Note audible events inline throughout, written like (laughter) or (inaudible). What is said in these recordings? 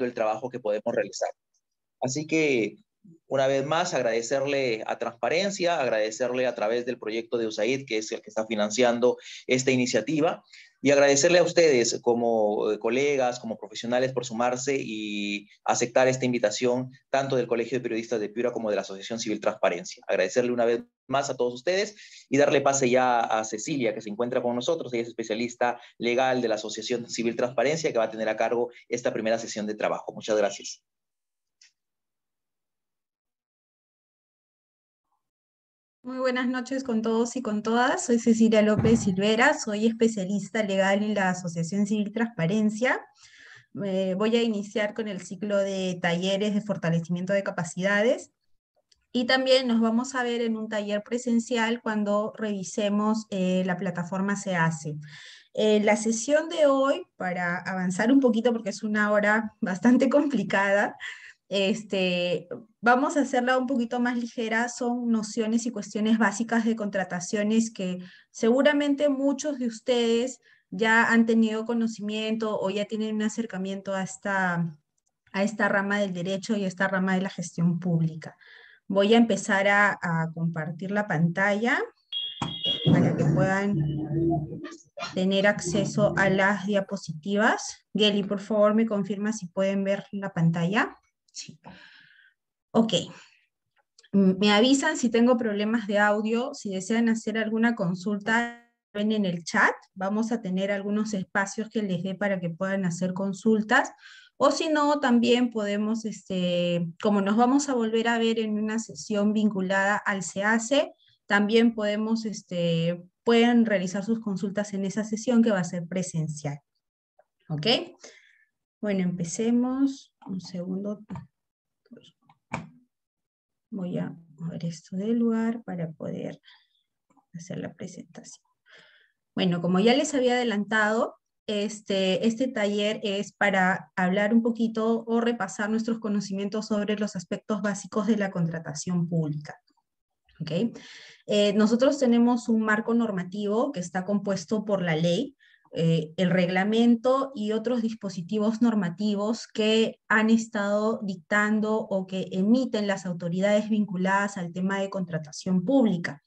el trabajo que podemos realizar. Así que, una vez más, agradecerle a Transparencia, agradecerle a través del proyecto de USAID, que es el que está financiando esta iniciativa, y agradecerle a ustedes como eh, colegas, como profesionales por sumarse y aceptar esta invitación tanto del Colegio de Periodistas de Piura como de la Asociación Civil Transparencia. Agradecerle una vez más a todos ustedes y darle pase ya a Cecilia que se encuentra con nosotros. Ella es especialista legal de la Asociación Civil Transparencia que va a tener a cargo esta primera sesión de trabajo. Muchas gracias. Muy buenas noches con todos y con todas. Soy Cecilia López Silvera, soy especialista legal en la Asociación Civil Transparencia. voy a iniciar con el ciclo de talleres de fortalecimiento de capacidades y también nos vamos a ver en un taller presencial cuando revisemos eh, la plataforma Se hace. Eh, la sesión de hoy, para avanzar un poquito porque es una hora bastante complicada, este, vamos a hacerla un poquito más ligera, son nociones y cuestiones básicas de contrataciones que seguramente muchos de ustedes ya han tenido conocimiento o ya tienen un acercamiento a esta, a esta rama del derecho y a esta rama de la gestión pública. Voy a empezar a, a compartir la pantalla para que puedan tener acceso a las diapositivas. Geli, por favor, me confirma si pueden ver la pantalla. Ok. Me avisan si tengo problemas de audio, si desean hacer alguna consulta, ven en el chat. Vamos a tener algunos espacios que les dé para que puedan hacer consultas. O si no, también podemos, este, como nos vamos a volver a ver en una sesión vinculada al SEACE, también podemos, este, pueden realizar sus consultas en esa sesión que va a ser presencial. ¿Ok? Bueno, empecemos un segundo. Voy a mover esto del lugar para poder hacer la presentación. Bueno, como ya les había adelantado, este, este, taller es para hablar un poquito o repasar nuestros conocimientos sobre los aspectos básicos de la contratación pública. ¿Okay? Eh, nosotros tenemos un marco normativo que está compuesto por la ley, eh, el reglamento y otros dispositivos normativos que han estado dictando o que emiten las autoridades vinculadas al tema de contratación pública.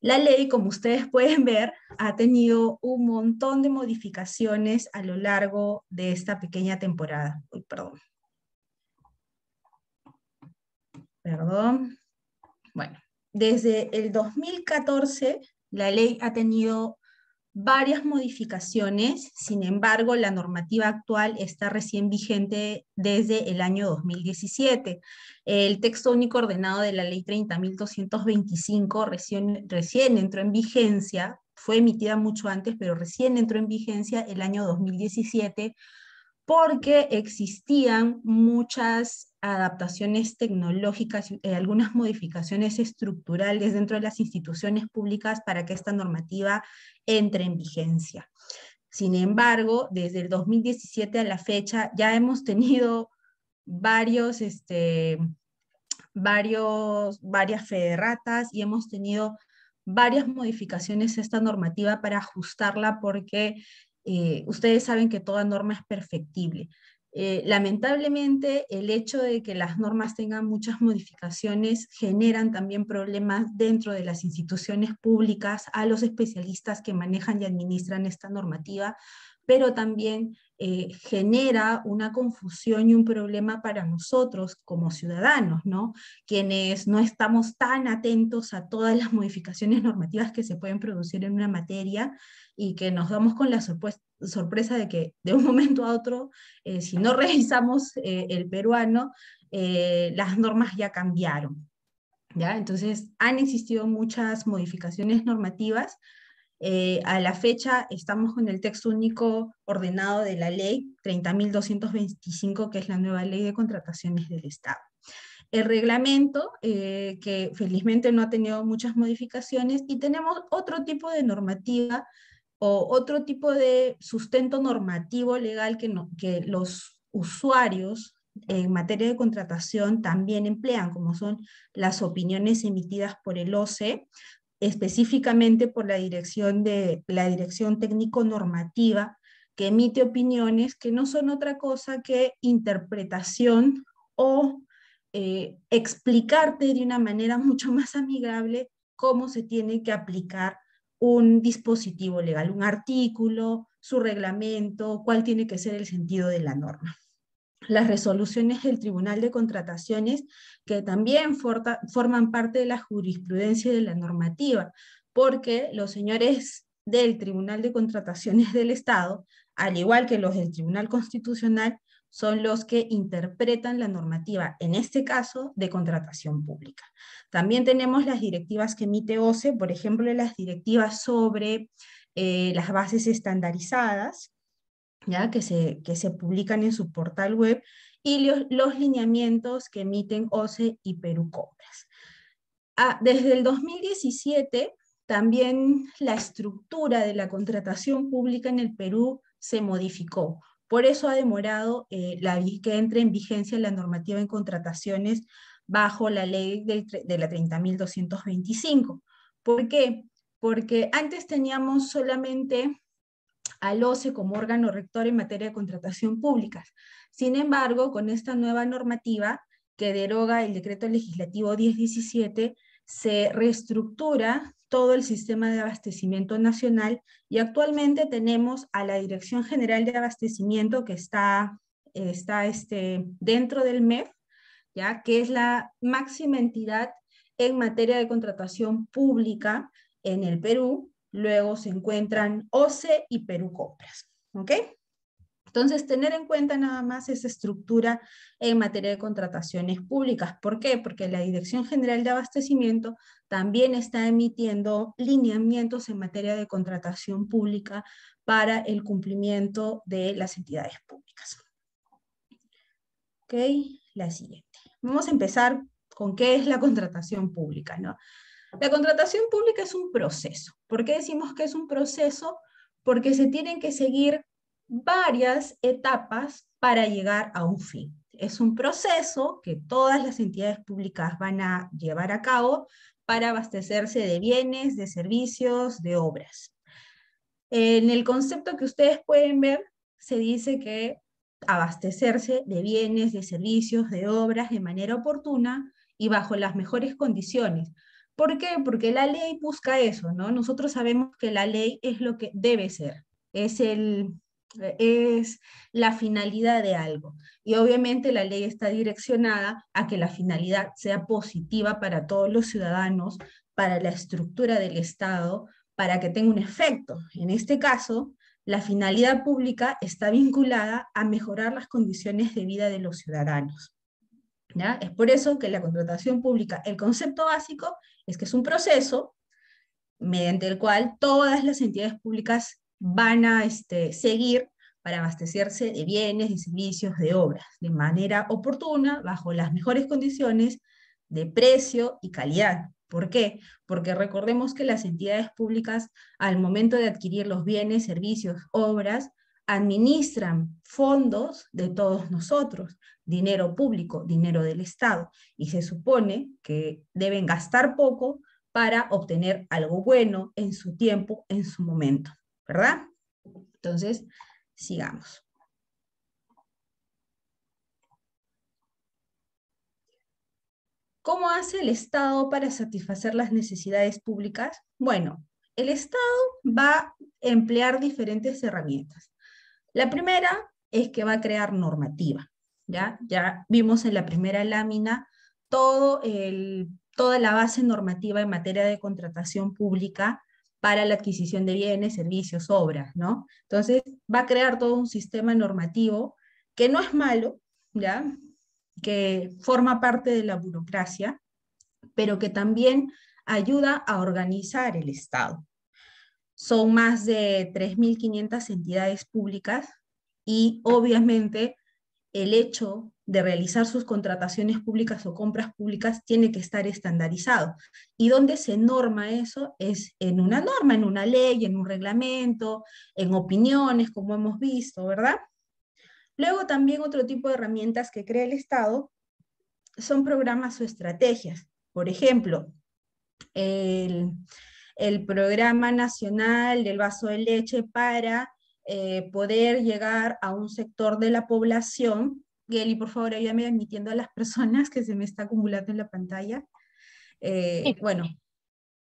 La ley, como ustedes (laughs) pueden ver, ha tenido un montón de modificaciones a lo largo de esta pequeña temporada. perdón. Perdón. Bueno, desde el 2014 la ley ha tenido varias modificaciones, sin embargo, la normativa actual está recién vigente desde el año 2017. El texto único ordenado de la ley 30.225 recién, recién entró en vigencia, fue emitida mucho antes, pero recién entró en vigencia el año 2017 porque existían muchas adaptaciones tecnológicas, y eh, algunas (laughs) modificaciones estructurales dentro de las instituciones públicas para que esta normativa entre en vigencia. Sin embargo, desde el 2017 a la fecha ya hemos tenido varios, este, varios, varias federatas y hemos tenido varias modificaciones a esta normativa para ajustarla porque eh, ustedes saben que toda norma es perfectible. Eh, lamentablemente, el hecho de que las normas tengan muchas modificaciones generan también problemas dentro de las instituciones públicas a los especialistas que manejan y administran esta normativa, pero también eh, genera una confusión y un problema para nosotros como ciudadanos, ¿no? Quienes no estamos tan atentos a todas las (laughs) modificaciones normativas que se pueden producir en una materia y que nos damos con la sorpresa de que de un (laughs) momento a otro, eh, si no revisamos eh, el peruano, las normas ya cambiaron. ¿ya? Entonces, han existido muchas modificaciones normativas eh, a la fecha estamos con el texto único ordenado de la ley 30.225, que es la nueva ley de contrataciones del Estado. El reglamento, eh, que felizmente no ha tenido muchas modificaciones, y tenemos otro tipo de normativa o otro tipo de sustento normativo legal que, que los usuarios en materia de contratación también emplean, como son las opiniones emitidas por el OCE, específicamente por la dirección de la dirección técnico normativa que emite opiniones que no son otra cosa que interpretación o eh, explicarte de una manera (laughs) mucho más amigable cómo se tiene que aplicar un dispositivo legal, un artículo, su reglamento, cuál tiene que ser el sentido de la norma las resoluciones del Tribunal de Contrataciones, que también forman parte de la jurisprudencia y de la normativa, porque los señores del Tribunal de Contrataciones del Estado, al igual que los del Tribunal Constitucional, son los que interpretan la normativa, en este caso, de contratación pública. También tenemos las directivas que emite OCE, por ejemplo, las directivas sobre eh, las bases estandarizadas, ¿ya? Que, se, que se publican en su portal web, y los, lineamientos que emiten OCE y Perú Compras. Ah, desde el 2017, también la estructura de la contratación pública en el Perú se modificó. Por eso ha demorado eh, la, que entre en vigencia la normativa en contrataciones bajo la ley de la 30.225. ¿Por qué? Porque antes teníamos solamente al OCE como órgano rector en materia de contratación pública. Sin embargo, con esta nueva normativa que deroga el decreto legislativo 1017, se reestructura todo el sistema de abastecimiento nacional y actualmente tenemos a la Dirección General de Abastecimiento que está, está este, dentro del MEF, ¿ya? que es la máxima entidad en materia de contratación pública en el Perú Luego se encuentran OCE y Perú Compras. ¿Ok? Entonces, tener en cuenta nada más esa estructura en materia de contrataciones públicas. ¿Por qué? Porque la Dirección General de Abastecimiento también está emitiendo lineamientos en materia de contratación pública para el cumplimiento de las entidades públicas. Ok, la siguiente. Vamos a empezar con qué es la contratación pública. ¿no? La contratación pública es un proceso. ¿Por qué decimos que es un proceso? Porque se tienen que seguir varias etapas para llegar a un fin. Es un proceso que todas las entidades públicas van a llevar a cabo para abastecerse de bienes, de servicios, de obras. En el concepto que ustedes pueden ver, se dice que abastecerse de bienes, de servicios, de obras de manera oportuna y bajo las mejores condiciones, ¿Por qué? Porque la ley busca eso, ¿no? Nosotros sabemos que la ley es lo que debe ser, es, el, es la finalidad de algo. Y obviamente la ley está direccionada a que la finalidad sea positiva para todos los ciudadanos, para la estructura del Estado, para que tenga un efecto. En este caso, la finalidad pública está vinculada a mejorar las condiciones de vida de los ciudadanos. Es por eso que la contratación pública, el concepto básico es que es un proceso mediante el cual todas las entidades públicas van a este, seguir para abastecerse de bienes, de servicios, de obras, de manera oportuna, bajo las mejores condiciones de precio y calidad. ¿Por qué? Porque recordemos que las entidades públicas, al momento de adquirir los bienes, servicios, obras, administran fondos de todos nosotros, dinero público, dinero del Estado, y se supone que deben gastar poco para obtener algo bueno en su tiempo, en su momento, ¿verdad? Entonces, sigamos. ¿Cómo hace el Estado para satisfacer las necesidades públicas? Bueno, el Estado va a emplear diferentes herramientas. La primera es que va a crear normativa. Ya, ya vimos en la primera lámina todo toda la base normativa en materia de contratación pública para la adquisición de bienes, servicios, obras, ¿no? Entonces, va a crear todo un sistema normativo que no es malo, ¿ya? Que forma parte de la burocracia, pero que también ayuda a organizar el Estado, son más de 3.500 entidades públicas y obviamente el hecho de realizar sus contrataciones públicas o compras públicas tiene que estar estandarizado. ¿Y dónde se norma eso? Es en una norma, en una ley, en un reglamento, en opiniones, como hemos visto, ¿verdad? Luego también otro tipo de herramientas que crea el Estado son programas o estrategias. Por ejemplo, el, el programa nacional del vaso de leche para eh, poder llegar a un sector de la población. Geli, por favor, ayúdame admitiendo a las personas que se me está acumulando en la pantalla. Eh, bueno,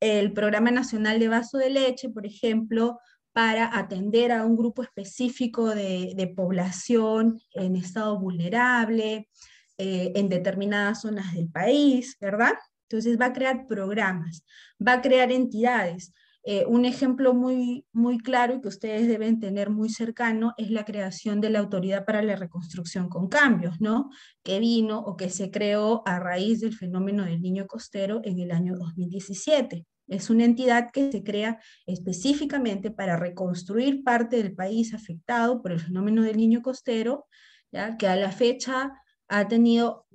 el Programa Nacional de Vaso de Leche, por ejemplo, para atender a un grupo específico de, población en estado vulnerable, eh, en determinadas zonas del país, ¿verdad? Entonces va a crear programas, va a crear entidades. Eh, un ejemplo muy, muy claro y que ustedes deben tener muy cercano es la creación de la Autoridad para la Reconstrucción con Cambios, ¿no? Que vino o que se creó a raíz del fenómeno del niño costero en el año 2017. Es una entidad que se crea específicamente para reconstruir parte del país afectado por el fenómeno del niño costero, ¿ya? que a la fecha ha tenido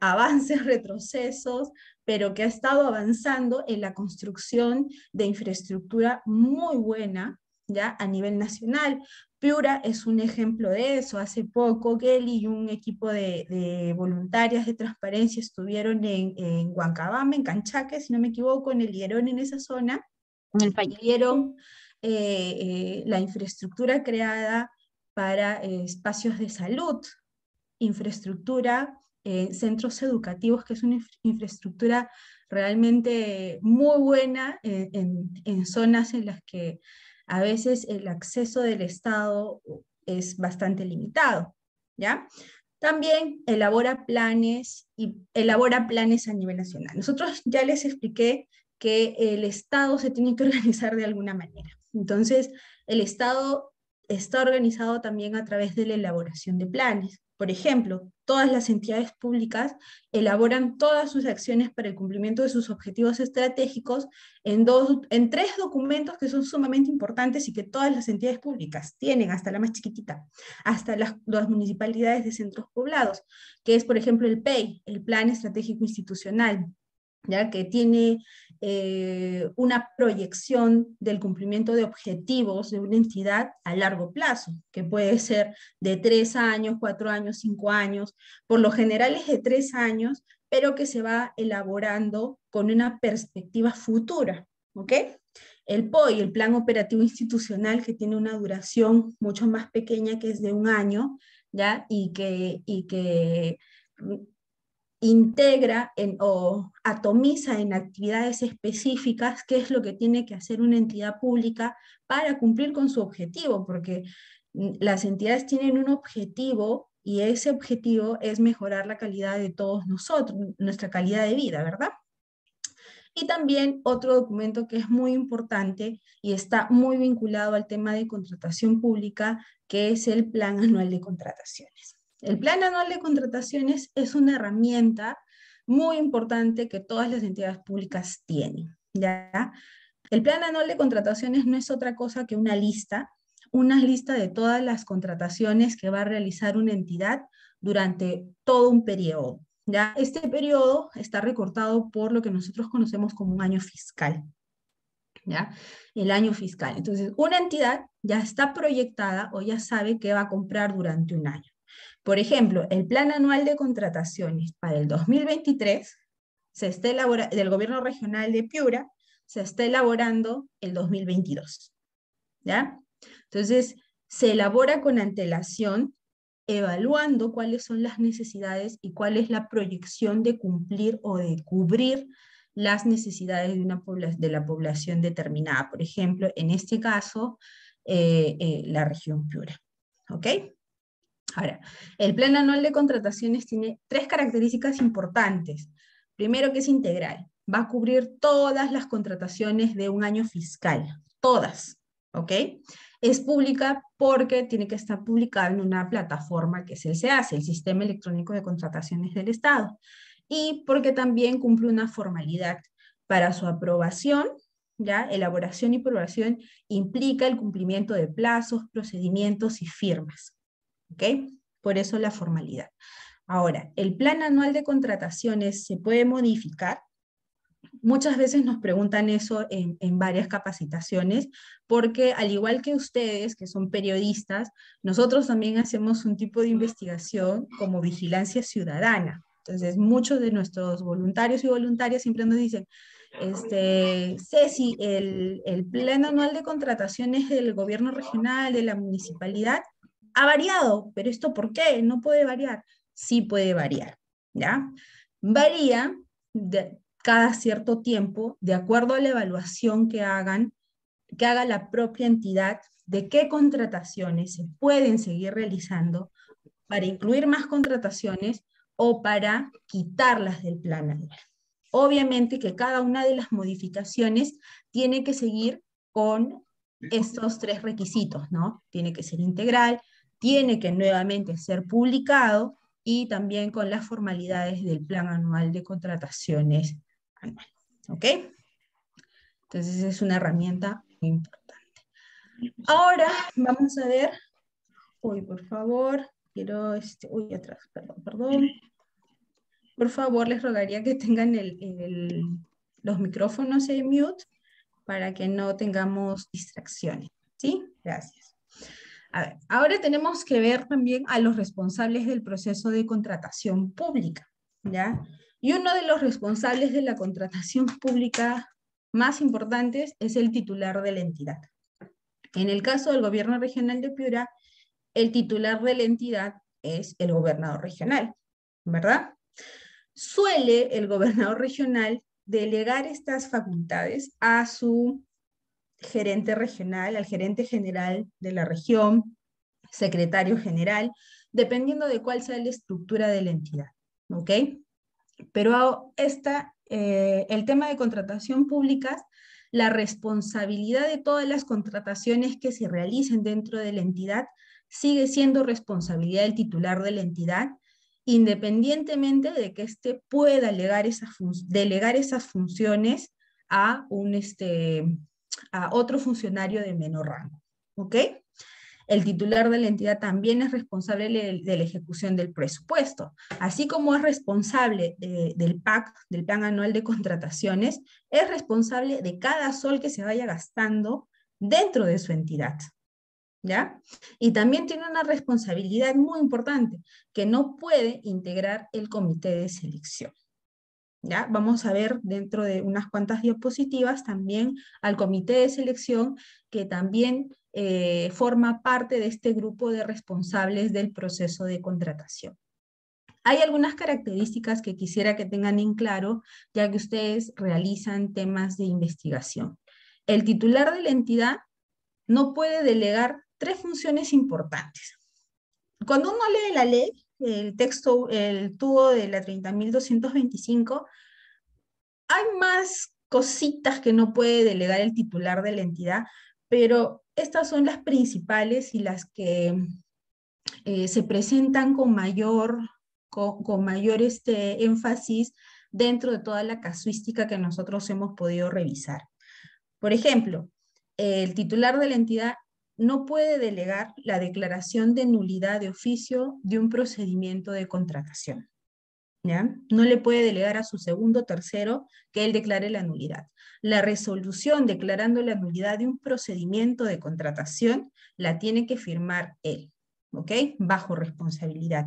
avances, (laughs) retrocesos, pero que ha estado avanzando en la construcción de infraestructura muy buena ya a nivel nacional. Piura es un ejemplo de eso. Hace poco, Kelly y un equipo de, voluntarias de transparencia estuvieron en, en, Huancabamba, en Canchaque, si no me equivoco, en el Hierón, en esa zona. En el país. Vieron eh, eh, la infraestructura creada para eh, espacios de salud, infraestructura eh, centros educativos, que es una infraestructura realmente muy buena en, zonas en las que a veces el acceso del Estado es bastante limitado. ¿ya? También elabora planes y elabora planes a nivel nacional. Nosotros ya les expliqué que el Estado se tiene que (laughs) organizar de alguna manera. Entonces, el Estado está organizado también a través de la elaboración de planes. Por ejemplo, todas las entidades públicas elaboran todas sus acciones para el cumplimiento de sus objetivos estratégicos en, dos, en tres documentos que son sumamente importantes y que todas las entidades públicas tienen, hasta la más chiquitita, hasta las, dos municipalidades de centros poblados, que es, por ejemplo, el PEI, el Plan Estratégico Institucional, ¿Ya? que tiene eh, una proyección del cumplimiento de objetivos de una entidad a largo plazo, que puede ser de tres años, cuatro años, cinco años, por lo general es de tres años, pero que se va elaborando con una perspectiva futura. ¿ok? El POI, el Plan Operativo Institucional, que tiene una duración mucho más pequeña que es de un año, ¿ya? y que, y que integra o atomiza en actividades específicas qué es lo que tiene que hacer una entidad pública para cumplir con su objetivo, porque mm, las entidades tienen un objetivo y ese objetivo es mejorar la calidad de todos nosotros, nuestra calidad de vida, ¿verdad? Y también otro documento que es muy importante y está muy vinculado al tema de contratación pública, que es el Plan Anual de Contrataciones. El Plan Anual de Contrataciones es una herramienta muy importante que todas las entidades públicas tienen. ¿ya? El Plan Anual de Contrataciones no es otra cosa que una lista, una lista de todas las contrataciones que va a realizar una entidad durante todo un periodo. ¿ya? Este periodo está recortado por lo que nosotros conocemos como un año fiscal. ¿Ya? El año fiscal. Entonces, una entidad ya está proyectada o ya sabe qué va a comprar durante un año. Por ejemplo, el Plan Anual de Contrataciones para el 2023 se está elabora, del Gobierno Regional de Piura se está elaborando el 2022. ¿ya? Entonces, se elabora con antelación, evaluando cuáles son las necesidades y cuál es la proyección de cumplir o de cubrir las necesidades de, una de la población determinada. Por ejemplo, en este caso, eh, eh, la región Piura. ¿Ok? Ahora, el plan anual de contrataciones tiene tres características importantes. Primero, que es integral. Va a cubrir todas las contrataciones de un año fiscal. Todas. ¿Ok? Es pública porque tiene que estar publicada en una plataforma que es el el Sistema Electrónico de Contrataciones del Estado. Y porque también cumple una formalidad para su aprobación ¿Ya? Elaboración y aprobación implica el cumplimiento de plazos, procedimientos y firmas. ¿ok? Por eso la formalidad. Ahora, el plan anual de contrataciones se puede modificar. Muchas veces nos preguntan eso en, varias capacitaciones, porque al igual que ustedes, que son periodistas, nosotros también hacemos un tipo de investigación como vigilancia ciudadana. Entonces, muchos de nuestros voluntarios y voluntarias siempre nos dicen, este, Ceci, el, el plan anual de contrataciones del gobierno regional, de la municipalidad, ha variado, pero ¿esto por qué? No puede variar. Sí puede variar, ¿ya? Varía cada cierto tiempo, de acuerdo a la evaluación que hagan, que haga la propia entidad, de qué contrataciones se pueden seguir realizando para incluir más contrataciones o para quitarlas del plan anual. Obviamente que cada una de las modificaciones tiene que seguir con estos tres requisitos, ¿no? Tiene que ser integral, tiene que nuevamente ser publicado y también con las formalidades del Plan Anual de Contrataciones Anual. ¿Ok? Entonces es una herramienta muy importante. Ahora vamos a ver, uy, por favor, quiero, este, uy, atrás, perdón, perdón. Por favor, les rogaría que tengan los micrófonos en mute para que no tengamos distracciones. ¿Sí? Gracias ahora tenemos que ver también a los responsables del proceso de contratación pública, ¿ya? Y uno de los responsables de la contratación pública más importantes es el titular de la entidad. En el caso del gobierno regional de Piura, el titular de la entidad es el gobernador regional, ¿verdad? Suele el gobernador regional delegar estas facultades a su gerente regional, al gerente general de la región, secretario general, dependiendo de cuál sea la estructura de la entidad. ¿ok? Pero esta, eh, el tema de contratación públicas, la responsabilidad de todas las contrataciones que se realicen dentro de la entidad sigue siendo responsabilidad del titular de la entidad, independientemente de que éste pueda delegar esas, delegar esas funciones a un, este, a otro funcionario de menor rango. ¿Ok? El titular de la entidad también es responsable de la ejecución del presupuesto, así como es responsable del PAC, del Plan Anual de Contrataciones, es responsable de cada sol que se vaya gastando dentro de su entidad. ¿Ya? Y también tiene una responsabilidad muy importante, que no puede integrar el comité de selección. Vamos a ver dentro de unas cuantas diapositivas también al comité de selección que también eh, forma parte de este grupo de responsables del proceso de contratación. Hay algunas características que quisiera que tengan en claro, ya que ustedes realizan temas de investigación. El titular de la entidad no puede delegar tres funciones importantes. Cuando uno lee la ley, el texto, el tubo de la 30.225, hay más cositas que no puede delegar el titular de la entidad, pero estas son las principales y las que eh, se presentan con mayor, con, este, énfasis dentro de toda la casuística que nosotros hemos podido revisar. Por ejemplo, el titular de la entidad no puede delegar la declaración de nulidad de oficio de un procedimiento de contratación. No le puede delegar a su segundo tercero que él declare la nulidad. La resolución declarando la nulidad de un procedimiento de contratación la tiene que firmar él, ¿ok? Bajo responsabilidad.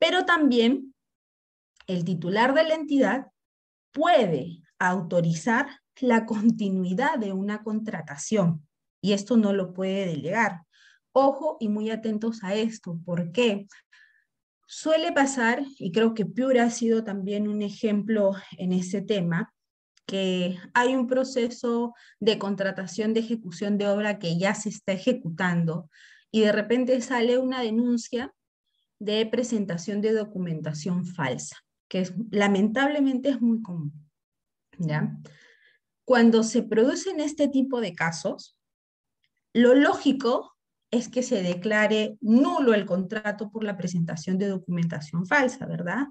Pero también el titular de la entidad puede autorizar la continuidad de una contratación y esto no lo puede delegar. Ojo y muy atentos a esto. porque Suele pasar, y creo que Pure ha sido también un ejemplo en ese tema, que hay un proceso de contratación de ejecución de obra que ya se está ejecutando y de repente sale una denuncia de presentación de documentación falsa, que lamentablemente es muy común. ¿ya? Cuando se producen este tipo de casos, lo lógico es que se declare nulo el contrato por la presentación de documentación falsa, ¿verdad?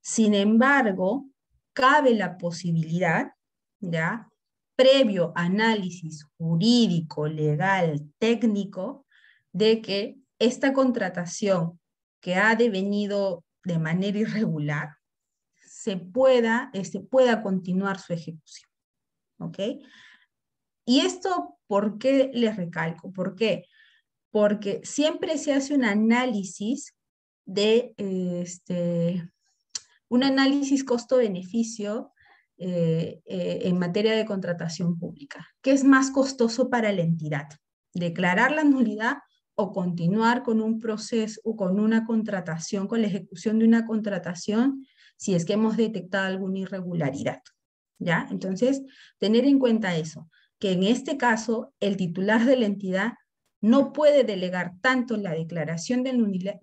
Sin embargo, cabe la posibilidad, ¿ya? Previo análisis jurídico, legal, técnico, de que esta contratación que ha devenido de manera irregular se pueda, eh, se pueda continuar su ejecución. ¿Ok? Y esto, ¿por qué les recalco? ¿Por qué? Porque siempre se hace un análisis de este, un análisis costo-beneficio eh, eh, en materia de contratación pública. ¿Qué es más costoso para la entidad? ¿Declarar la nulidad o continuar con un proceso o con una contratación, con la ejecución de una contratación, si es que hemos detectado alguna irregularidad? ¿Ya? Entonces, tener en cuenta eso que en este caso el titular de la entidad no puede delegar tanto la declaración de nulidad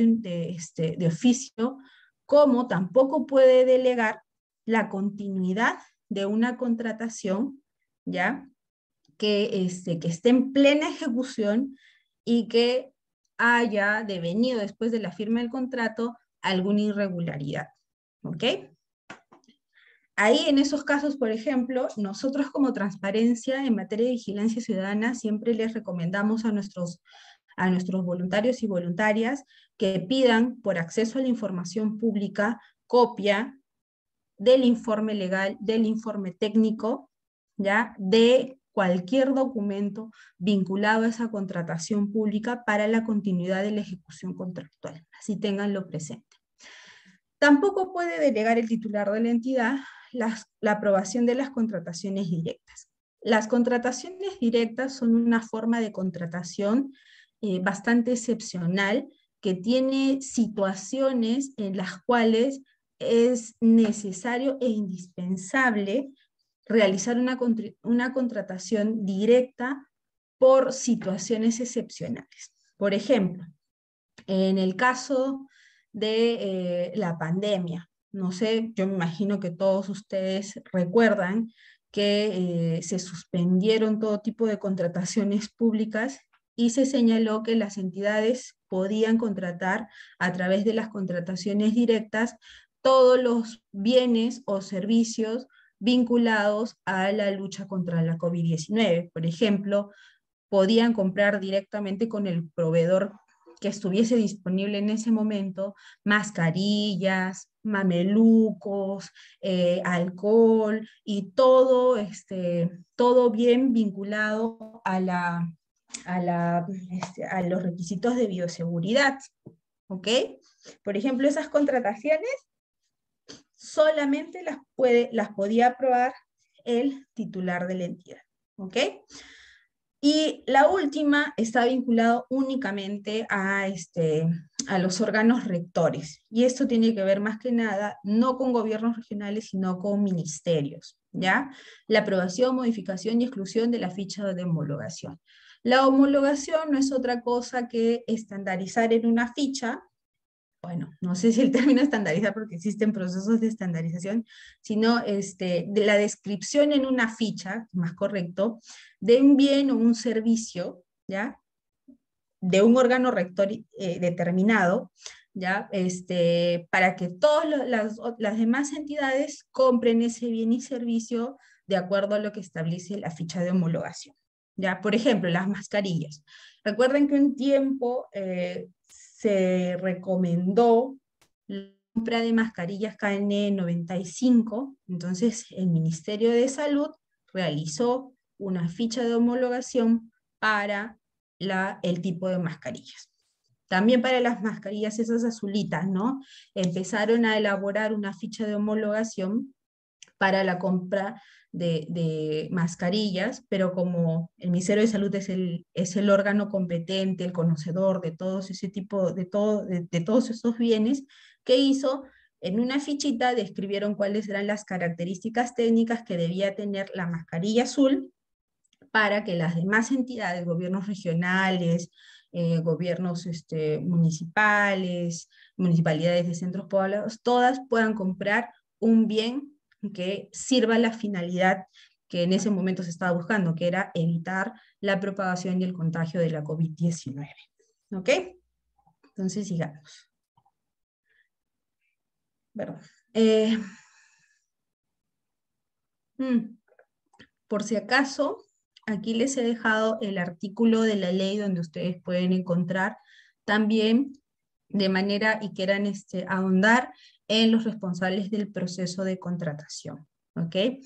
este, de, oficio como tampoco puede delegar la continuidad de una contratación, ¿ya? Que, este, que esté en plena ejecución y que haya devenido después de la firma del contrato alguna irregularidad, ¿ok? Ahí, en esos casos, por ejemplo, nosotros como transparencia en materia de vigilancia ciudadana siempre les recomendamos a nuestros, a nuestros voluntarios y voluntarias que pidan por acceso a la información pública copia del informe legal, del informe técnico, ¿ya? de cualquier documento vinculado a esa contratación pública para la continuidad de la ejecución contractual. Así tenganlo presente. Tampoco puede delegar el titular de la entidad la aprobación de las contrataciones directas. Las contrataciones directas son una forma de contratación eh, bastante excepcional que tiene situaciones en las cuales es necesario e indispensable realizar una, contratación directa por situaciones excepcionales. Por ejemplo, en el caso de eh, la pandemia, no sé, yo me imagino que todos ustedes recuerdan que eh, se suspendieron todo tipo de contrataciones públicas y se señaló que las entidades podían contratar a través de las contrataciones directas todos los bienes o servicios vinculados a la lucha contra la COVID-19. Por ejemplo, podían comprar directamente con el proveedor que estuviese disponible en ese momento, mascarillas, mamelucos, eh, alcohol y todo, este, todo bien vinculado a, la, este, a, los requisitos de bioseguridad. ¿Ok? Por ejemplo, esas contrataciones solamente las, puede, las podía aprobar el titular de la entidad. ¿Ok? Y la última está vinculado únicamente a, este, a los órganos rectores. Y esto tiene que ver más que nada no con gobiernos regionales, sino con ministerios. ¿ya? La aprobación, modificación y exclusión de la ficha de homologación. La homologación no es otra cosa que estandarizar en una ficha bueno, no sé si el (laughs) término estandarizar porque existen procesos de estandarización, sino este, de la descripción en una ficha, más correcto, de un bien o un servicio, ¿ya? De un órgano rector eh, determinado, ¿ya? Este, para que todas las, demás entidades compren ese bien y servicio de acuerdo a lo que establece la ficha de homologación. ¿Ya? Por ejemplo, las mascarillas. Recuerden que un tiempo eh, se recomendó la compra de mascarillas KN95, e entonces el Ministerio de Salud realizó una ficha de homologación para la, el tipo de mascarillas. También para las mascarillas esas azulitas, ¿no? Empezaron a elaborar una ficha de homologación para la compra de, mascarillas, pero como el Ministerio de Salud es el, órgano competente, el conocedor de todos ese tipo, de, todo, de, todos esos bienes, ¿qué hizo? En una fichita describieron cuáles eran las características técnicas que debía tener la mascarilla azul para que las demás entidades, gobiernos regionales, eh, gobiernos este, municipales, municipalidades de centros poblados, todas puedan comprar un bien que sirva la finalidad que en ese momento se estaba buscando, que era evitar la propagación y el contagio de la COVID-19. ¿Ok? Entonces, sigamos. Perdón. Eh, mm, por si acaso, aquí les he dejado el artículo de la ley donde ustedes pueden encontrar también de manera y quieran este, ahondar en los responsables del proceso de contratación. ¿okay?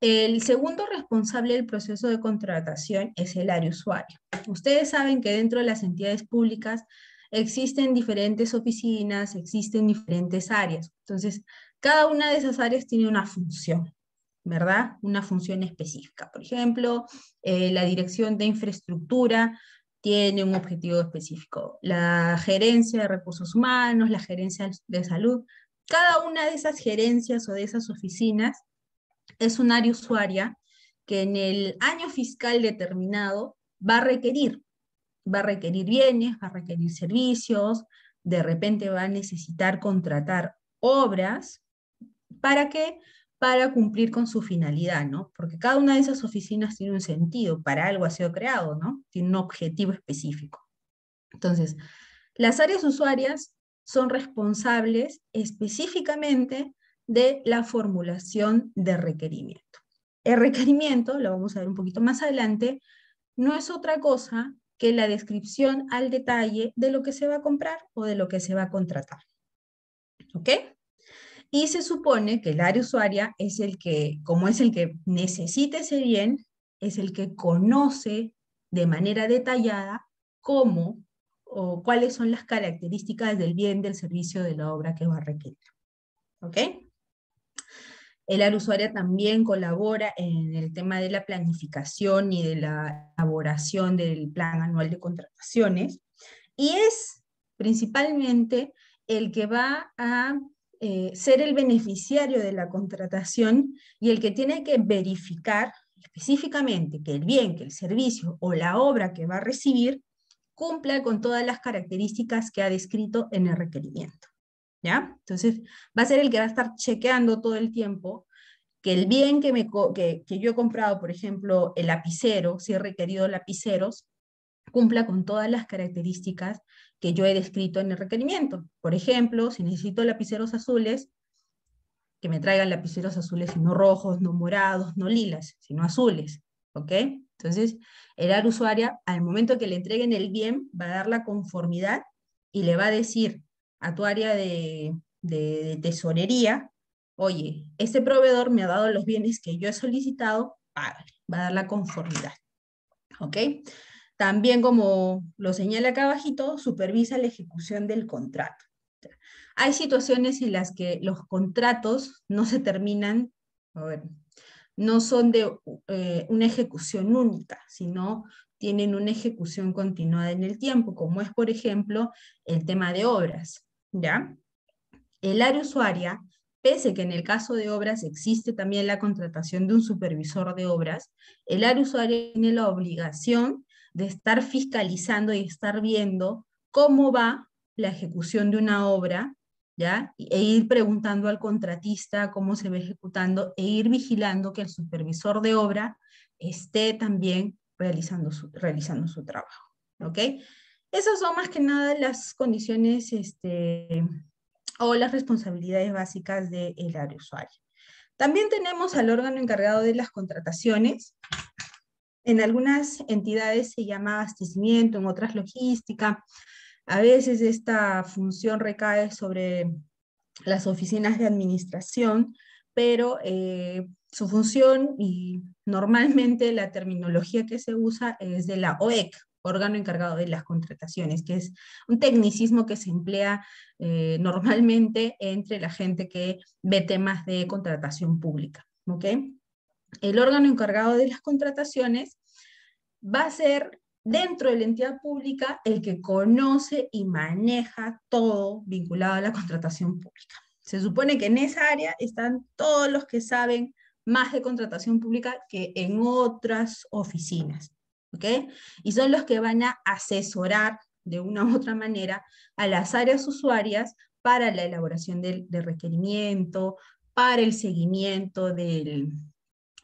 El segundo responsable del proceso de contratación es el área usuario. Ustedes saben que dentro de las entidades públicas existen diferentes oficinas, existen diferentes áreas. Entonces, cada una de esas áreas tiene una función, ¿verdad? Una función específica. Por ejemplo, eh, la dirección de infraestructura tiene un objetivo específico. La gerencia de recursos humanos, la gerencia de salud cada una de esas gerencias o de esas oficinas es un área usuaria que en el año fiscal determinado va a requerir. Va a requerir bienes, va a requerir servicios, de repente va a necesitar contratar obras. ¿Para qué? Para cumplir con su finalidad, ¿no? Porque cada una de esas oficinas tiene un sentido, para algo ha sido creado, ¿no? Tiene un objetivo específico. Entonces, las áreas usuarias son responsables específicamente de la formulación de requerimiento. El requerimiento, lo vamos a ver un poquito más adelante, no es otra cosa que la descripción al detalle de lo que se va a comprar o de lo que se va a contratar. ¿Ok? Y se supone que el área usuaria es el que, como es el que necesita ese bien, es el que conoce de manera detallada cómo o cuáles son las características del bien, del servicio, de la obra que va a requerir. ¿Ok? El área también colabora en el tema de la planificación y de la elaboración del plan anual de contrataciones y es principalmente el que va a eh, ser el beneficiario de la contratación y el que tiene que verificar específicamente que el bien, que el servicio o la obra que va a recibir cumpla con todas las características que ha descrito en el requerimiento. ¿Ya? Entonces, va a ser el que va a estar chequeando todo el tiempo que el bien que, me, que, que yo he comprado, por ejemplo, el lapicero, si he requerido lapiceros, cumpla con todas las características que yo he descrito en el requerimiento. Por ejemplo, si necesito lapiceros azules, que me traigan lapiceros azules y no rojos, no morados, no lilas, sino azules, ¿ok? Entonces, el área usuaria, al momento que le entreguen el bien, va a dar la conformidad y le va a decir a tu área de, tesorería, oye, este proveedor me ha dado los bienes que yo he solicitado, págale, va a dar la conformidad. ¿Ok? También, como lo señala acá abajito, supervisa la ejecución del contrato. Hay situaciones en las que los contratos no se terminan, a ver, no son de eh, una ejecución única, sino tienen una ejecución continuada en el tiempo, como es, por ejemplo, el tema de obras. ¿ya? El área usuaria, pese que en el caso de obras existe también la contratación de un supervisor de obras, el área usuaria tiene la obligación de estar fiscalizando y estar viendo cómo va la ejecución de una obra e ir preguntando al contratista cómo se va ejecutando e ir vigilando que el supervisor de obra esté también realizando su, realizando su trabajo, ¿ok? Esas son más que nada las condiciones este, o las responsabilidades básicas del de área usuario. También tenemos al órgano encargado de las contrataciones. En algunas entidades se llama abastecimiento, en otras logística, a veces esta función recae sobre las oficinas de administración, pero eh, su función y normalmente la terminología que se usa es de la OEC, órgano encargado de las contrataciones, que es un tecnicismo que se emplea eh, normalmente entre la gente que ve temas de contratación pública. El órgano encargado de las contrataciones va a ser dentro de la entidad pública el que conoce y maneja todo vinculado a la contratación pública. Se supone que en esa área están todos los que saben más de contratación pública que en otras oficinas. ¿ok? Y son los que van a asesorar de una u otra manera a las áreas usuarias para la elaboración del requerimiento, para el seguimiento del,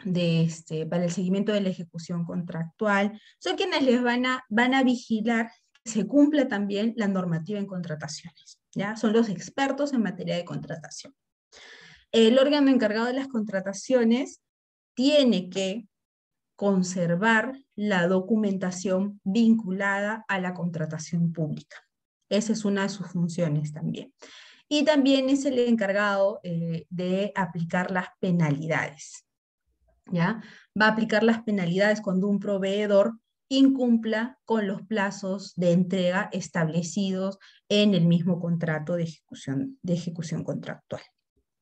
este, para el seguimiento de la ejecución contractual, son quienes les van a, van a vigilar que se cumpla también la normativa en contrataciones. ¿ya? Son los expertos en materia de contratación. El órgano encargado de las contrataciones tiene que conservar la documentación vinculada a la contratación pública. Esa es una de sus funciones también. Y también es el encargado eh, de aplicar las penalidades. ¿ya? Va a aplicar las penalidades cuando un proveedor incumpla con los plazos de entrega establecidos en el mismo contrato de ejecución, de ejecución contractual.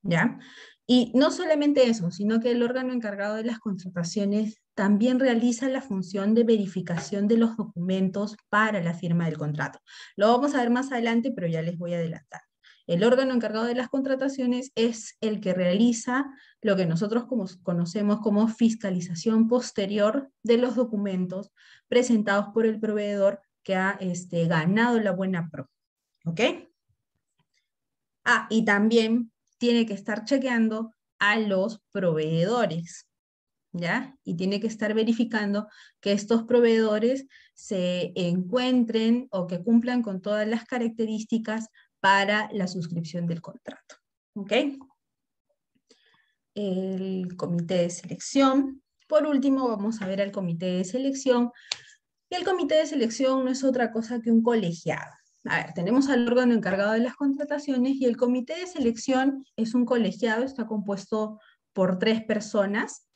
¿ya? Y no solamente eso, sino que el órgano encargado de las contrataciones también realiza la función de verificación de los documentos para la firma del contrato. Lo vamos a ver más adelante, pero ya les voy a adelantar. El órgano encargado de las contrataciones es el que realiza lo que nosotros como, conocemos como fiscalización posterior de los documentos presentados por el proveedor que ha este, ganado la buena pro. ¿Ok? Ah, y también tiene que estar chequeando a los proveedores. ¿Ya? Y tiene que estar verificando que estos proveedores se encuentren o que cumplan con todas las características para la suscripción del contrato. ¿Ok? El comité de selección. Por último, vamos a ver al comité de selección. Y el comité de selección no es otra cosa que un colegiado. A ver, tenemos al órgano encargado de las contrataciones y el comité de selección es un colegiado, está compuesto por tres personas,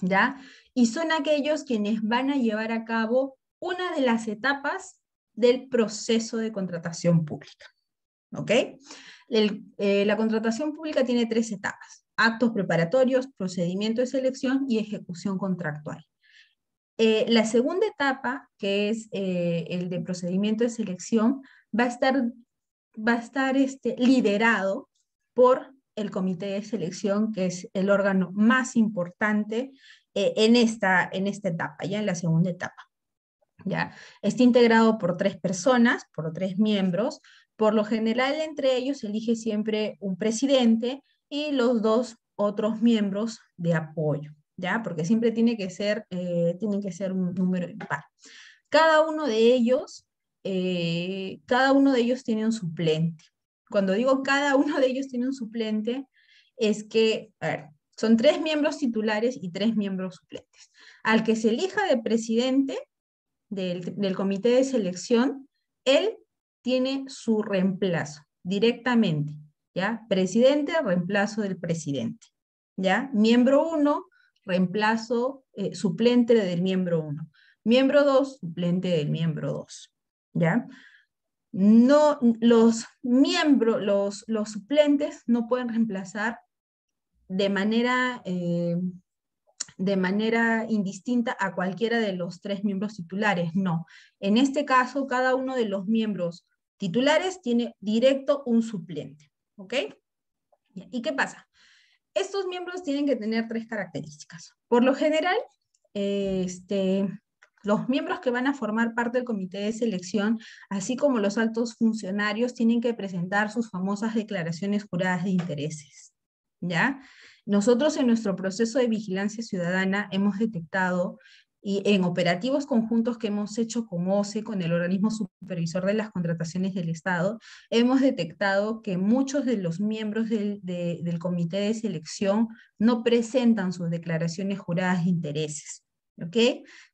¿ya? Y son aquellos quienes van a llevar a cabo una de las etapas del proceso de contratación pública. ¿ok? Eh, la contratación pública tiene tres etapas, actos preparatorios, procedimiento de selección y ejecución contractual. Eh, la segunda etapa, que es eh, el de procedimiento de selección, va a estar, va a estar este, liderado por el comité de selección, que es el órgano más importante en, esta, en esta etapa, ya en la segunda etapa. ¿ya? Está integrado por tres personas, por tres miembros, por lo general, entre ellos elige siempre un presidente y los dos otros miembros de apoyo, ¿ya? Porque siempre tiene que ser, eh, tienen que ser un número impar. Cada uno de ellos, eh, cada uno de ellos tiene un suplente. Cuando digo cada uno de ellos tiene un suplente, es que, son tres miembros titulares y tres miembros suplentes. Al que se elija de presidente del, del comité de selección, él tiene su reemplazo directamente, ¿ya? Presidente, reemplazo del presidente, ¿ya? Miembro 1, reemplazo eh, suplente del miembro 1. Miembro 2, suplente del miembro 2, ¿ya? No, los miembros, los, suplentes no pueden reemplazar de manera, eh, de manera indistinta a cualquiera de los tres miembros titulares, no. En este caso, cada uno de los miembros titulares, tiene directo un suplente. ¿Ok? ¿Y qué pasa? Estos miembros tienen que tener tres características. Por lo general, este, los miembros que van a formar parte del comité de selección, así como los altos funcionarios, tienen que presentar sus famosas declaraciones juradas de intereses. ¿Ya? Nosotros en nuestro proceso de vigilancia ciudadana hemos detectado y en operativos conjuntos que hemos hecho con OCE, con el organismo supervisor de las contrataciones del Estado, hemos detectado que muchos de los miembros del, comité de selección no presentan sus declaraciones juradas de intereses. ¿ok?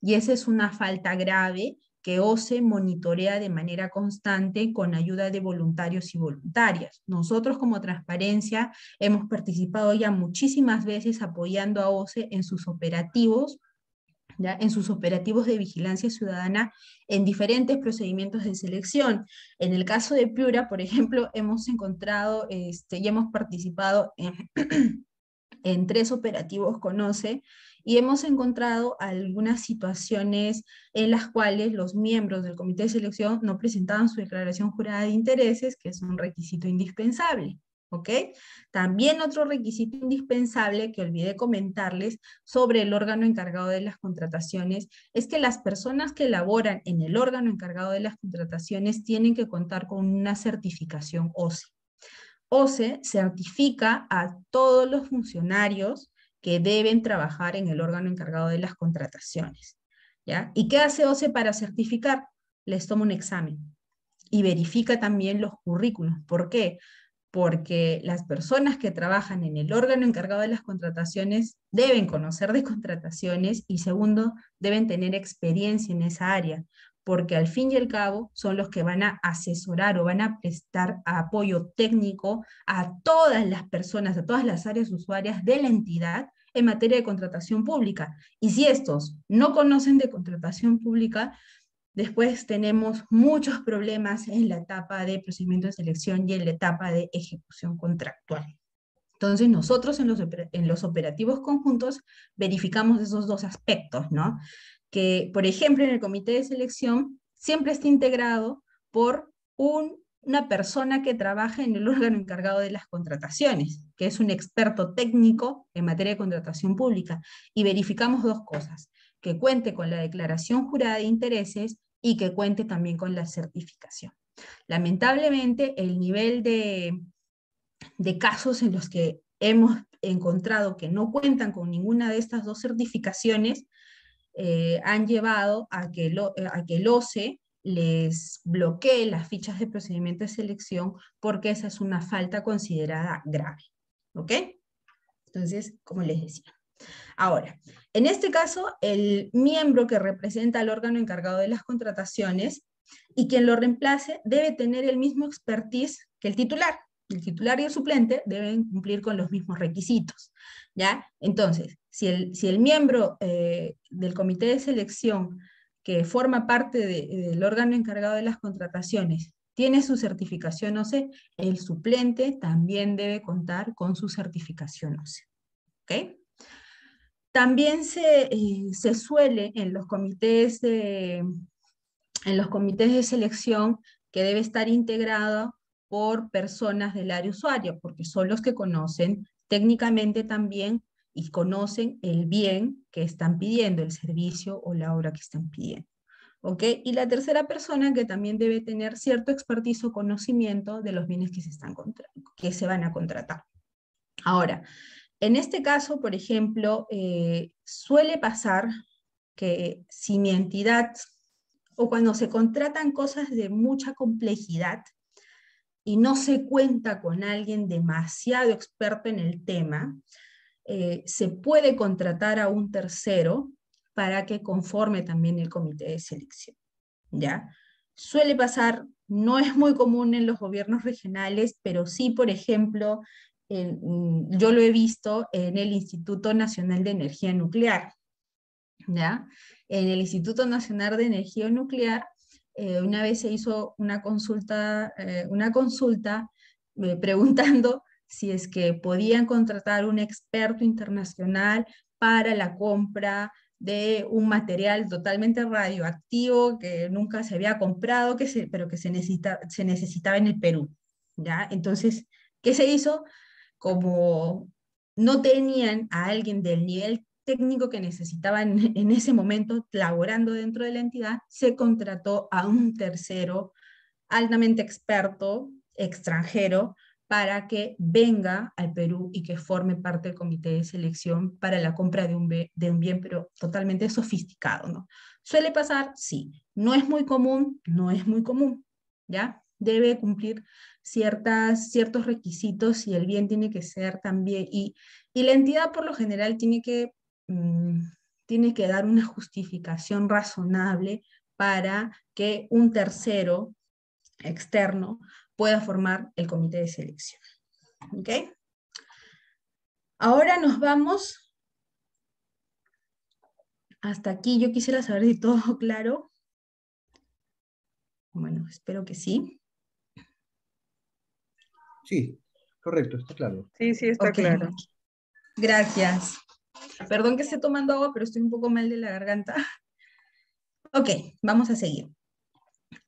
Y esa es una falta grave que OCE monitorea de manera constante con ayuda de voluntarios y voluntarias. Nosotros como Transparencia hemos participado ya muchísimas veces apoyando a OCE en sus operativos en sus operativos de vigilancia ciudadana en diferentes procedimientos de selección. En el caso de Piura, por ejemplo, (laughs) hemos encontrado este, y hemos participado en, (clears throat) en tres operativos conoce y hemos encontrado algunas situaciones en las cuales los miembros del comité de selección no presentaban su declaración jurada de intereses, que es un requisito indispensable. ¿ok? También otro requisito indispensable que olvidé comentarles sobre el órgano encargado de las contrataciones es que las personas que laboran en el órgano encargado de las contrataciones tienen que contar con una certificación OCE. OCE certifica a todos los funcionarios que deben trabajar en el órgano encargado de las contrataciones. ¿Y qué hace OCE para certificar? Les toma un examen y verifica también los currículos. ¿Por qué? porque las personas que trabajan en el órgano encargado de las contrataciones deben conocer de contrataciones y segundo, deben tener experiencia en esa área, porque al fin y al cabo son los que van a asesorar o van a prestar apoyo técnico a todas las personas, a todas las áreas usuarias de la entidad en materia de contratación pública. Y si estos no conocen de contratación pública, Después tenemos muchos problemas en la etapa de procedimiento de selección y en la etapa de ejecución contractual. Entonces nosotros en los, operativos conjuntos verificamos esos dos aspectos, ¿no? Que, por ejemplo, en el comité de selección siempre está integrado por una persona que trabaja en el órgano encargado de las contrataciones, que es un experto técnico en materia de contratación pública. Y verificamos dos cosas que cuente con la declaración jurada de intereses y que cuente también con la certificación. Lamentablemente, el nivel de, casos en los que hemos encontrado que no cuentan con ninguna de estas dos certificaciones eh, han llevado a que, eh, a que el OCE les bloquee las fichas de procedimiento de selección porque esa es una falta considerada grave. ¿Ok? Entonces, como les decía. Ahora, en este caso, el miembro que representa al órgano encargado de las contrataciones y quien lo reemplace debe tener el mismo expertise que el titular. El titular y el suplente deben cumplir con los mismos requisitos. ¿ya? Entonces, si el, miembro eh, del comité de selección que forma parte del órgano encargado de las contrataciones tiene su certificación OCE, el suplente también debe contar con su certificación OCE. ¿ok?, también eh, se, suele en los comités de, en los comités de selección que debe estar integrado por personas del área usuaria, porque son los que conocen técnicamente también y conocen el bien que están pidiendo, el servicio o la obra que están pidiendo. ¿Ok? Y la tercera persona que también debe tener cierto expertizo o conocimiento de los bienes que se, están que se van a contratar. Ahora, en este caso, por ejemplo, eh, suele pasar que si mi entidad o cuando se contratan cosas de mucha complejidad y no se cuenta con alguien demasiado experto en el tema, eh, se puede contratar a un tercero para que conforme también el comité de selección. ¿ya? Suele pasar, no es muy común en los gobiernos regionales, pero sí, por ejemplo, Mm, yo lo he visto en el Instituto Nacional de Energía Nuclear. En el Instituto Nacional de Energía Nuclear, eh, una vez se hizo una consulta, eh, una consulta (laughs) preguntando si es que podían contratar un experto internacional para la compra de un material totalmente radioactivo que nunca se había comprado, que pero que se, se necesitaba en el Perú. ¿ya? Entonces, ¿qué se hizo? como no tenían a alguien del nivel técnico que necesitaban (laughs) en ese momento laborando dentro de la entidad, se contrató a un tercero altamente experto, extranjero, para que venga al Perú y que forme parte del comité de selección para la compra de un, de un bien, pero totalmente sofisticado, ¿no? ¿Suele pasar? Sí. ¿No es muy común? No es muy común, ¿ya? debe cumplir ciertas, ciertos requisitos y el bien tiene que ser también, y, la entidad por lo general tiene que, mm, tiene que dar una justificación razonable para que un tercero externo pueda formar el comité de selección. ¿Ok? Ahora nos vamos. Hasta aquí yo quisiera saber si todo (laughs) claro. Bueno, espero que sí. Sí, correcto, está claro. Sí, sí, está claro. Gracias. Perdón que esté tomando agua, pero estoy un poco mal de la garganta. (laughs) Ok, vamos a seguir.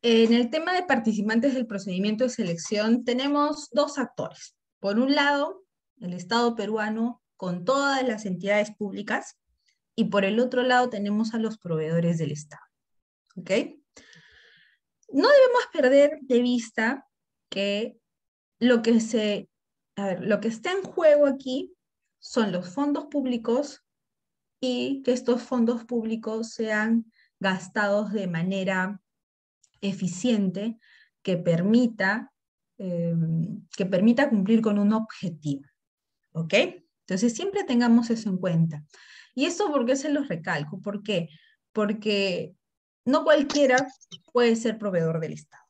En el tema de participantes del procedimiento de selección tenemos dos actores. Por un lado, el Estado peruano con todas las entidades públicas y por el otro lado tenemos a los proveedores del Estado. ¿Ok? No debemos perder de vista que lo que, se, lo que está en juego aquí son los fondos públicos y que estos fondos públicos sean gastados de manera eficiente que permita, em, que permita cumplir con un objetivo. ¿Ok? Entonces siempre tengamos eso en cuenta. ¿Y eso porque se los recalco? ¿Por Porque no cualquiera puede ser proveedor del Estado.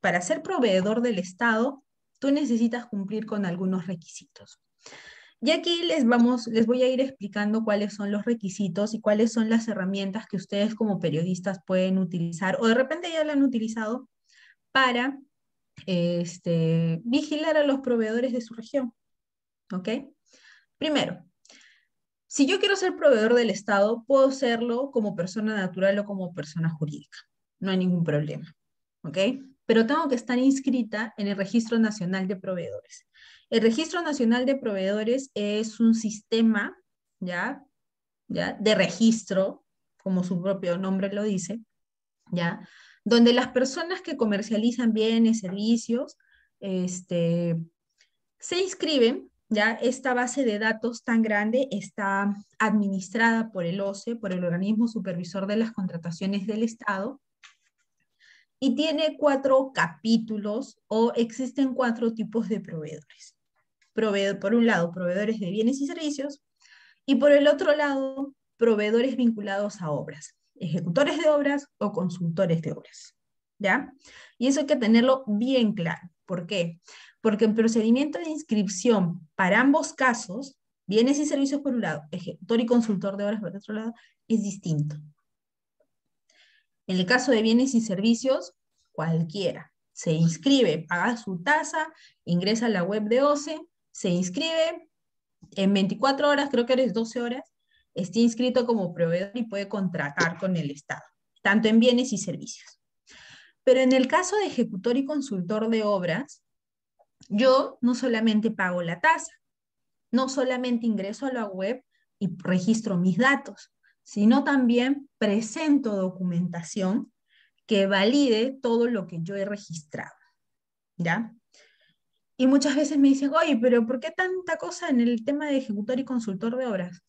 Para ser proveedor del Estado tú necesitas cumplir con algunos requisitos. Y aquí les, vamos, les voy a ir explicando cuáles son los requisitos y cuáles son las herramientas que ustedes como periodistas pueden utilizar o de repente ya lo han utilizado para este, vigilar a los proveedores de su región. ¿Ok? Primero, si yo quiero ser proveedor del Estado, puedo serlo como persona natural o como persona jurídica. No hay ningún problema. ¿Ok? pero tengo que estar inscrita en el Registro Nacional de Proveedores. El Registro Nacional de Proveedores es un sistema, ¿ya? De registro, como su propio nombre lo dice, ¿ya? Donde las personas que comercializan bienes, servicios, este, se inscriben, ¿ya? Esta base de datos tan grande está administrada por el OCE, por el Organismo Supervisor de las Contrataciones del Estado, y tiene cuatro capítulos o existen cuatro tipos de proveedores. Proveedor, por un lado, proveedores de bienes y servicios y por el otro lado, proveedores vinculados a obras, ejecutores de obras o consultores de obras. ¿Ya? Y eso hay que tenerlo bien claro. ¿Por qué? Porque el procedimiento de inscripción para ambos casos, bienes y servicios por un lado, ejecutor y consultor de obras por otro lado, es distinto. En el caso de bienes y servicios, cualquiera. Se inscribe, paga su tasa, ingresa a la web de OCE, se inscribe en 24 horas, creo que eres 12 horas, está inscrito como proveedor y puede contratar con el Estado, tanto en bienes y servicios. Pero en el caso de ejecutor y consultor de obras, yo no solamente pago la tasa, no solamente ingreso a la web y registro mis datos, sino también presento documentación que valide todo lo que yo he registrado. ¿Ya? Y muchas veces me dicen, oye, pero ¿por qué tanta cosa en el tema de ejecutor y consultor de obras?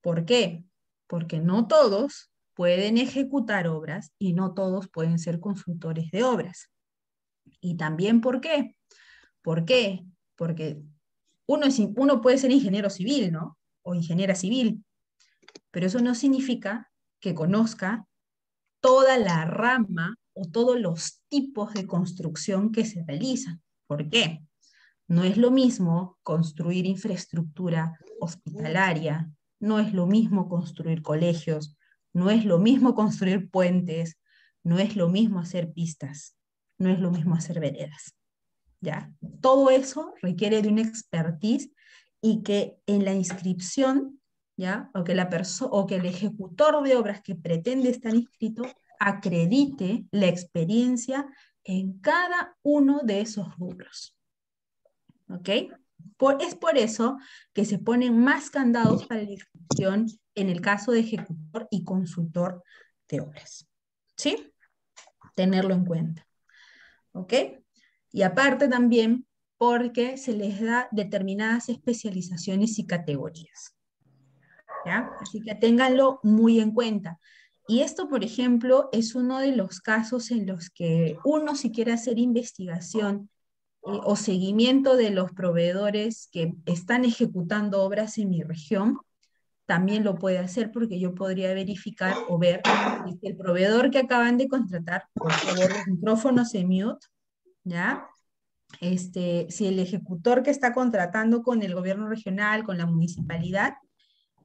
¿Por qué? Porque no todos pueden ejecutar obras y no todos pueden ser consultores de obras. Y también ¿por qué? ¿Por qué? Porque uno, es, uno puede ser ingeniero civil, ¿no? O ingeniera civil, pero eso no significa que conozca toda la rama o todos los tipos de construcción que se realizan. ¿Por qué? No es lo mismo construir infraestructura hospitalaria, no es lo mismo construir colegios, no es lo mismo construir puentes, no es lo mismo hacer pistas, no es lo mismo hacer veredas. ¿Ya? Todo eso requiere de una expertise y que en la inscripción o, que o que el ejecutor de obras que pretende estar inscrito acredite la experiencia en cada uno de esos rubros. ¿Ok? es por eso que se ponen más candados para la inscripción en el caso de ejecutor y consultor de obras. ¿Sí? Tenerlo en cuenta. ¿Ok? Y aparte también porque se les da determinadas especializaciones y categorías. Así que ténganlo muy en cuenta. Y esto, por ejemplo, es uno de los casos en los que uno si quiere hacer investigación eh, o seguimiento de los proveedores que están ejecutando obras en mi región, también lo puede hacer porque yo podría verificar o ver si el proveedor que acaban de contratar, por favor, los micrófonos en mute, ¿ya? Este, si el ejecutor que está contratando con el gobierno regional, con la municipalidad,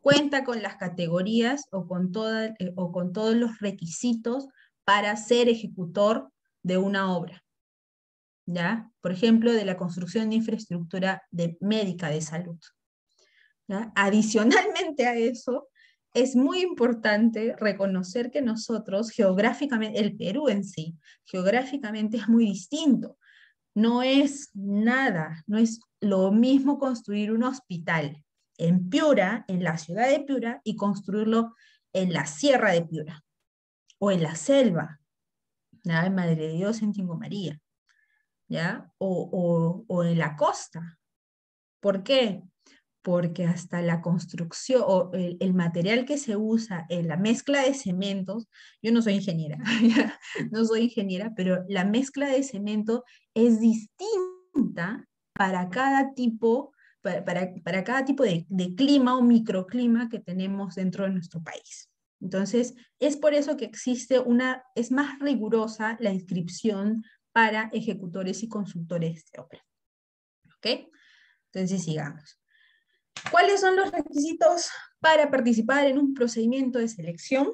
cuenta con las categorías eh, o con, todos los requisitos para ser ejecutor de una obra. ¿Ya? Por ejemplo, de la construcción de infraestructura de médica de salud. Adicionalmente a eso, es muy importante reconocer que nosotros geográficamente, el Perú en sí, geográficamente es muy distinto. No es nada, no es lo mismo construir un hospital en Piura, en la ciudad de Piura, y construirlo en la sierra de Piura o en la selva, en Madre de Dios, en Tingo María, ¿ya? O, o, en la costa. ¿Por qué? Porque hasta la construcción o el, material que se usa en la mezcla de cementos, yo no soy ingeniera, (laughs) no soy ingeniera, pero la mezcla de cemento es distinta para cada tipo para, cada tipo de, clima o microclima que tenemos dentro de nuestro país. Entonces, es por eso que existe una, es más rigurosa la inscripción para ejecutores y consultores de obra. ¿Ok? Entonces, sigamos. ¿Cuáles son los requisitos para participar en un procedimiento de selección?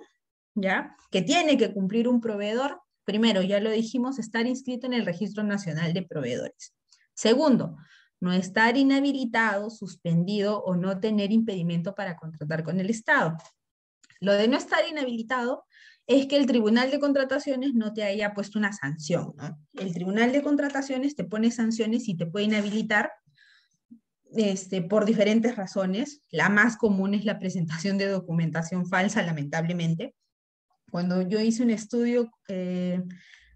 ¿Ya? Que tiene que cumplir un proveedor. Primero, ya lo dijimos, estar inscrito en el Registro Nacional de Proveedores. Segundo, no estar inhabilitado, suspendido o no tener impedimento para contratar con el Estado. Lo de no estar inhabilitado es que el Tribunal de Contrataciones no te haya puesto una sanción. El Tribunal de Contrataciones te pone sanciones y te puede inhabilitar este, por diferentes razones. La más común es la presentación de documentación falsa, lamentablemente. Cuando yo hice un estudio eh,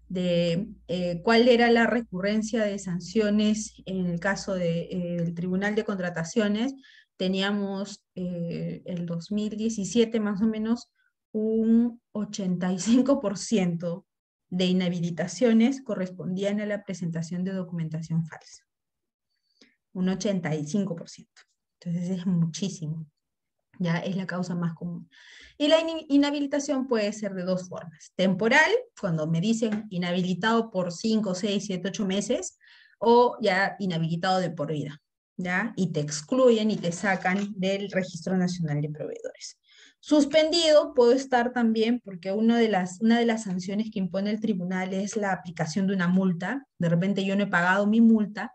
de eh, cuál era la recurrencia de sanciones en el caso del de, eh, Tribunal de Contrataciones, teníamos eh, el 2017 más o menos un 85% de inhabilitaciones correspondían a la presentación de documentación falsa. Un 85%. Entonces es muchísimo. Ya es la causa más común. Y la inhabilitación puede ser de dos formas. Temporal, cuando me dicen inhabilitado por 5, 6, 7, 8 meses, o ya inhabilitado de por vida. ¿ya? Y te excluyen y te sacan del Registro Nacional de Proveedores. Suspendido puedo estar también porque una de, las, una de las sanciones que impone el tribunal es la aplicación de una multa. De repente yo no he pagado mi multa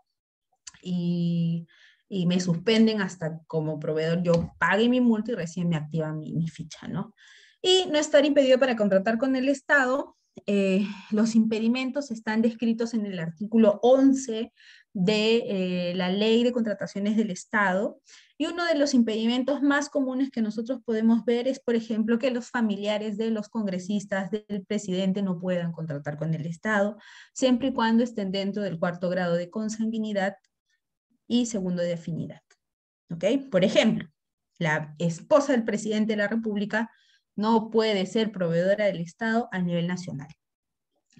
y y me suspenden hasta como proveedor yo pague mi multa y recién me activa mi, ficha, ¿no? Y no estar impedido para contratar con el Estado. Eh, los impedimentos están descritos en el artículo 11 de eh, la ley de contrataciones del Estado. Y uno de los impedimentos más comunes que nosotros podemos ver es, por ejemplo, que los familiares de los congresistas, del presidente, no puedan contratar con el Estado, siempre y cuando estén dentro del cuarto grado de consanguinidad y segundo de afinidad. Por ejemplo, la esposa del presidente de la República no puede ser proveedora del Estado a nivel nacional.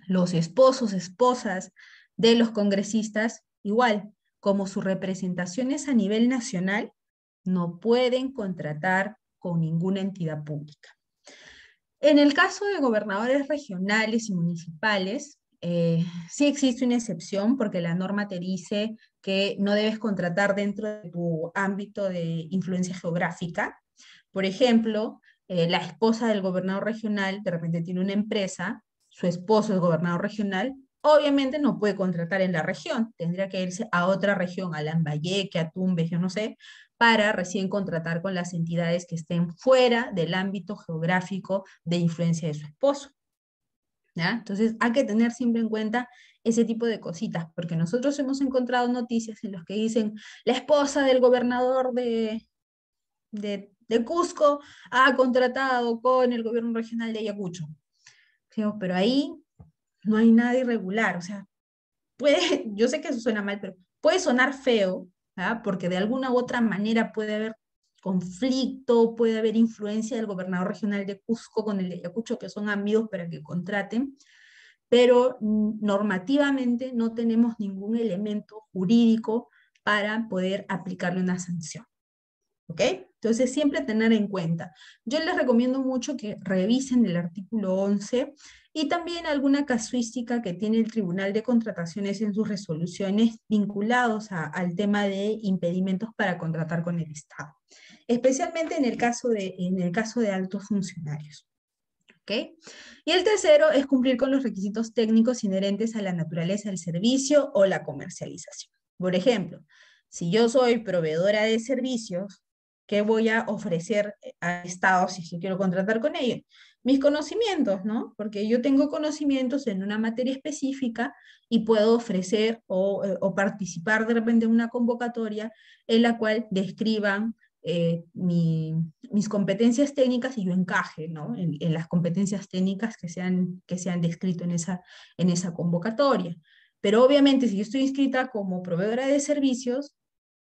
Los esposos, esposas de los congresistas, igual como sus representaciones a nivel nacional, no pueden contratar con ninguna entidad pública. En el caso de gobernadores regionales y municipales, eh, sí existe una excepción porque la norma te dice que no debes contratar dentro de tu ámbito de influencia geográfica. Por ejemplo, eh, la esposa del gobernador regional de repente tiene una empresa, su esposo es gobernador regional, obviamente no puede contratar en la región, tendría que irse a otra región, a Lambayeque, a Tumbes, yo no sé, para recién contratar con las entidades que estén fuera del ámbito geográfico de influencia de su esposo. Entonces hay que tener siempre en cuenta ese tipo de cositas, porque nosotros hemos encontrado noticias en las que dicen la esposa del gobernador de, de, Cusco ha contratado con el gobierno regional de Ayacucho. Pero ahí no hay nada irregular, o sea, puede, (laughs) yo sé que eso suena mal, pero puede sonar feo, porque de alguna u otra manera puede haber conflicto, puede haber influencia del gobernador regional de Cusco con el de Ayacucho, que son amigos para que contraten, pero normativamente no tenemos ningún elemento jurídico para poder aplicarle una sanción. ¿Ok? Entonces, siempre tener en cuenta. Yo les recomiendo mucho que revisen el artículo 11 y también alguna casuística que tiene el Tribunal de Contrataciones en sus resoluciones vinculados al tema de impedimentos para contratar con el Estado especialmente en el caso de, en el caso de altos funcionarios. Y el tercero es cumplir con los requisitos técnicos inherentes a la naturaleza del servicio o la comercialización. Por ejemplo, si yo soy proveedora de servicios, ¿qué voy a ofrecer al Estado si yo quiero contratar con ellos? Mis conocimientos, ¿no? Porque yo tengo conocimientos en una materia específica y puedo ofrecer o, eh, o participar de repente en una convocatoria en la cual describan eh, mis competencias técnicas y yo encaje ¿no? en, las competencias técnicas que se han, que sean descrito en esa, en esa convocatoria. Pero obviamente si yo estoy inscrita como proveedora de servicios,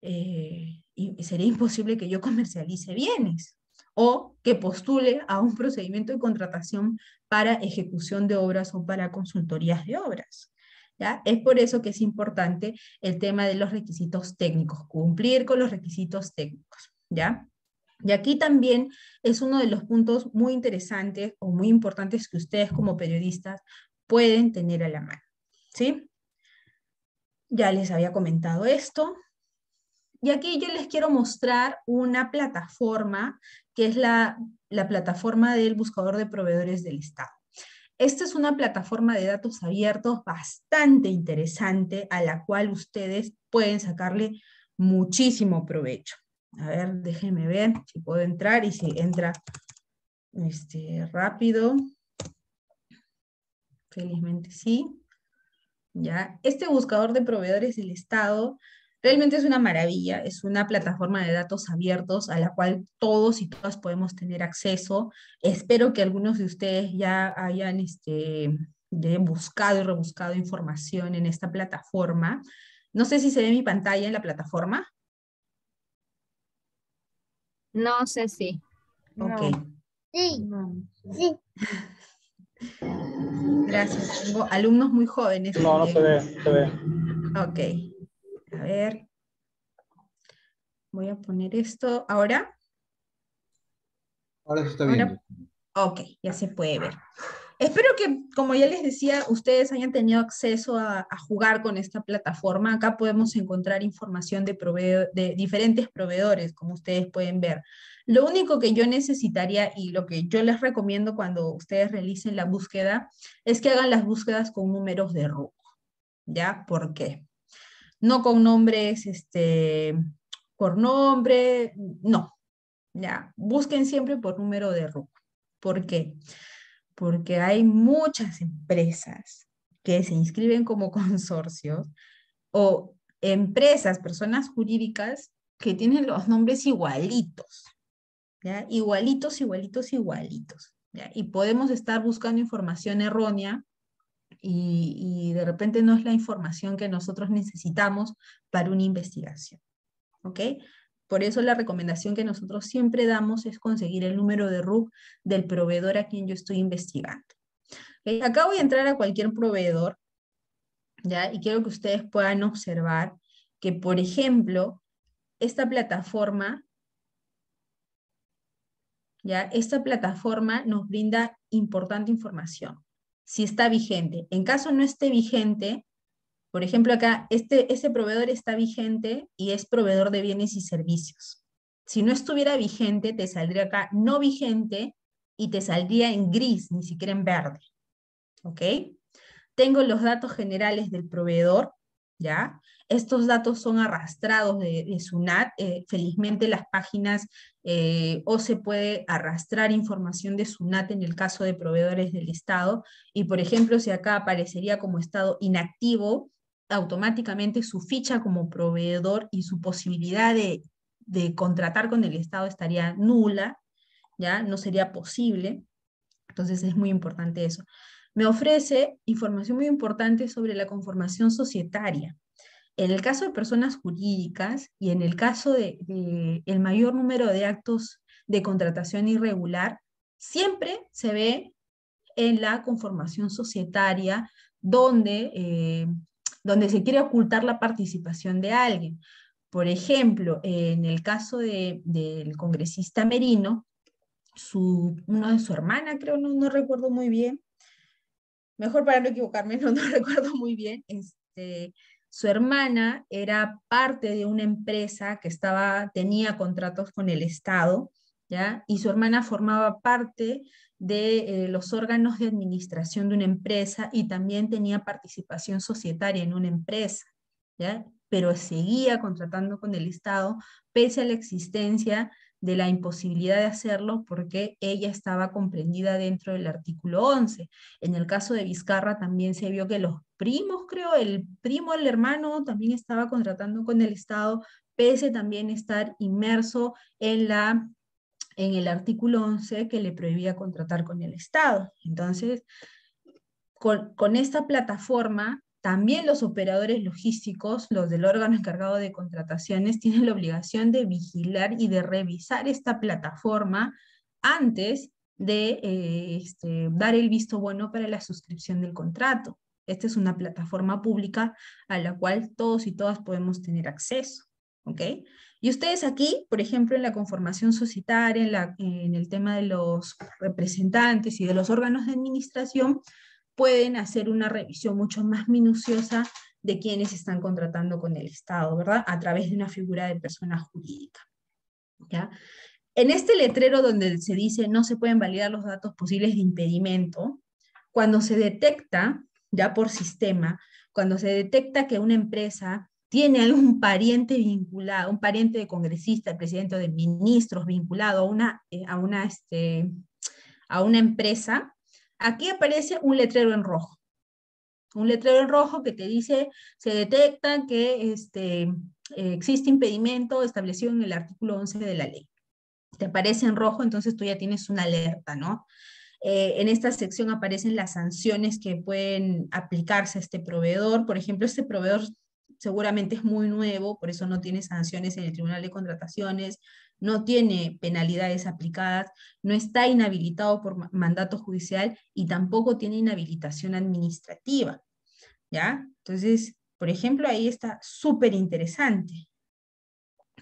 eh, y sería imposible que yo comercialice bienes o que postule a un procedimiento de contratación para ejecución de obras o para consultorías de obras. ¿Ya? Es por eso que es importante el tema de los requisitos técnicos, cumplir con los requisitos técnicos. ¿ya? Y aquí también es uno de los puntos muy interesantes o muy importantes que ustedes como periodistas pueden tener a la mano, ¿sí? Ya les había comentado esto. Y aquí yo les quiero mostrar una plataforma que es la, la plataforma del buscador de proveedores del Estado. Esta es una plataforma de datos abiertos bastante interesante a la cual ustedes pueden sacarle muchísimo provecho. A ver, déjenme ver si puedo entrar y si entra este, rápido. Felizmente sí. Ya, este buscador de proveedores del Estado realmente es una maravilla, es una plataforma de datos abiertos a la cual todos y todas podemos tener acceso. Espero que algunos de ustedes ya hayan este, buscado y rebuscado información en esta plataforma. No sé si se ve mi pantalla en la plataforma. No sé si. Ok. Sí. Sí. Gracias. Tengo alumnos muy jóvenes. No, no se ve, se ve. Ok. A ver. Voy a poner esto. ¿Ahora? Ahora se está viendo. ok, ya se puede ver. Espero que, como ya les decía, ustedes hayan tenido acceso a, jugar con esta plataforma. Acá podemos encontrar información de, de diferentes proveedores, como ustedes pueden ver. Lo único que yo necesitaría y lo que yo les recomiendo cuando ustedes realicen la búsqueda es que hagan las búsquedas con números de RUC, ¿Ya? ¿Por qué? No con nombres, este, por nombre, no. ¿Ya? Busquen siempre por número de RUC. ¿Por qué? porque hay muchas empresas que se inscriben como (laughs) consorcios o empresas, personas jurídicas que tienen los nombres igualitos, Igualitos, igualitos, igualitos. Y podemos estar buscando información errónea y, y, de repente no es la información que nosotros necesitamos para una investigación. ¿Ok? Por eso la recomendación que nosotros siempre damos es conseguir el número de RUC del proveedor a quien yo estoy investigando. Acá voy a entrar a cualquier proveedor, ¿ya? Y quiero que ustedes puedan observar que, por ejemplo, esta plataforma, ¿ya? Esta plataforma nos brinda importante información, si está vigente. En caso no esté vigente, por ejemplo, acá, este, ese proveedor está vigente y es proveedor de bienes y servicios. Si no estuviera vigente, te saldría acá no vigente y te saldría en gris, ni siquiera en verde. ¿Ok? Tengo los datos generales del proveedor, ¿ya? Estos datos son arrastrados de, SUNAT. Eh, felizmente las páginas eh, o se puede arrastrar información de SUNAT en el caso de proveedores del Estado. Y por ejemplo, si acá aparecería como estado inactivo, automáticamente su ficha como proveedor y su posibilidad de, contratar con el Estado estaría nula, ¿ya? No sería posible. Entonces es muy importante eso. Me ofrece información muy importante sobre la conformación societaria. En el caso de personas jurídicas y en el caso de, el mayor número de actos de contratación irregular, siempre se ve en la conformación societaria donde eh, donde se quiere ocultar la participación de alguien. Por ejemplo, en el caso del congresista Merino, su, de su hermana, creo, no, no recuerdo muy bien, mejor para no equivocarme, (laughs) no, no recuerdo muy bien, este, su hermana era parte de una empresa que estaba, tenía contratos con el Estado, ¿ya? y su hermana formaba parte de eh, los órganos de administración de una empresa y también tenía participación societaria en una empresa, ¿ya? pero seguía contratando con el Estado pese a la existencia de la imposibilidad de hacerlo porque ella estaba comprendida dentro del artículo 11. En el caso de Vizcarra también se vio que los primos, creo, el primo, el hermano también estaba contratando con el Estado, pese también estar inmerso en la en el artículo 11 que le prohibía contratar con el Estado. Entonces, con, esta plataforma, también los operadores logísticos, los del órgano encargado de contrataciones, tienen la obligación de vigilar y de revisar esta plataforma antes de eh, este, dar el visto bueno para la suscripción del contrato. Esta es una plataforma pública a la cual todos y todas podemos tener acceso. ¿ok? Y ustedes aquí, por ejemplo, en la conformación societaria, en, el tema de los representantes y de los órganos de administración, pueden hacer una revisión mucho más minuciosa de quienes están contratando con el Estado, ¿verdad? A través de una figura de persona jurídica. ¿ya? En este letrero donde se dice no se pueden validar los datos posibles de impedimento, cuando se detecta, ya por sistema, cuando se detecta que una empresa tiene algún (laughs) pariente vinculado, un pariente de congresista, el presidente o de ministros vinculado a una, eh, a una, este, a una empresa, aquí aparece un letrero en rojo. Un letrero en rojo que te dice, se detecta que este, eh, existe impedimento establecido en el artículo 11 de la ley. Te aparece en rojo, entonces tú ya tienes una alerta, ¿no? Eh, en esta sección aparecen las sanciones que pueden aplicarse a este proveedor. Por ejemplo, este proveedor seguramente es muy nuevo, por eso no tiene sanciones en el Tribunal de Contrataciones, no tiene penalidades aplicadas, no está inhabilitado por mandato judicial y tampoco tiene inhabilitación administrativa. ¿Ya? Entonces, por ejemplo, ahí está súper interesante.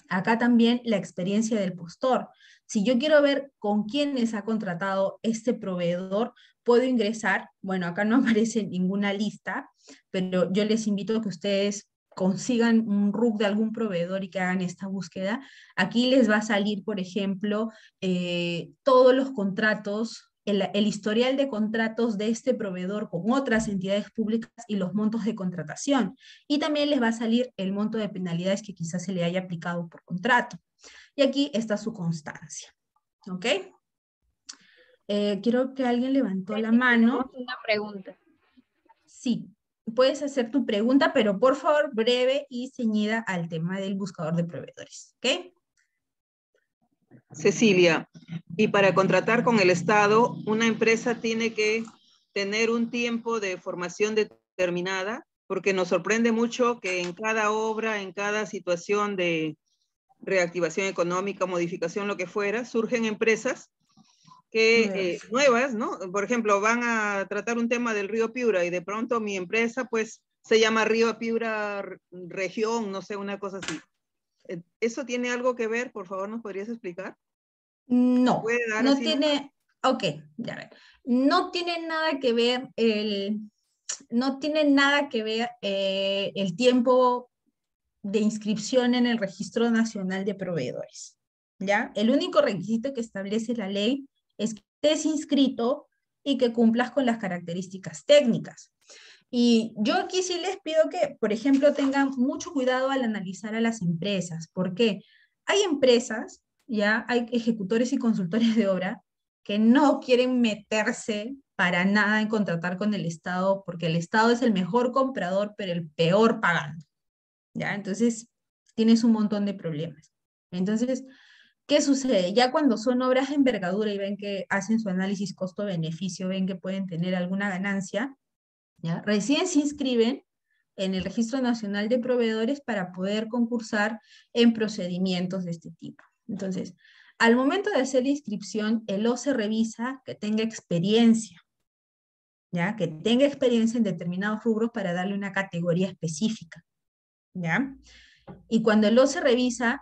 Acá también la experiencia del postor. Si yo quiero ver con quiénes ha contratado este proveedor, puedo ingresar, bueno, acá no (laughs) aparece ninguna lista, pero yo les invito a que ustedes consigan un RUC de algún proveedor y que hagan esta búsqueda, aquí les va a salir, por ejemplo, eh, todos los contratos, el, historial de contratos de este proveedor con otras entidades públicas y los montos de contratación. Y también les va a salir el monto de penalidades que quizás se le haya aplicado por contrato. Y aquí está su constancia. ¿Ok? Eh, quiero que alguien levantó la mano. Una pregunta. Sí, puedes hacer tu pregunta, pero por favor breve y ceñida al tema del buscador de proveedores. ¿Ok? Cecilia, y para contratar con el Estado, una empresa tiene que tener un tiempo de formación determinada, porque nos sorprende mucho que en cada obra, en cada situación de reactivación económica, modificación, lo que fuera, surgen empresas que eh, nuevas, ¿no? Por ejemplo, van a tratar un tema del río Piura y de pronto mi empresa, pues, se llama Río Piura Región, no sé, una cosa así. Eh, ¿Eso tiene algo que ver? Por favor, ¿nos podrías explicar? No, no tiene, ok, ya ver. No tiene nada que ver el, no tiene nada que ver eh, el tiempo de inscripción en el Registro Nacional de Proveedores. ¿Ya? El único requisito que establece la ley es que estés inscrito y que cumplas con las características técnicas. Y yo aquí sí les pido que, por ejemplo, tengan mucho cuidado al analizar a las empresas, porque hay empresas, ya hay ejecutores y consultores de obra que no quieren meterse para nada en contratar con el Estado, porque el Estado es el mejor comprador, pero el peor pagando. Entonces, tienes un montón de problemas. Entonces, ¿Qué sucede? Ya cuando son obras de envergadura y ven que hacen su análisis costo-beneficio, ven que pueden tener alguna ganancia, ¿ya? recién se inscriben en el Registro Nacional de Proveedores para poder concursar en procedimientos de este tipo. Entonces, al momento de hacer la inscripción, el O se revisa que tenga experiencia, ¿ya? que tenga experiencia en determinados rubros para darle una categoría específica. ¿ya? Y cuando el se revisa,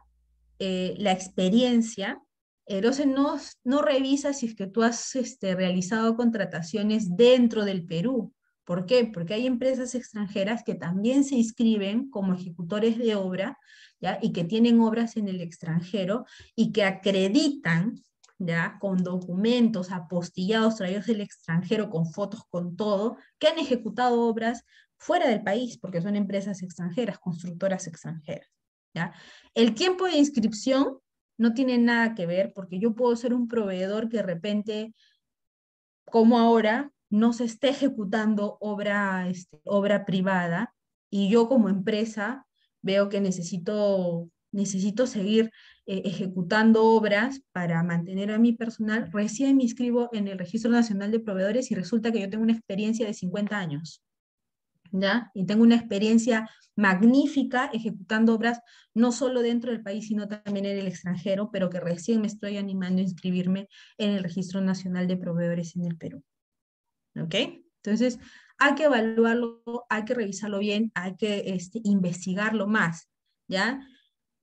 eh, la experiencia. Entonces no, no revisa si es que tú has este, realizado contrataciones dentro del Perú. ¿Por qué? Porque hay empresas extranjeras que también se inscriben como ejecutores de obra ¿ya? y que tienen obras en el extranjero y que acreditan ¿ya? con documentos apostillados traídos del extranjero, con fotos, con todo, que han ejecutado obras fuera del país, porque son empresas extranjeras, constructoras extranjeras. El tiempo de inscripción no tiene nada que ver porque yo puedo ser un proveedor que de repente, como ahora, no se esté ejecutando obra, este, obra privada y yo como empresa veo que necesito, necesito seguir eh, ejecutando obras para mantener a mi personal, recién me inscribo en el Registro Nacional de Proveedores y resulta que yo tengo una experiencia de 50 años. Y tengo una experiencia magnífica ejecutando obras no solo dentro del país, sino también en el extranjero, pero que recién me estoy animando a inscribirme en el Registro Nacional de Proveedores en el Perú. ¿Ok? Entonces, hay que evaluarlo, hay que revisarlo bien, hay que este, investigarlo más, ¿ya?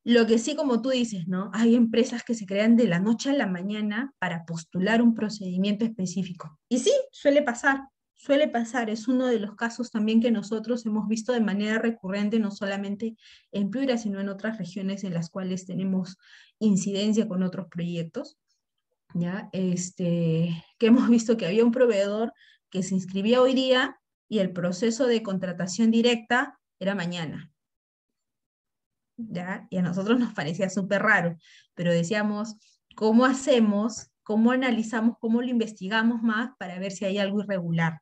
Lo que sí, como tú dices, ¿no? Hay empresas que se crean de la noche a la mañana para postular un procedimiento específico. Y sí, suele pasar, suele pasar, es uno de los casos también que nosotros hemos visto de manera recurrente, no solamente en Piura, sino en otras regiones en las cuales tenemos incidencia con otros proyectos, ¿ya? Este, que hemos visto que había un proveedor que se inscribía hoy día y el proceso de contratación directa era mañana. ¿Ya? Y a nosotros nos parecía súper raro, pero decíamos, ¿cómo hacemos cómo analizamos, cómo lo investigamos más para ver si hay algo irregular.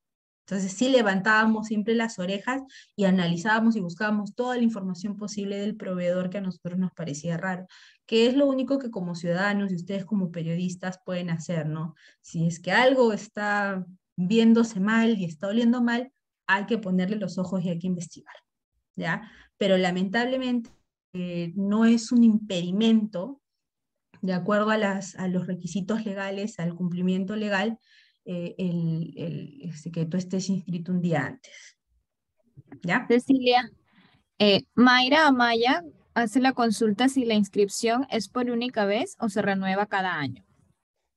Entonces sí levantábamos siempre las orejas y analizábamos y buscábamos toda la información posible del proveedor que a nosotros nos parecía raro, que es lo único que como ciudadanos y ustedes como periodistas pueden hacer, ¿no? Si es que algo está viéndose mal y está oliendo mal, hay que ponerle los ojos y hay que investigar, ¿ya? Pero lamentablemente eh, no es un impedimento de acuerdo a los requisitos legales, al cumplimiento legal, eh, el, el, este, que tú estés inscrito un día antes. ¿Ya? Cecilia, eh, Mayra Amaya hace la consulta si la inscripción es por única vez o se renueva cada año.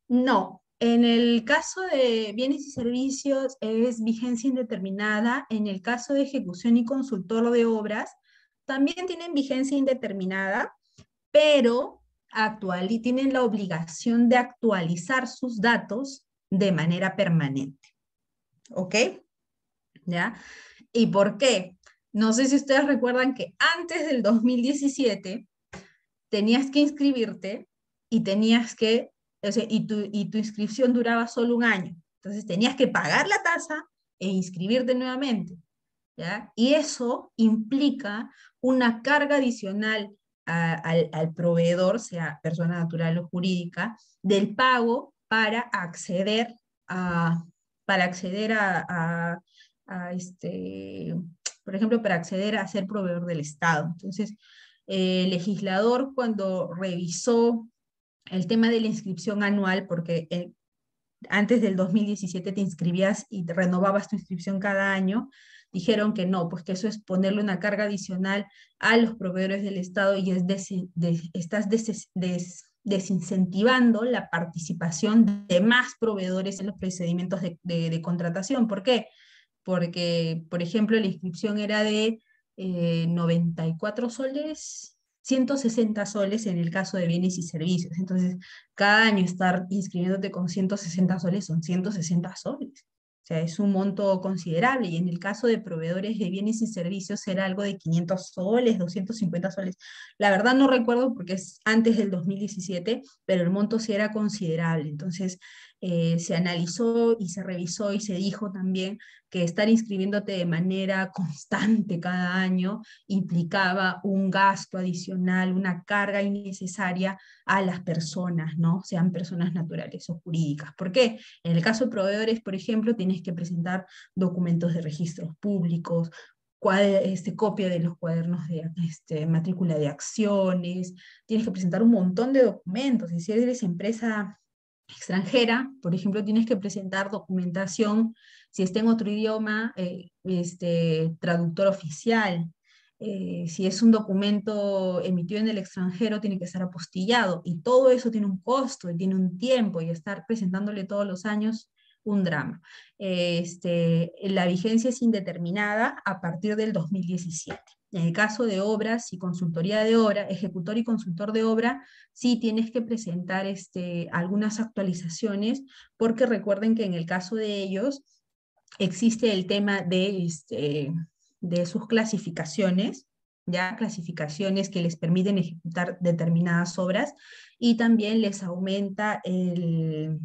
No, en el caso de bienes y servicios es vigencia indeterminada, en el caso de ejecución y consultor de obras también tienen vigencia indeterminada, pero actual y tienen la obligación de actualizar sus datos de manera permanente. ¿Ok? ¿Ya? ¿Y por qué? No sé si ustedes recuerdan que antes del 2017 tenías que inscribirte y tenías que, y, tu, inscripción duraba solo un año. Entonces tenías que pagar la tasa e inscribirte nuevamente. ¿ya? Y eso implica una carga adicional al, al proveedor, sea persona natural o jurídica, del pago para acceder a, para acceder a, este, por ejemplo, para acceder a ser proveedor del Estado. Entonces, el legislador cuando revisó el tema de la inscripción anual, porque eh, antes del 2017 te inscribías y renovabas tu inscripción cada año, dijeron que no, pues que eso es ponerle una carga adicional a los proveedores del Estado y es estás des, desincentivando la participación de más proveedores en los procedimientos de, contratación. ¿Por qué? Porque, por ejemplo, la inscripción era de 94 eh, soles, 160 soles en el caso de bienes y servicios. Entonces, cada año estar inscribiéndote con 160 soles son 160 soles sea, es un monto considerable y en el caso de proveedores de bienes y servicios era algo de 500 soles, 250 soles. La verdad no recuerdo porque es antes del 2017, pero el monto sí era considerable. Entonces, eh, se analizó y se revisó y se dijo también que estar inscribiéndote de manera constante cada año implicaba un gasto adicional, una carga innecesaria a las personas, ¿no? Sean personas naturales o jurídicas. ¿Por qué? En el caso de proveedores, por ejemplo, tienes que presentar documentos de registros públicos, este, copia de los cuadernos de este, matrícula de acciones, tienes que presentar un montón de documentos, y si eres empresa extranjera, por ejemplo, tienes que presentar documentación, si está en otro idioma, eh, este, traductor oficial. Eh, si es un documento emitido en el extranjero, tiene que estar apostillado. Y todo eso tiene un costo y tiene un tiempo y estar presentándole todos los años un drama. Este, la vigencia es indeterminada a partir del 2017 en el caso de obras y consultoría de obra, ejecutor y consultor de obra, sí tienes que presentar este, algunas actualizaciones, porque recuerden que en el caso de ellos existe el tema de, este, sus clasificaciones, ya clasificaciones que les permiten ejecutar determinadas obras y también les aumenta, el,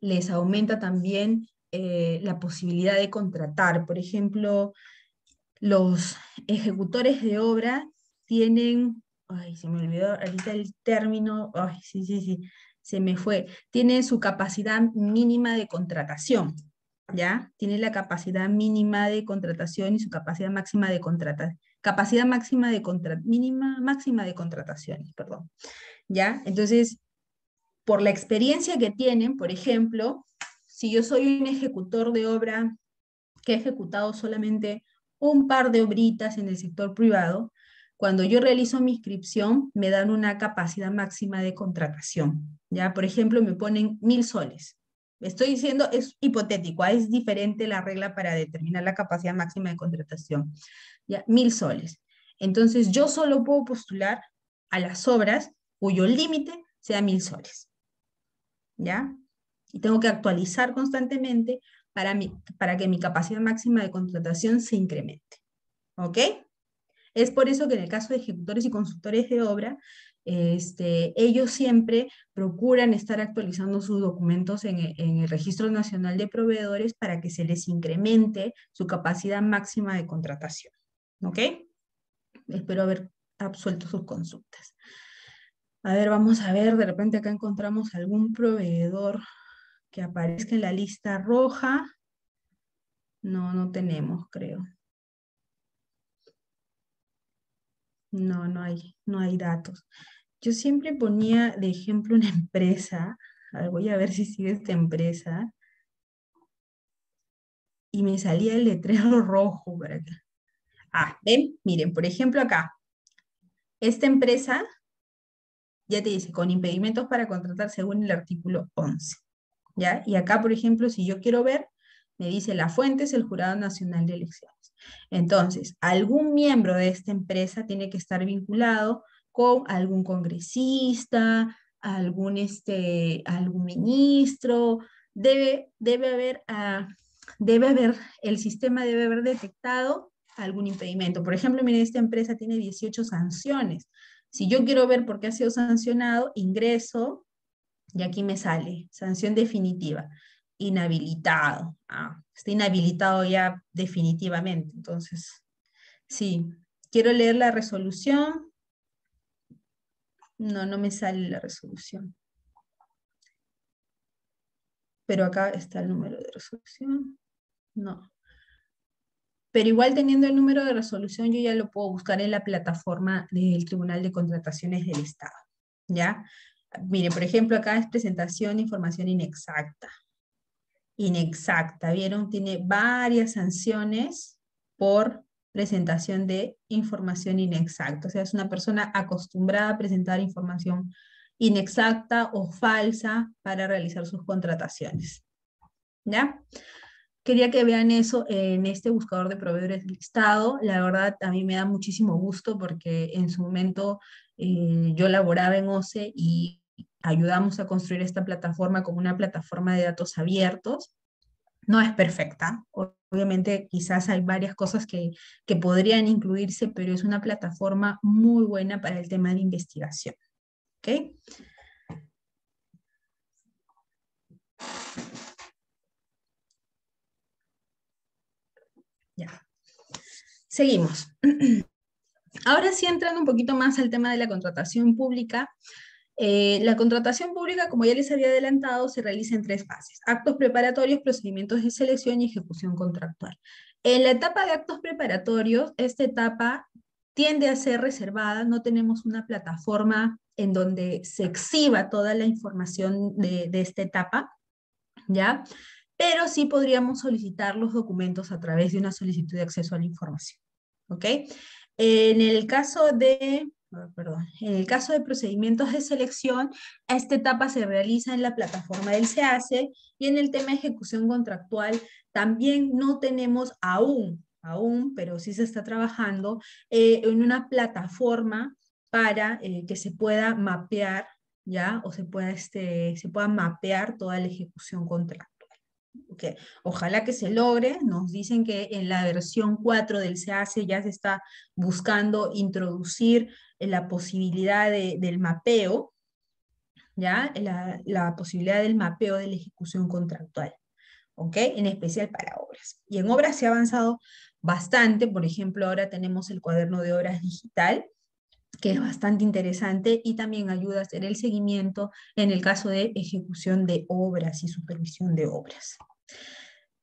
les aumenta también eh, la posibilidad de contratar, por ejemplo, los ejecutores de obra tienen, ay, se me olvidó ahorita el término, ay, sí, sí, sí, se me fue, tienen su capacidad mínima de contratación, ¿ya? tienen la capacidad mínima de contratación y su capacidad máxima de contratación, capacidad máxima de máxima de contrataciones, perdón, ¿ya? Entonces, por la experiencia que tienen, por ejemplo, si yo soy un ejecutor de obra que ha ejecutado solamente un par de obritas en el sector privado, cuando yo realizo mi inscripción me dan una capacidad máxima de contratación. Ya, por ejemplo, me ponen mil soles. Estoy diciendo, es hipotético, ah, es diferente la regla para determinar la capacidad máxima de contratación. Ya, mil soles. Entonces, yo solo puedo postular a las obras cuyo límite sea mil soles. ¿Ya? Y tengo que actualizar constantemente para, que mi capacidad máxima de contratación se incremente. ¿Ok? Es por eso que en el caso de ejecutores y consultores de obra, este, ellos siempre procuran estar actualizando sus documentos en, en, el Registro Nacional de Proveedores para que se les incremente su capacidad máxima de contratación. ¿Ok? Espero haber absuelto sus consultas. A ver, vamos a ver, de repente acá encontramos algún proveedor que aparezca en la lista roja. No, no tenemos, creo. No, no hay, no hay datos. Yo siempre ponía de ejemplo una (laughs) empresa. A voy a ver si sigue esta empresa. Y me salía el letrero (laughs) rojo Ah, ven, miren, por ejemplo acá. Esta empresa ya te dice con impedimentos para contratar según el artículo 11. Y acá, por ejemplo, si yo quiero ver, me dice la fuente es el Jurado Nacional de Elecciones. Entonces, algún miembro de esta empresa tiene que estar vinculado con algún congresista, algún, este, algún ministro, debe, debe, haber, ah, debe haber, el sistema debe haber detectado algún impedimento. Por ejemplo, mire, esta empresa tiene 18 sanciones. Si yo quiero ver por qué ha sido sancionado, ingreso y aquí me sale, sanción definitiva, inhabilitado. Ah, está inhabilitado ya definitivamente. Entonces, sí, quiero leer la resolución. No, no me sale la resolución. Pero acá está el número de resolución. No. Pero igual teniendo el número de resolución, yo ya lo puedo buscar en la plataforma del Tribunal de Contrataciones del Estado. ¿Ya? Mire, por ejemplo, acá es presentación de información inexacta. Inexacta, ¿vieron? Tiene varias sanciones por presentación de información inexacta. O sea, es una persona acostumbrada a presentar información inexacta o falsa para realizar sus contrataciones. ¿Ya? Quería que vean eso en este buscador de proveedores listado. La verdad, a mí me da muchísimo gusto porque en su momento eh, yo laboraba en OCE y ayudamos a construir esta plataforma como una plataforma de datos abiertos. No es perfecta, obviamente quizás hay varias cosas que, podrían incluirse, pero es una plataforma muy buena para el tema de investigación. Seguimos. (clears throat) Ahora sí, entrando un poquito más al tema de la contratación pública, eh, la contratación pública, como ya les había adelantado, se realiza en tres fases, actos preparatorios, procedimientos de selección y ejecución contractual. En la etapa de actos preparatorios, esta etapa tiende a ser reservada, no tenemos una plataforma en donde se exhiba toda la información de, de esta etapa, ¿ya? Pero sí podríamos solicitar los documentos a través de una solicitud de acceso a la información, ¿ok? En el caso de ah, En el caso de procedimientos de selección, esta etapa se realiza en la plataforma del CACE y en el tema de ejecución contractual también no tenemos aún, aún, pero sí se está trabajando eh, en una plataforma para eh, que se pueda mapear, ¿ya? O se pueda, este, se pueda mapear toda la ejecución contractual que ojalá que se logre. Nos dicen que en la versión 4 del SEACE ya se está buscando introducir eh, la posibilidad del mapeo, ¿ya? La, posibilidad del mapeo de la ejecución contractual, En especial para obras. Y en obras se ha avanzado bastante, por ejemplo, ahora tenemos el cuaderno de obras digital, que es bastante interesante y también ayuda a hacer el seguimiento en el caso de ejecución de obras y supervisión de obras.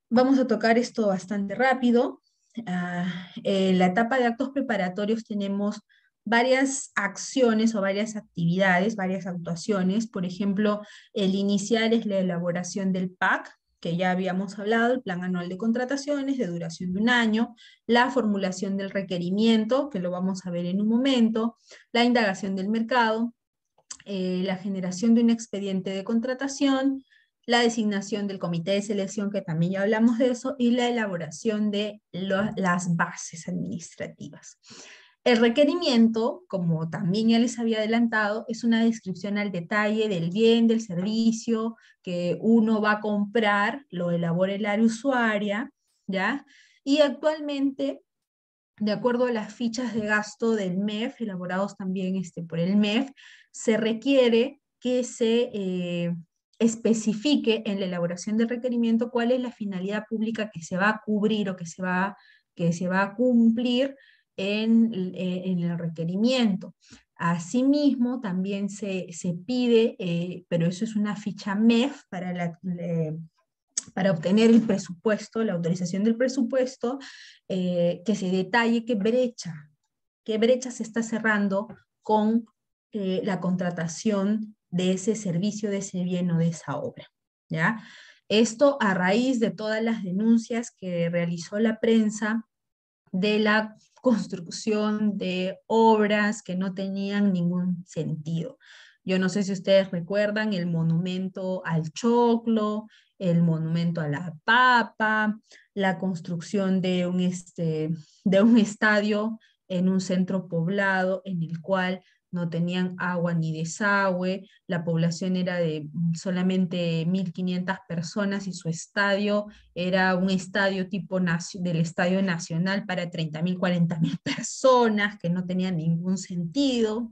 Vamos a tocar esto bastante rápido. Ah, en la etapa de actos preparatorios tenemos varias acciones o varias actividades, varias actuaciones. Por ejemplo, el inicial es la elaboración del PAC, que ya habíamos hablado, el plan anual de contrataciones de duración de un año, la formulación del requerimiento, que lo vamos a ver en un momento, la indagación del mercado, eh, la generación de un expediente de contratación, la designación del comité de selección, que también ya hablamos de eso, y la elaboración de las bases administrativas. El requerimiento, como también ya les había adelantado, es una descripción al detalle del bien, del servicio que uno va a comprar, lo elabora la usuaria, ¿ya? Y actualmente, de acuerdo a las fichas de gasto del MEF, elaborados también este, por el MEF, se requiere que se eh, especifique en la elaboración del requerimiento cuál es la finalidad pública que se va a cubrir o que se va, que se va a cumplir en, eh, el requerimiento. Asimismo, también se, pide, eh, pero eso es una ficha MEF para, eh, para obtener el presupuesto, la autorización del presupuesto, que se detalle qué brecha, qué brecha se está cerrando con la contratación de ese servicio, de ese bien o de esa obra. ¿ya? Esto a raíz de todas las denuncias que realizó la prensa de la construcción de obras que no tenían ningún sentido. Yo no sé si ustedes recuerdan el monumento al choclo, el monumento a la papa, la construcción de un, este, de un estadio en un centro poblado en el cual no tenían agua ni desagüe, la población era de solamente 1.500 personas y su estadio era un estadio tipo del Estadio Nacional para 30.000, 40.000 personas que no tenía ningún sentido,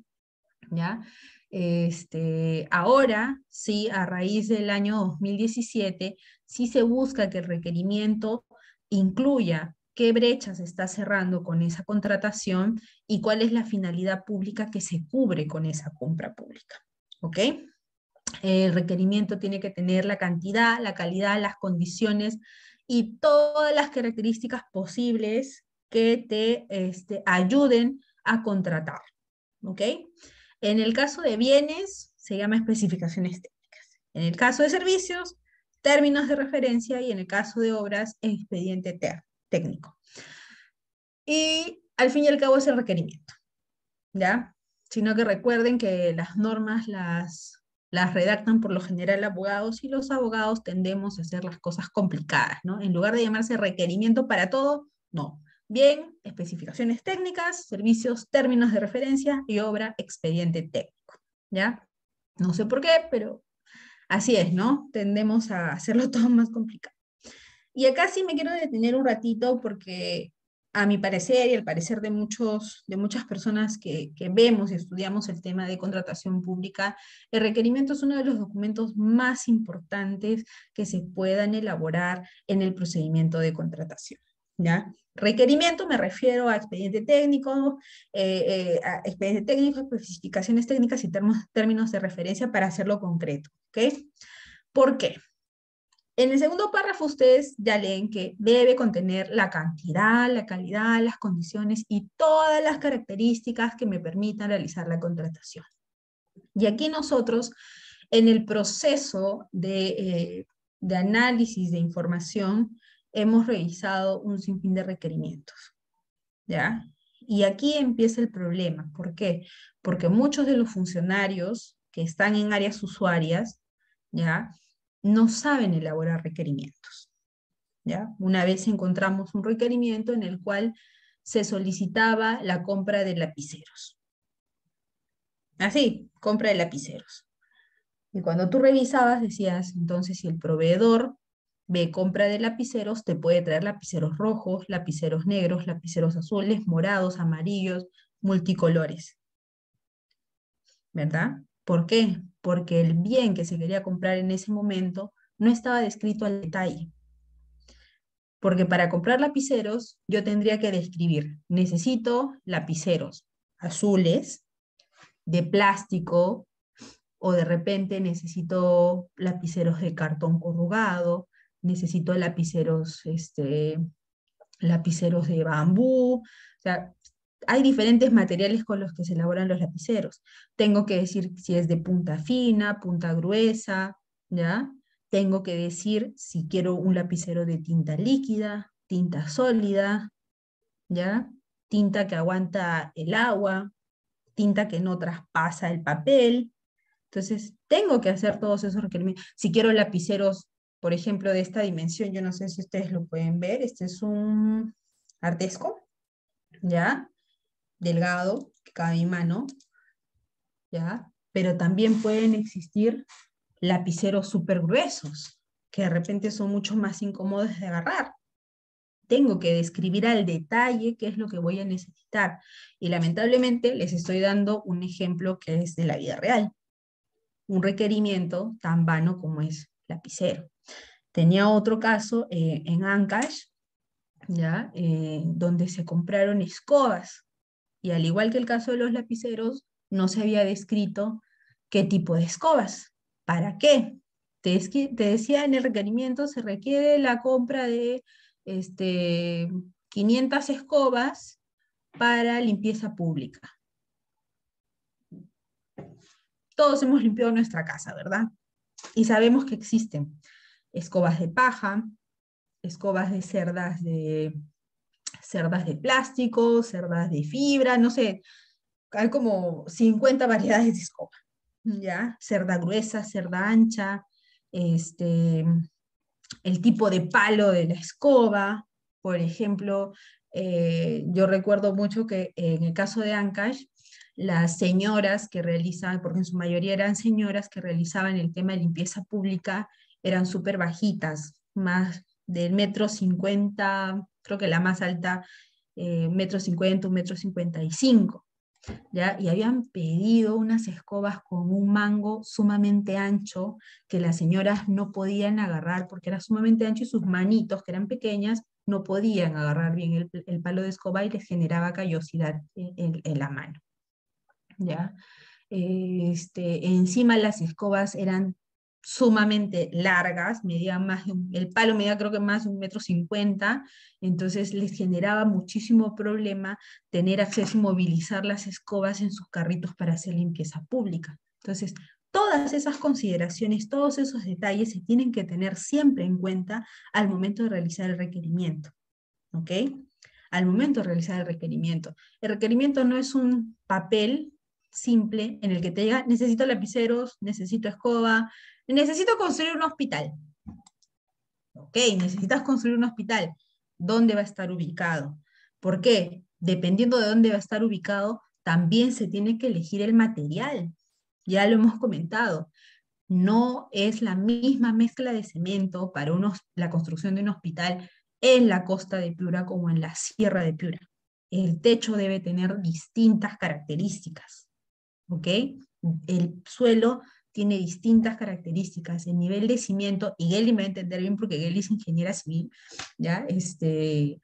¿ya? Este, ahora, sí, a raíz del año 2017, sí se busca que el requerimiento incluya qué brechas está cerrando con esa contratación y cuál es la finalidad pública que se cubre con esa compra pública. ¿Ok? El requerimiento tiene que tener la cantidad, la calidad, las condiciones y todas las características posibles que te este, ayuden a contratar. ¿Ok? En el caso de bienes, se llama especificaciones técnicas. En el caso de servicios, términos de referencia y en el caso de obras, expediente técnico técnico. Y al fin y al cabo es el requerimiento, ¿ya? Sino que recuerden que las normas las, las redactan por lo general abogados y los abogados tendemos a hacer las cosas complicadas, ¿no? En lugar de llamarse requerimiento para todo, no. Bien, especificaciones técnicas, servicios, términos de referencia y obra, expediente técnico, ¿ya? No sé por qué, pero así es, ¿no? Tendemos a hacerlo (laughs) todo más complicado. Y acá sí me quiero detener un ratito porque a mi parecer y al parecer de, muchos, de muchas personas que, vemos y estudiamos el tema de contratación pública, el requerimiento es uno de los documentos más importantes que se puedan elaborar en el procedimiento de contratación. ¿ya? Requerimiento me refiero a expediente técnico, eh, eh, expediente técnico, especificaciones técnicas y términos de referencia para hacerlo concreto. ¿okay? ¿Por qué? En el segundo párrafo ustedes ya leen que debe contener la cantidad, la calidad, las condiciones y todas las características que me permitan realizar la contratación. Y aquí nosotros, en el proceso de, eh, análisis de información, hemos revisado un sinfín de requerimientos. ¿Ya? Y aquí empieza el problema. ¿Por qué? Porque muchos de los funcionarios que están en áreas usuarias, ¿ya? no saben elaborar requerimientos. ¿ya? Una vez encontramos un requerimiento en el cual se solicitaba la compra de lapiceros. Así, compra de lapiceros. Y cuando tú revisabas, decías, entonces si el proveedor ve compra de lapiceros, te puede traer lapiceros rojos, lapiceros negros, lapiceros azules, morados, amarillos, multicolores. ¿Verdad? ¿Por qué? Porque el bien que se quería comprar en ese momento no estaba descrito al detalle. Porque para comprar lapiceros yo tendría que describir, necesito lapiceros azules, de plástico, o de repente necesito lapiceros de cartón corrugado, necesito lapiceros, este, lapiceros de bambú. O sea, hay diferentes materiales con los que se elaboran los lapiceros. Tengo que decir si es de punta fina, punta gruesa, ¿ya? Tengo que decir si quiero un lapicero de tinta líquida, tinta sólida, ¿ya? Tinta que aguanta el agua, tinta que no traspasa el papel. Entonces, tengo que hacer todos esos requerimientos. Si quiero lapiceros, por ejemplo, de esta dimensión, yo no sé si ustedes lo pueden ver, este es un artesco, ¿ya? delgado que cabe en mano, ¿ya? Pero también pueden existir lapiceros súper gruesos, que de repente son mucho más incómodos de agarrar. Tengo que describir al detalle qué es lo que voy a necesitar. Y lamentablemente les estoy dando un ejemplo que es de la vida real. Un requerimiento tan vano como es lapicero. Tenía otro caso eh, en Ancash, ¿ya? Eh, donde se compraron escobas y al igual que el caso de los lapiceros, no se había descrito qué tipo de escobas, para qué. Te, decía en el requerimiento, se requiere la compra de este, 500 escobas para limpieza pública. Todos hemos limpiado nuestra casa, ¿verdad? Y sabemos que existen escobas de paja, escobas de cerdas de cerdas de plástico, cerdas de fibra, no sé, hay como 50 variedades de escoba, ¿ya? Cerda gruesa, cerda ancha, este, el tipo de palo de la escoba, por ejemplo, eh, yo recuerdo mucho que en el caso de Ancash, las señoras que realizaban, porque en su mayoría eran señoras que realizaban el tema de limpieza pública, eran súper bajitas, más del metro cincuenta, creo que la más alta, eh, metro cincuenta, un metro cincuenta y cinco. ¿Ya? Y habían pedido unas escobas con un mango sumamente ancho que las señoras no podían agarrar porque era sumamente ancho y sus manitos, que eran pequeñas, no podían agarrar bien el, palo de escoba y les generaba callosidad en, en la mano. ¿Ya? Este, encima las escobas eran sumamente largas, medían más, el palo medía creo que más de un metro cincuenta, entonces les generaba muchísimo problema tener acceso y movilizar las escobas en sus carritos para hacer limpieza pública. Entonces, todas esas consideraciones, todos esos detalles se tienen que tener siempre en cuenta al momento de realizar el requerimiento. ¿Ok? Al momento de realizar el requerimiento. El requerimiento no es un papel simple en el que te diga, necesito lapiceros, necesito escoba, necesito construir un hospital. Ok, necesitas construir un hospital. ¿Dónde va a estar ubicado? ¿Por qué? Dependiendo de dónde va a estar ubicado, también se tiene que elegir el material. Ya lo hemos comentado. No es la misma mezcla de cemento para unos, la construcción de un hospital en la costa de Piura como en la sierra de Piura. El techo debe tener distintas características. ¿ok? El suelo tiene distintas características, el nivel de cimiento, y Gelly me va a entender bien porque Gelly es ingeniera civil, ¿ya? Este,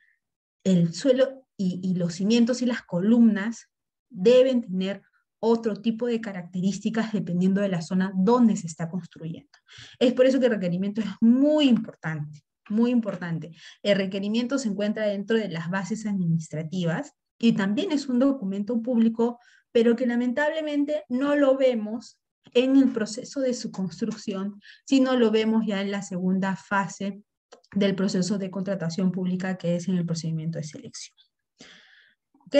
el suelo y, y los cimientos y las columnas deben tener otro tipo de características dependiendo de la zona donde se está construyendo. Es por eso que el requerimiento es muy importante, muy importante. El requerimiento se encuentra dentro de las bases administrativas y también es un documento público pero que lamentablemente no lo vemos en el proceso de su construcción, sino lo vemos ya en la segunda fase del proceso de contratación pública, que es en el procedimiento de selección. ¿Ok?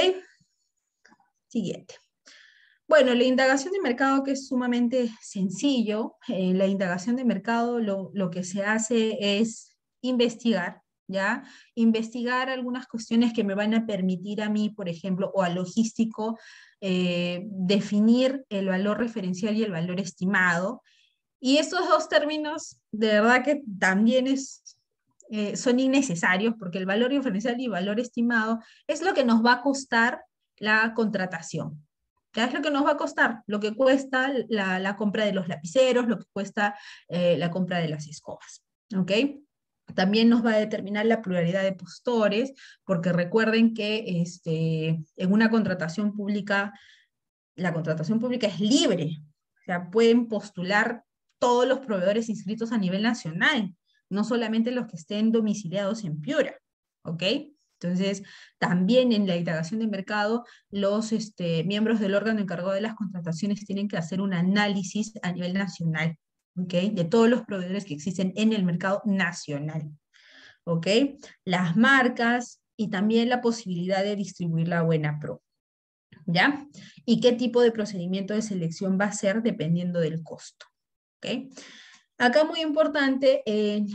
Siguiente. Bueno, la indagación de mercado que es sumamente sencillo. Eh, la indagación de mercado lo, lo que se hace es investigar ¿ya? Investigar algunas cuestiones que me van a permitir a mí, por ejemplo, o a logístico, eh, definir el valor referencial y el valor estimado. Y esos dos términos, de verdad que también es, eh, son innecesarios, porque el valor referencial y el valor estimado es lo que nos va a costar la contratación, ¿Qué es lo que nos va a costar? Lo que cuesta la, compra de los lapiceros, lo que cuesta eh, la compra de las escobas. ¿Ok? También nos va a determinar la pluralidad de postores, porque recuerden que este, en una contratación pública, la contratación pública es libre, o sea, pueden postular todos los proveedores inscritos a nivel nacional, no solamente los que estén domiciliados en Piura, ¿ok? Entonces, también en la integración de mercado, los este, miembros del órgano encargado de las contrataciones tienen que hacer un análisis a nivel nacional de todos los proveedores que existen en el mercado nacional. Las marcas y también la posibilidad de distribuir la buena pro. ¿Ya? Y qué tipo de procedimiento de selección va a ser dependiendo del costo. ¿okay? Acá muy importante, en,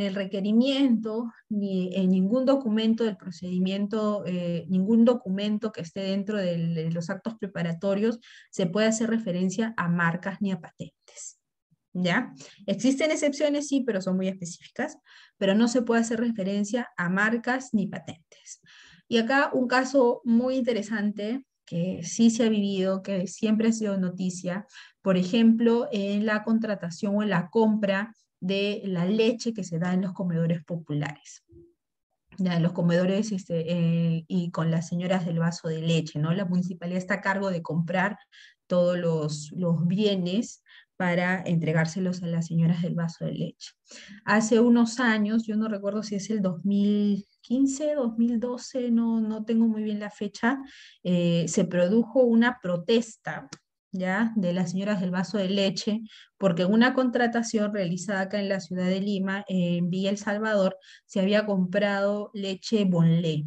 el requerimiento, ni en ningún documento del procedimiento, eh, ningún documento que esté dentro de los actos preparatorios se puede hacer referencia a marcas ni a patentes. ¿Ya? Existen excepciones, sí, pero son muy específicas, pero no se puede hacer referencia a marcas ni patentes. Y acá un caso muy interesante que sí se ha vivido, que siempre ha sido noticia, por ejemplo, en la contratación o en la compra de la leche que se da en los comedores populares. en los comedores este, eh, y con las señoras del vaso de leche, ¿no? La municipalidad está a cargo de comprar todos los bienes para entregárselos a las señoras del vaso de leche. Hace unos años, yo no recuerdo si es el 2015, 2012, no, no tengo muy bien la fecha, eh, se produjo una protesta ¿ya? de las señoras del vaso de leche, porque una contratación realizada acá en la ciudad de Lima, en Villa El Salvador, se había comprado leche Bonlé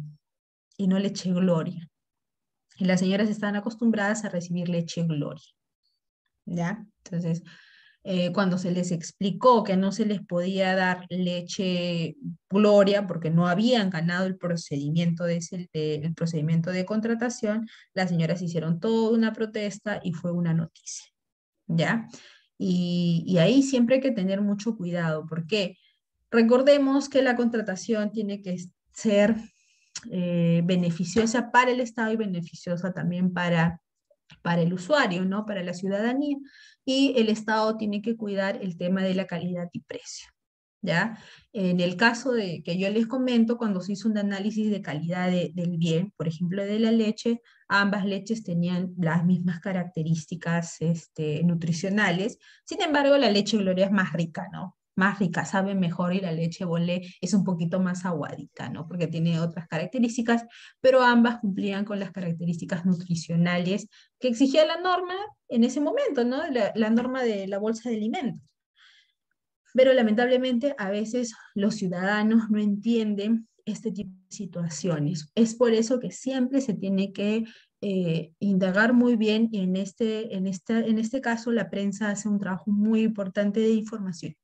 y no leche Gloria. Y las señoras estaban acostumbradas a recibir leche Gloria. ¿ya? Entonces, eh, cuando se les explicó que no se les podía dar leche gloria porque no habían ganado el procedimiento de, ese, el procedimiento de contratación, las señoras hicieron toda una protesta y fue una noticia, ¿ya? Y, ahí siempre hay que tener mucho cuidado, porque recordemos que la contratación tiene que ser eh, beneficiosa para el Estado y beneficiosa también para para el usuario, ¿no? para la ciudadanía, y el Estado tiene que cuidar el tema de la calidad y precio. ¿ya? En el caso de que yo les comento, cuando se hizo un análisis de calidad del bien, por ejemplo, de la leche, ambas leches tenían las mismas características este, nutricionales, sin embargo, la leche Gloria es más rica, ¿no? más rica, sabe mejor y la leche bolé es un poquito más aguadita, ¿no? Porque tiene otras características, pero ambas cumplían con las características nutricionales que exigía la norma en ese momento, ¿no? La, norma de la bolsa de alimentos. Pero lamentablemente a veces los ciudadanos no entienden este tipo de situaciones. Es por eso que siempre se tiene que eh, indagar muy bien y en este, en, en este caso la prensa hace un trabajo muy importante de información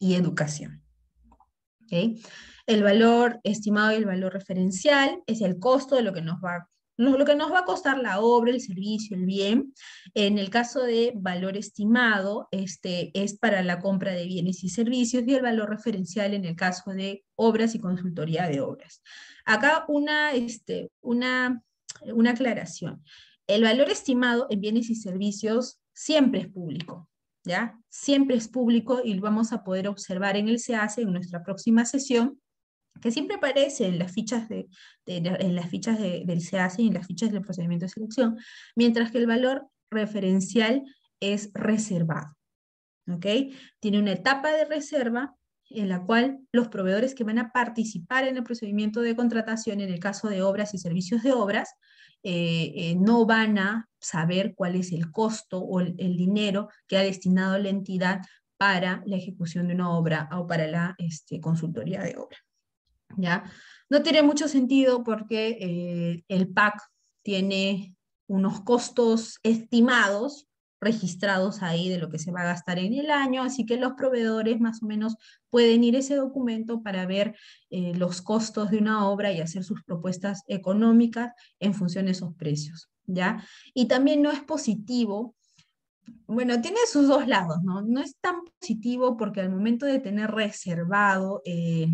y educación. El valor estimado y el valor referencial es el costo de lo que nos va lo que nos va a costar la obra, el servicio, el bien. En el caso de valor estimado, este es para la compra de bienes y servicios y el valor referencial en el caso de obras y consultoría de obras. Acá una, este, una aclaración. El valor estimado en bienes y servicios siempre es público. ¿ya? Siempre es público y lo vamos a poder observar en el SEACE en nuestra próxima sesión, que siempre aparece en las fichas, de, en las fichas del SEACE y en las fichas del procedimiento de selección, mientras que el valor referencial es reservado. ¿ok? Tiene una etapa de reserva en la cual los proveedores que van a participar en el procedimiento de contratación, en el caso de obras y servicios de obras, eh, eh, no van a saber cuál es el costo o el, dinero que ha destinado la entidad para la ejecución de una obra o para la este, consultoría de obra. ¿Ya? No tiene mucho sentido porque eh, el PAC tiene unos costos estimados registrados ahí de lo que se va a gastar en el año, así que los proveedores más o menos pueden ir ese documento para ver eh, los costos de una obra y hacer sus propuestas económicas en función de esos precios. ¿ya? Y también no es positivo. Bueno, tiene sus dos lados, ¿no? No es tan positivo porque al momento de tener reservado, eh,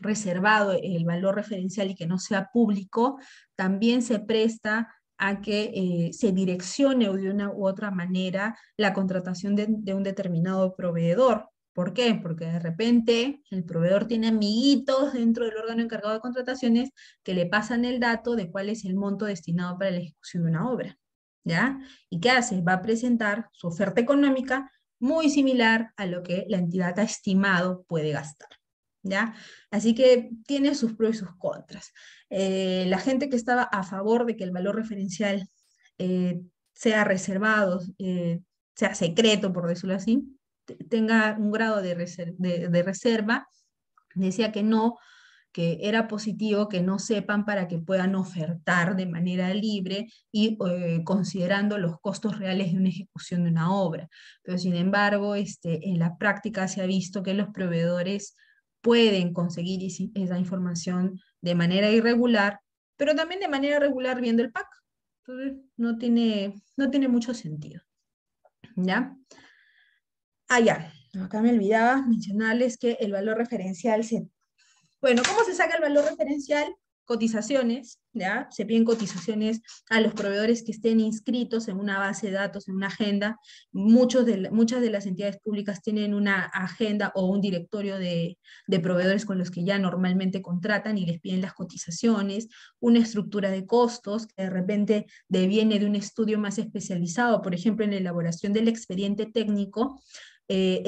reservado el valor referencial y que no sea público, también se presta a que eh, se direccione de una u otra manera la contratación de un determinado proveedor, ¿Por qué? Porque de repente el proveedor tiene amiguitos dentro del órgano encargado de contrataciones que le pasan el dato de cuál es el monto destinado para la ejecución de una obra. ¿Ya? ¿Y qué hace? Va a presentar su oferta económica muy similar a lo que la entidad ha estimado puede gastar. ¿Ya? Así que tiene sus pros y sus contras. Eh, la gente que estaba a favor de que el valor referencial eh, sea reservado, eh, sea secreto, por decirlo así, tenga un grado de, reserva, decía que no, que era positivo que no sepan para que puedan ofertar de manera libre y eh, considerando los costos reales de una ejecución de una obra. Pero sin embargo, este, en la práctica se ha visto que los proveedores pueden conseguir esa información de manera irregular, pero también de manera regular viendo el PAC. Entonces, no tiene, no tiene mucho sentido. ¿Ya? Ah, ya, acá me olvidaba mencionarles que el valor referencial se... Bueno, ¿cómo se saca el valor referencial? Cotizaciones, ¿ya? Se piden cotizaciones a los proveedores que estén inscritos en una base de datos, en una agenda. Muchos muchas de las entidades públicas tienen una agenda o un directorio de, de proveedores con los que ya normalmente contratan y les piden las cotizaciones, una estructura de costos que de repente deviene de un estudio más especializado, por ejemplo, en la elaboración del expediente técnico eh,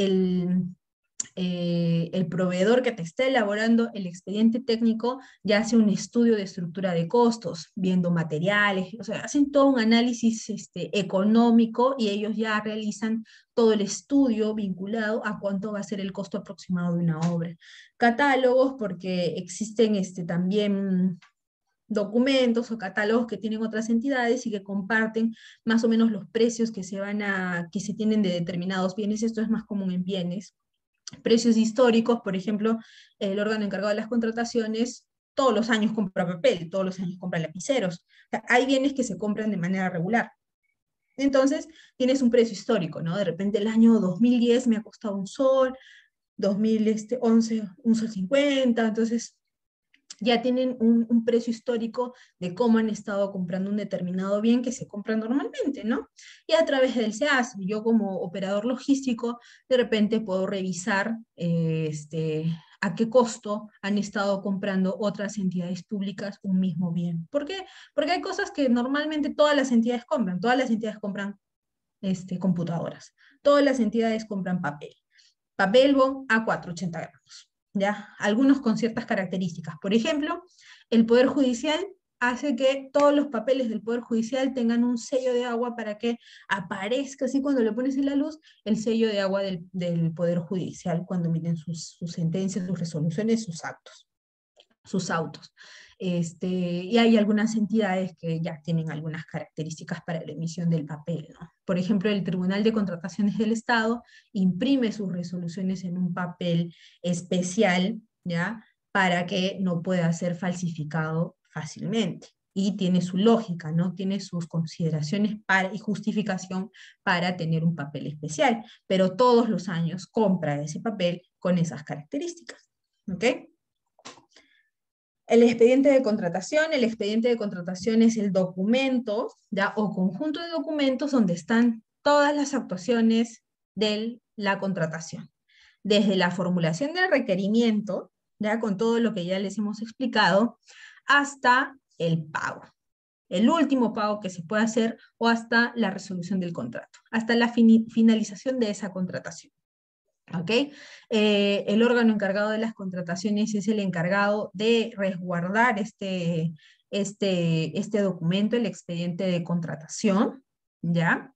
eh, el, proveedor que te está elaborando el expediente técnico ya hace un estudio de estructura de costos, viendo materiales, o sea, hacen todo un análisis este, económico y ellos ya realizan todo el estudio vinculado a cuánto va a ser el costo aproximado de una obra. Catálogos, porque existen este, también documentos o catálogos que tienen otras entidades y que comparten más o menos los precios que se van a que se tienen de determinados bienes. Esto es más común en bienes. Precios históricos, por ejemplo, el órgano encargado de las contrataciones todos los años compra papel, todos los años compra lapiceros. hay bienes que se compran de manera regular. Entonces, tienes un precio histórico, ¿no? De repente el año 2010 me ha costado un sol, 2011 este, un sol 50, entonces ya tienen un, precio histórico de cómo han estado comprando un determinado bien que se compra normalmente, ¿no? Y a través del SEAS, yo como operador logístico, de repente puedo revisar eh, este, a qué costo han estado comprando otras entidades públicas un mismo bien. ¿Por qué? Porque hay cosas que normalmente todas las entidades compran, todas las entidades compran este, computadoras, todas las entidades compran papel. Papel a 480 gramos ¿ya? Algunos con ciertas características. Por ejemplo, el Poder Judicial hace que todos los papeles del Poder Judicial tengan un sello de agua para que aparezca, así cuando le pones en la luz, el sello de agua del, Poder Judicial cuando emiten sus, sus sentencias, sus resoluciones, sus actos, sus autos. Este, y hay algunas entidades que ya tienen algunas características para la emisión del papel. Por ejemplo, el Tribunal de Contrataciones del Estado imprime sus resoluciones en un papel especial, ¿ya? Para que no pueda ser falsificado fácilmente y tiene su lógica, ¿no? Tiene sus consideraciones para, y justificación para tener un papel especial, pero todos los años compra ese papel con esas características, ¿ok? El expediente de contratación, el expediente de contratación es el documento, ya o conjunto de documentos donde están todas las actuaciones de la contratación. Desde la formulación del requerimiento, ya con todo lo que ya les hemos explicado, hasta el pago, el último pago que se puede hacer o hasta la resolución del contrato, hasta la finalización de esa contratación. Eh, el órgano encargado de las contrataciones es el encargado de resguardar este, este, este documento, el expediente de contratación, ¿ya?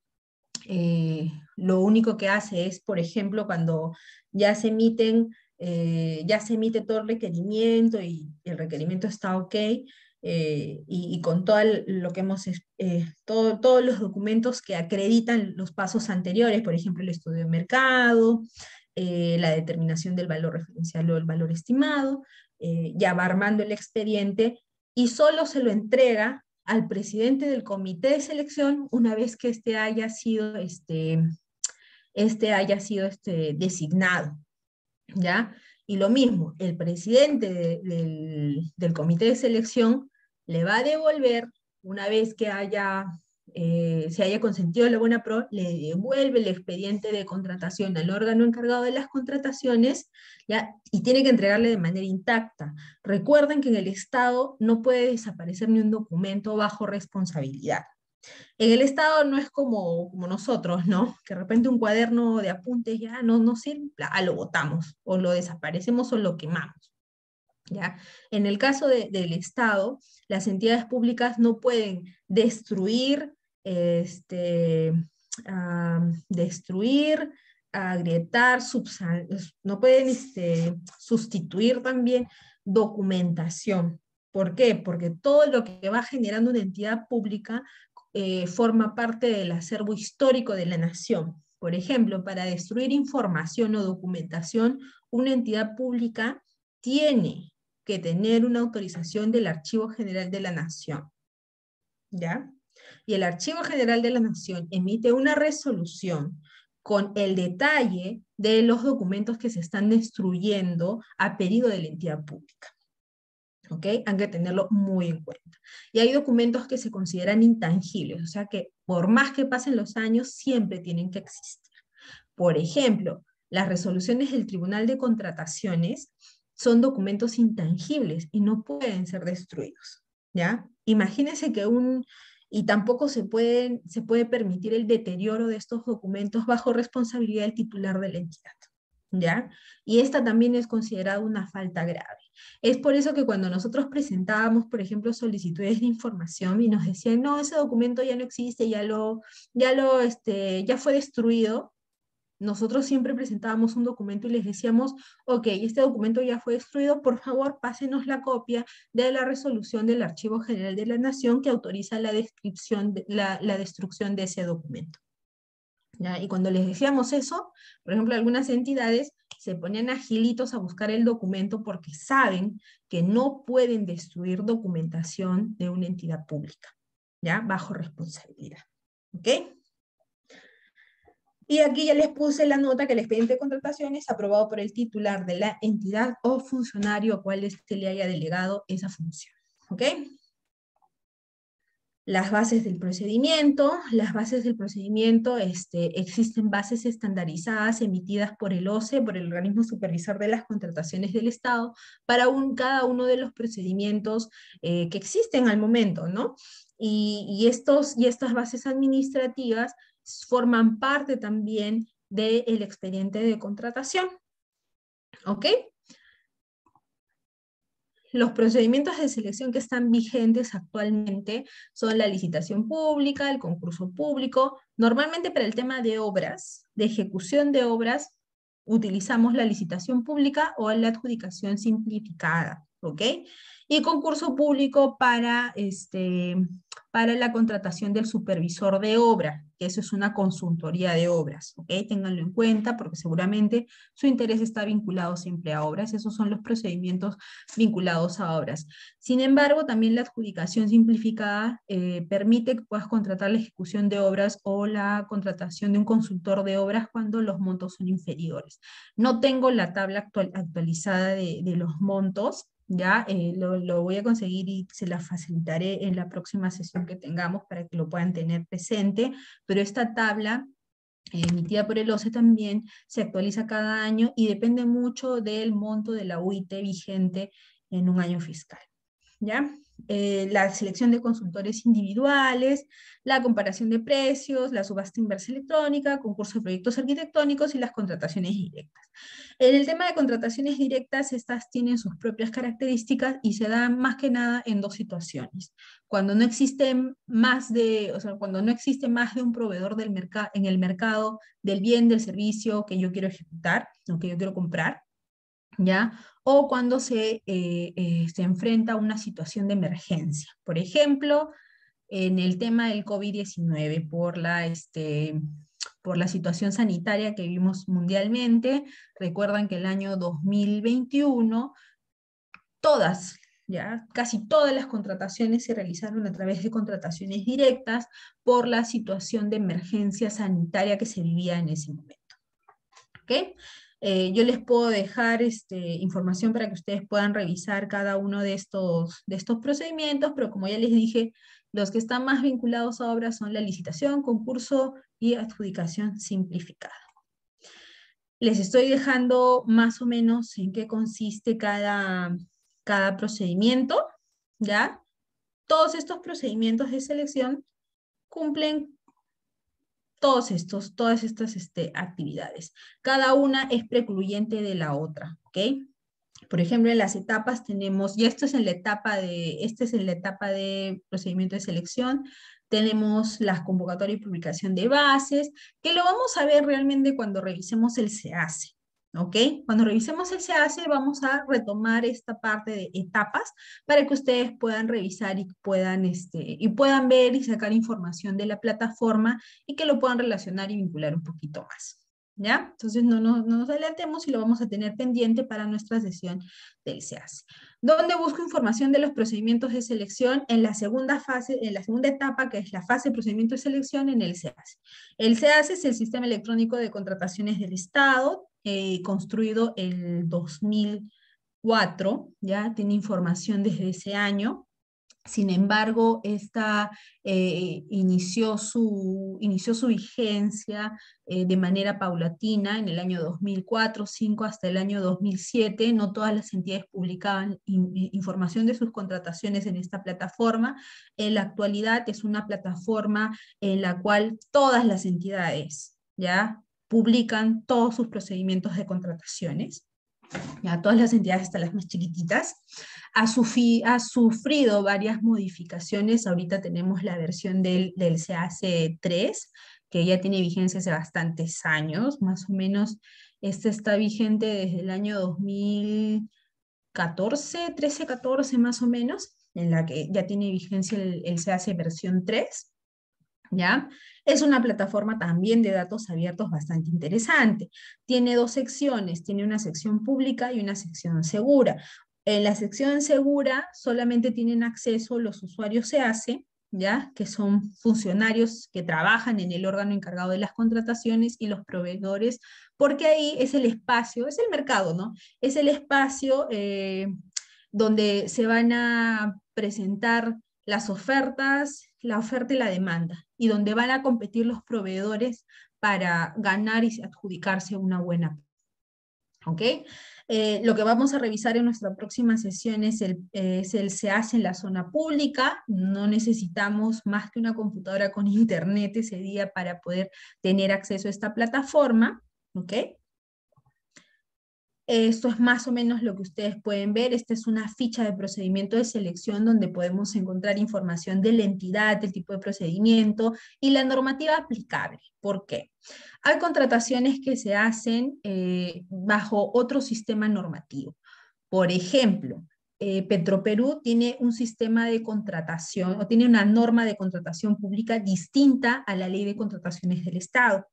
Eh, lo único que hace es, por ejemplo, cuando ya se emiten, eh, ya se emite todo el requerimiento y el requerimiento está ok, y, con todo lo que hemos, todos los documentos que acreditan los pasos anteriores, por ejemplo, el estudio de mercado, eh, la determinación del valor referencial o el valor estimado, eh, ya va armando el expediente y solo se lo entrega al presidente del comité de selección una vez que este haya sido, este, este haya sido este designado. ¿ya? Y lo mismo, el presidente del, del comité de selección le va a devolver, una vez que haya eh, se haya consentido la buena pro, le devuelve el expediente de contratación al órgano encargado de las contrataciones ¿ya? y tiene que entregarle de manera intacta. Recuerden que en el Estado no puede desaparecer ni un documento bajo responsabilidad. En el Estado no es como, como nosotros, ¿no? Que de repente un cuaderno de apuntes ya no, no sirve, ah, lo botamos o lo desaparecemos o lo quemamos. ¿Ya? En el caso del Estado, las entidades públicas no pueden destruir, este, destruir, agrietar, no pueden este, sustituir también documentación. ¿Por qué? Porque todo lo que va generando una entidad pública eh, forma parte del acervo histórico de la nación. Por ejemplo, para destruir información o documentación, una entidad pública tiene que tener una autorización del Archivo General de la Nación. ¿Ya? y el Archivo General de la Nación emite una resolución con el detalle de los documentos que se están destruyendo a pedido de la entidad pública. ¿Ok? Hay que tenerlo muy en cuenta. Y hay documentos que se consideran intangibles, o sea que por más que pasen los años, siempre tienen que existir. Por ejemplo, las resoluciones del Tribunal de Contrataciones son documentos intangibles y no pueden ser destruidos. ¿ya? Imagínense que un, y tampoco se, pueden, se puede permitir el deterioro de estos documentos bajo responsabilidad del titular de la entidad. ¿Ya? Y esta también es considerada una falta grave. Es por eso que cuando nosotros presentábamos, por ejemplo, solicitudes de información y nos decían, no, ese documento ya no existe, ya, lo, ya, lo, este, ya fue destruido, nosotros siempre presentábamos un documento y les decíamos, ok, este documento ya fue destruido, por favor, pásenos la copia de la resolución del Archivo General de la Nación que autoriza la, la, destrucción de ese documento. Y cuando les decíamos eso, por ejemplo, algunas entidades se ponían agilitos a buscar el documento porque saben que no pueden destruir documentación de una entidad pública, ¿ya? Bajo responsabilidad. ¿Ok? Y aquí ya les puse la nota que el expediente de contrataciones aprobado por el titular de la entidad o funcionario a cual se este le haya delegado esa función. ¿Ok? Las bases del procedimiento. Las bases del procedimiento, este, existen bases estandarizadas emitidas por el OCE, por el organismo supervisor de las contrataciones del Estado, para un, cada uno de los procedimientos eh, que existen al momento, ¿no? y, estos, y estas bases administrativas forman parte también del expediente de contratación. Los procedimientos de selección que están vigentes actualmente son la licitación pública, el concurso público. Normalmente para el tema de obras, de ejecución de obras, utilizamos la licitación pública o la adjudicación simplificada. ¿ok? Y concurso público para, este, para la contratación del supervisor de obra, que eso es una consultoría de obras, ¿ok? Ténganlo en cuenta porque seguramente su interés está vinculado siempre a obras, esos son los procedimientos vinculados a obras. Sin embargo, también la adjudicación simplificada eh, permite que puedas contratar la ejecución de obras o la contratación de un consultor de obras cuando los montos son inferiores. No tengo la tabla actual, actualizada de, de los montos, ya eh, lo, voy a conseguir y se la facilitaré en la próxima sesión que tengamos para que lo puedan tener presente, pero esta tabla eh, emitida por el OCE también se actualiza cada año y depende mucho del monto de la UIT vigente en un año fiscal. ¿ya? Eh, la selección de consultores individuales, la comparación de precios, la subasta inversa electrónica, concurso de proyectos arquitectónicos y las contrataciones directas. En el tema de contrataciones directas, estas tienen sus propias características y se dan más que nada en dos situaciones. Cuando no existen más de, cuando no existe más de un proveedor del en el mercado del bien, del servicio que yo quiero ejecutar o que yo quiero comprar, ¿ya? o cuando se, eh, eh, enfrenta a una situación de emergencia. Por ejemplo, en el tema del COVID-19, por, la, este, por la situación sanitaria que vivimos mundialmente, recuerdan que el año 2021, todas ¿Ya? Casi todas las contrataciones se realizaron a través de contrataciones directas por la situación de emergencia sanitaria que se vivía en ese momento. ¿Okay? Eh, yo les puedo dejar este, información para que ustedes puedan revisar cada uno de estos, de estos procedimientos, pero como ya les dije, los que están más vinculados a obras son la licitación, concurso y adjudicación simplificada. Les estoy dejando más o menos en qué consiste cada, cada procedimiento, ¿ya? Todos estos procedimientos de selección cumplen todos estos, todas estas este, actividades. Cada una es precluyente de la otra, Por ejemplo, en las etapas tenemos, y esto es en la etapa de, este es en la etapa de procedimiento de selección, tenemos las convocatorias y publicación de bases, que lo vamos a ver realmente cuando revisemos el SEACE, ¿ok? Cuando revisemos el hace vamos a retomar esta parte de etapas para que ustedes puedan revisar y puedan, este, y puedan ver y sacar información de la plataforma y que lo puedan relacionar y vincular un poquito más, ¿ya? Entonces no, no, no nos adelantemos y lo vamos a tener pendiente para nuestra sesión del SEAS. ¿Dónde busco información de los procedimientos de selección? En la segunda fase, en la segunda etapa, que es la fase de procedimiento de selección en el SEAS. El SEAS es el Sistema Electrónico de Contrataciones del Estado, eh, construido el 2004, ya tiene información desde ese año. Sin embargo, esta eh, inició, su, inició su vigencia eh, de manera paulatina en el año 2004, 2005 hasta el año 2007. No todas las entidades publicaban información de sus contrataciones en esta plataforma. En la actualidad es una plataforma en la cual todas las entidades, ¿ya? publican todos sus procedimientos de contrataciones. Ya, todas las entidades, hasta las más chiquititas, ha, sufrido varias modificaciones. Ahorita tenemos la versión del, del CAC3, que ya tiene vigencia hace bastantes años, más o menos. Este está vigente desde el año 2014, 13, 14 más o menos, en la que ya tiene vigencia el, el CAC versión 3. Es una plataforma también de datos abiertos bastante interesante. Tiene dos secciones, tiene una sección pública y una sección segura. En la sección segura solamente tienen acceso los usuarios se hace, ¿ya? que son funcionarios que trabajan en el órgano encargado de las contrataciones y los proveedores, porque ahí es el espacio, es el mercado, ¿no? Es el espacio eh, donde se van a presentar las ofertas, la oferta y la demanda, y donde van a competir los proveedores para ganar y adjudicarse una buena. ¿Ok? Eh, lo que vamos a revisar en nuestra próxima sesión es el, es el se hace en la zona pública. No necesitamos más que una computadora con (laughs) internet ese día para poder tener acceso a esta plataforma. ¿Ok? Eh, esto es más o menos lo que ustedes pueden ver. Esta es una ficha de procedimiento de selección donde podemos encontrar información de la entidad, el tipo de procedimiento y la normativa aplicable. ¿Por qué? Hay contrataciones que se hacen eh, bajo otro sistema normativo. Por ejemplo, eh, Petroperú tiene un sistema de contratación o tiene una norma de contratación pública distinta a la ley de contrataciones del Estado.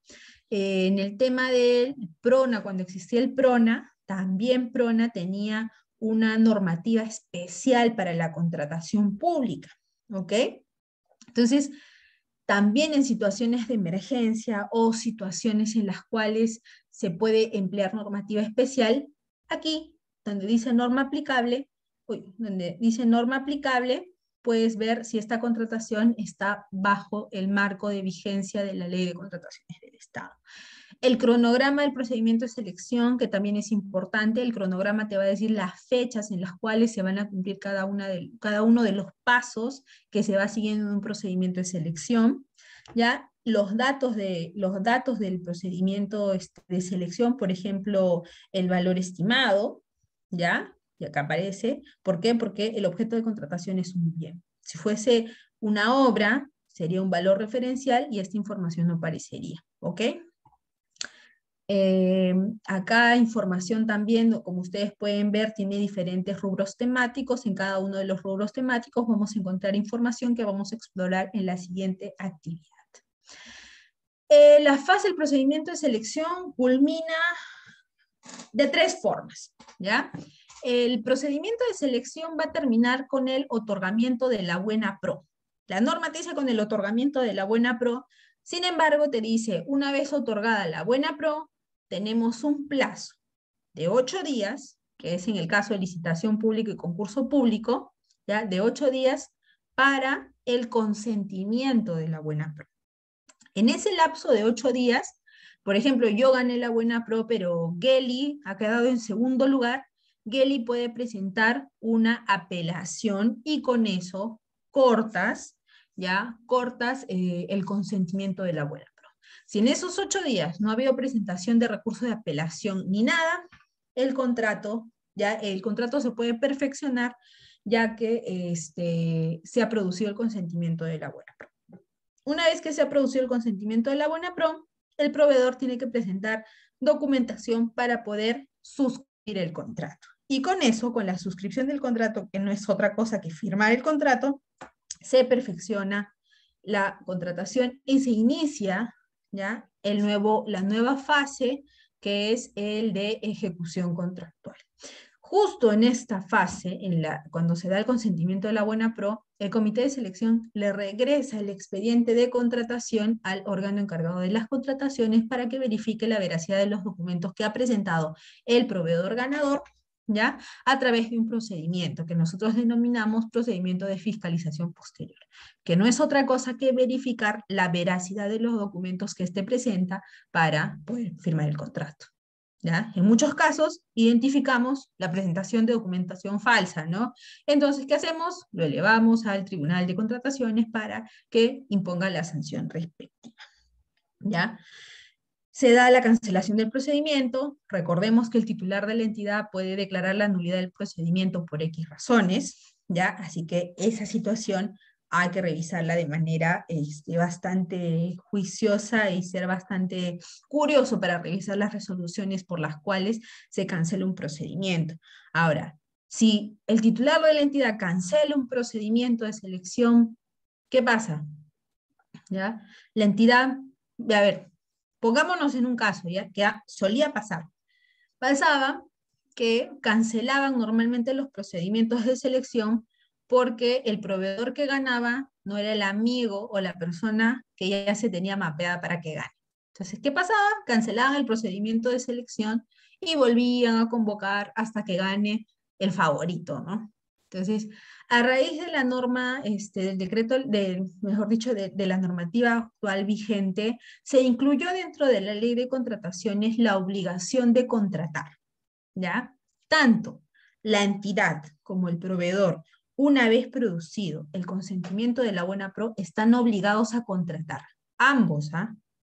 en el tema del PRONA, cuando existía el PRONA, también Prona tenía una normativa especial para la contratación pública, Entonces, también en situaciones de emergencia o situaciones en las cuales se puede emplear normativa especial, aquí donde dice norma aplicable, donde dice norma aplicable, puedes ver si esta contratación está bajo el marco de vigencia de la ley de contrataciones del Estado. El cronograma del procedimiento de selección, que también es importante, el cronograma te va a decir las fechas en las cuales se van a cumplir cada, una cada uno de los pasos que se va siguiendo en un procedimiento de selección. ¿ya? Los datos, de, los datos del procedimiento este, de selección, por ejemplo, el valor estimado, ¿ya? Y acá aparece. ¿Por qué? Porque el objeto de contratación es un bien. Si fuese una obra, sería un valor referencial y esta información no aparecería. ¿Ok? Eh, acá información también, como ustedes pueden ver, tiene diferentes rubros temáticos. En cada uno de los rubros temáticos vamos a encontrar información que vamos a explorar en la siguiente actividad. Eh, la fase del procedimiento de selección culmina de tres formas, ¿ya? El procedimiento de selección va a terminar con el otorgamiento de la buena pro. La norma te dice con el otorgamiento de la buena pro, sin embargo, te dice, una vez otorgada la buena pro, tenemos un plazo de ocho días, que es en el caso de licitación pública y concurso público, ¿ya? de ocho días para el consentimiento de la buena pro. En ese lapso de ocho días, por ejemplo, yo gané la buena pro, pero Geli ha quedado en segundo lugar, Geli puede presentar una apelación y con eso cortas, ya cortas eh, el consentimiento de la buena. Si en esos ocho días no ha habido presentación de recursos de apelación ni nada, el contrato, ya el contrato se puede perfeccionar ya que este, se ha producido el consentimiento de la Pro. Una vez que se ha producido el consentimiento de la Buena Pro, el proveedor tiene que presentar documentación para poder suscribir el contrato. Y con eso, con la suscripción del contrato, que no es otra cosa que firmar el contrato, se perfecciona la contratación y se inicia el nuevo, la nueva fase que es el de ejecución contractual. Justo en esta fase, en la, cuando se da el consentimiento de la buena pro, el comité de selección le regresa el expediente de contratación al órgano encargado de las contrataciones para que verifique la veracidad de los documentos que ha presentado el proveedor ganador ¿ya? A través de un procedimiento que nosotros denominamos procedimiento de fiscalización posterior, que no es otra cosa que verificar la veracidad de los documentos que éste presenta para poder firmar el contrato. ¿Ya? En muchos casos identificamos la presentación de documentación falsa, ¿no? Entonces, ¿qué hacemos? Lo elevamos al Tribunal de Contrataciones para que imponga la sanción respectiva, ¿ya? Se da la cancelación del procedimiento. Recordemos que el titular de la entidad puede declarar la nulidad del procedimiento por X razones, ¿ya? Así que esa situación hay que revisarla de manera este, bastante juiciosa y ser bastante curioso para revisar las resoluciones por las cuales se cancela un procedimiento. Ahora, si el titular de la entidad cancela un procedimiento de selección, ¿qué pasa? ¿Ya? La entidad, a ver, Pongámonos en un caso, ya que solía pasar. Pasaba que cancelaban normalmente los procedimientos de selección porque el proveedor que ganaba no era el amigo o la persona que ya se tenía mapeada para que gane. Entonces, ¿qué pasaba? Cancelaban el procedimiento de selección y volvían a convocar hasta que gane el favorito, ¿no? Entonces, a raíz de la norma, este, del decreto, del, mejor dicho, de, la normativa actual vigente, se incluyó dentro de la ley de contrataciones la obligación de contratar, ¿ya? Tanto la entidad como el proveedor, una vez producido el consentimiento de la buena pro, están obligados a contratar. Ambos, ¿ah?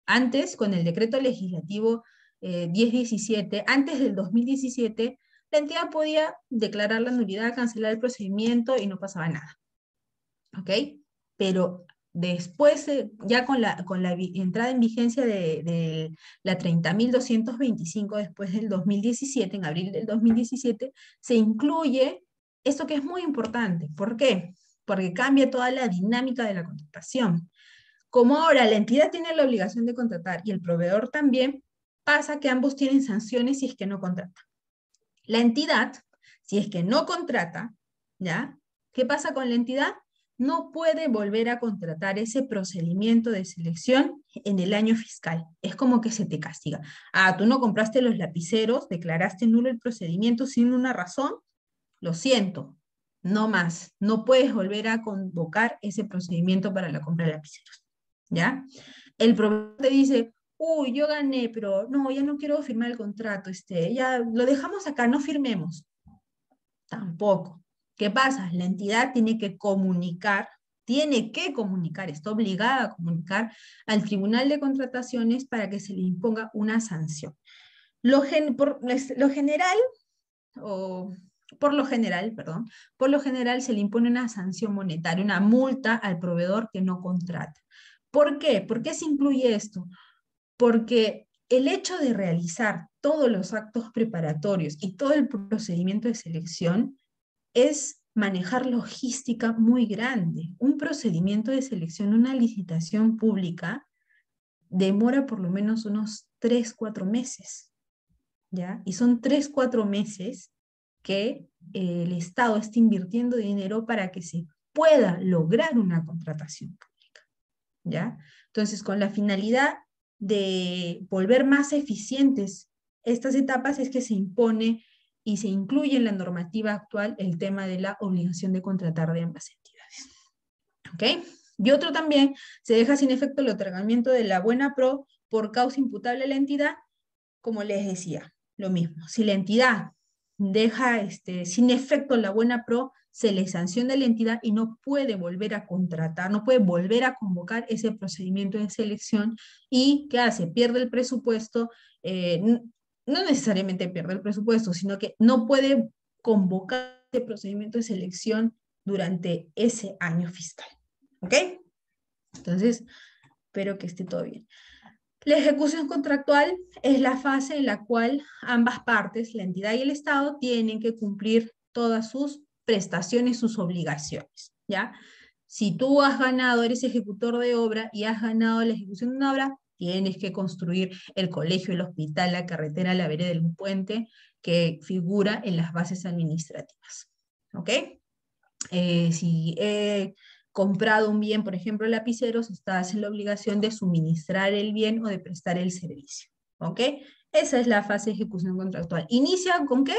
Antes, con el decreto legislativo eh, 1017, antes del 2017, la entidad podía declarar la nulidad, cancelar el procedimiento y no pasaba nada. ¿Ok? Pero después, ya con la, entrada en vigencia de, de la 30.225 después del 2017, en abril del 2017, se incluye esto que es muy importante. ¿Por qué? Porque cambia toda la dinámica de la contratación. Como ahora la entidad tiene la obligación de contratar y el proveedor también, pasa que ambos tienen sanciones si es que no contratan. La entidad, si es que no contrata, ¿ya? ¿Qué pasa con la entidad? No puede volver a contratar ese procedimiento de selección en el año fiscal. Es como que se te castiga. Ah, tú no compraste los lapiceros, declaraste nulo el procedimiento sin una razón. Lo siento, no más. No puedes volver a convocar ese procedimiento para la compra de lapiceros. ¿Ya? El proveedor te dice, uy, yo gané, pero no, ya no quiero firmar el contrato, este, ya lo dejamos acá, no firmemos. Tampoco. ¿Qué pasa? La entidad tiene que comunicar, tiene que comunicar, está obligada a comunicar al Tribunal de Contrataciones para que se le imponga una sanción. Lo, por, lo general, o por lo general, perdón, por lo general se le impone una sanción monetaria, una multa al proveedor que no contrata. ¿Por qué? ¿Por qué se incluye esto? porque el hecho de realizar todos los actos preparatorios y todo el procedimiento de selección es manejar logística muy grande. Un procedimiento de selección, una licitación pública, demora por lo menos unos 3, 4 meses. ¿ya? Y son 3, 4 meses que eh, el Estado está invirtiendo dinero para que se pueda lograr una contratación pública. ¿ya? Entonces, con la finalidad de volver más eficientes estas etapas es que se impone y se incluye en la normativa actual el tema de la obligación de contratar de ambas entidades. ¿Ok? Y otro también, se deja sin efecto el otorgamiento de la buena pro por causa imputable a la entidad, como les decía, lo mismo. Si la entidad deja este, sin efecto la buena pro, se le sanciona la entidad y no puede volver a contratar, no puede volver a convocar ese procedimiento de selección y ¿qué hace? Pierde el presupuesto, eh, no necesariamente pierde el presupuesto, sino que no puede convocar ese procedimiento de selección durante ese año fiscal. ¿Ok? Entonces, espero que esté todo bien. La ejecución contractual es la fase en la cual ambas partes, la entidad y el Estado, tienen que cumplir todas sus prestaciones, sus obligaciones, ¿ya? Si tú has ganado, eres ejecutor de obra y has ganado la ejecución de una obra, tienes que construir el colegio, el hospital, la carretera, la vereda, el puente que figura en las bases administrativas, ¿ok? Eh, si he comprado un bien, por ejemplo, lapiceros, estás en la obligación de suministrar el bien o de prestar el servicio, ¿ok? Esa es la fase de ejecución contractual. Inicia con qué?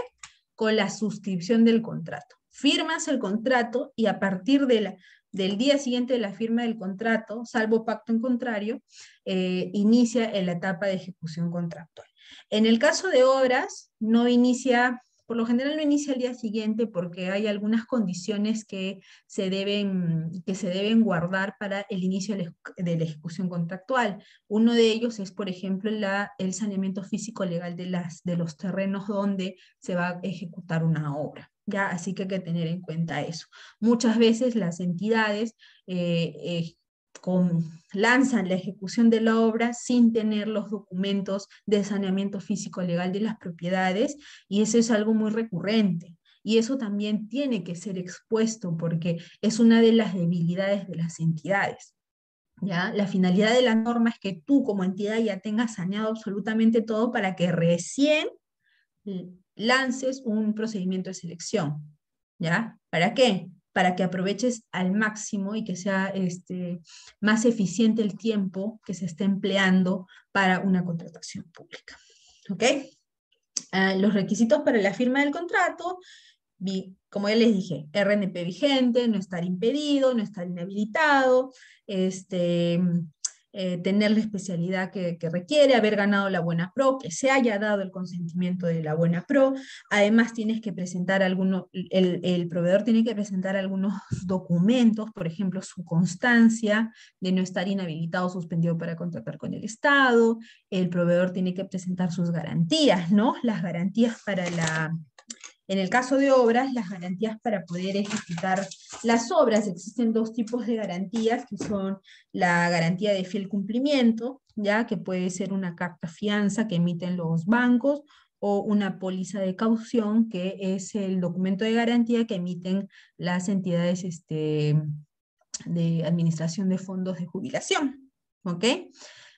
Con la suscripción del contrato firmas el contrato y a partir del día siguiente de la firma del contrato, salvo pacto en contrario, eh, inicia la etapa de ejecución contractual. En el caso de obras, no inicia, por lo general no inicia el día siguiente porque hay algunas condiciones que se deben, que se deben guardar para el inicio de la ejecución contractual. Uno de ellos es, por ejemplo, el saneamiento físico legal de los terrenos donde se va a ejecutar una obra. Así que hay que tener en cuenta eso. Muchas veces las entidades eh, eh, lanzan la ejecución de la obra sin tener los documentos de saneamiento físico legal de las propiedades y eso es algo muy recurrente. Y eso también tiene que ser expuesto porque es una de las debilidades de las entidades. ¿Ya? La finalidad de la norma es que tú como entidad ya tengas saneado absolutamente todo para que recién lances un procedimiento de selección. ¿Ya? ¿Para qué? Para que aproveches al máximo y que sea este, más eficiente el tiempo que se está empleando para una contratación pública. ¿Ok? Ah, los requisitos para la firma del contrato, como ya les dije, RNP vigente, no estar impedido, no estar inhabilitado, este, eh, tener la especialidad que, requiere, haber ganado la buena pro, que se haya dado el consentimiento de la buena pro. Además, tienes que presentar algunos, el, el, proveedor tiene que presentar algunos (laughs) documentos, por ejemplo, su constancia de no estar inhabilitado o suspendido para contratar con el Estado. El proveedor tiene que presentar sus garantías, ¿no? Las garantías para la en el caso de obras, las garantías para poder ejecutar las obras, existen dos tipos de garantías, que son la garantía de fiel cumplimiento, ya que puede ser una carta fianza que emiten los bancos o una póliza de caución, que es el documento de garantía que emiten las entidades este, de administración de fondos de jubilación. ¿ok?,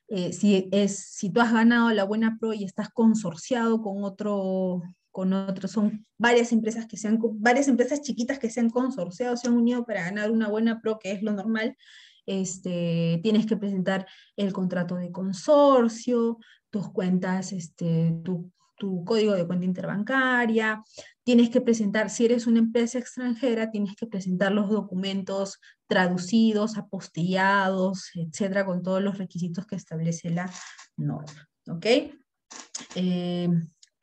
eh, si, es, si tú has ganado la buena pro y estás consorciado con otro con otros, son varias empresas que sean varias empresas chiquitas que se han consorciado, se han unido para ganar una buena pro, que es lo normal. Este, tienes que presentar el contrato de consorcio, tus cuentas, este, tu, código de cuenta interbancaria, tienes que presentar, si eres una empresa extranjera, tienes que presentar los documentos traducidos, apostillados, etcétera, con todos los requisitos que establece la norma. ¿Ok? Eh,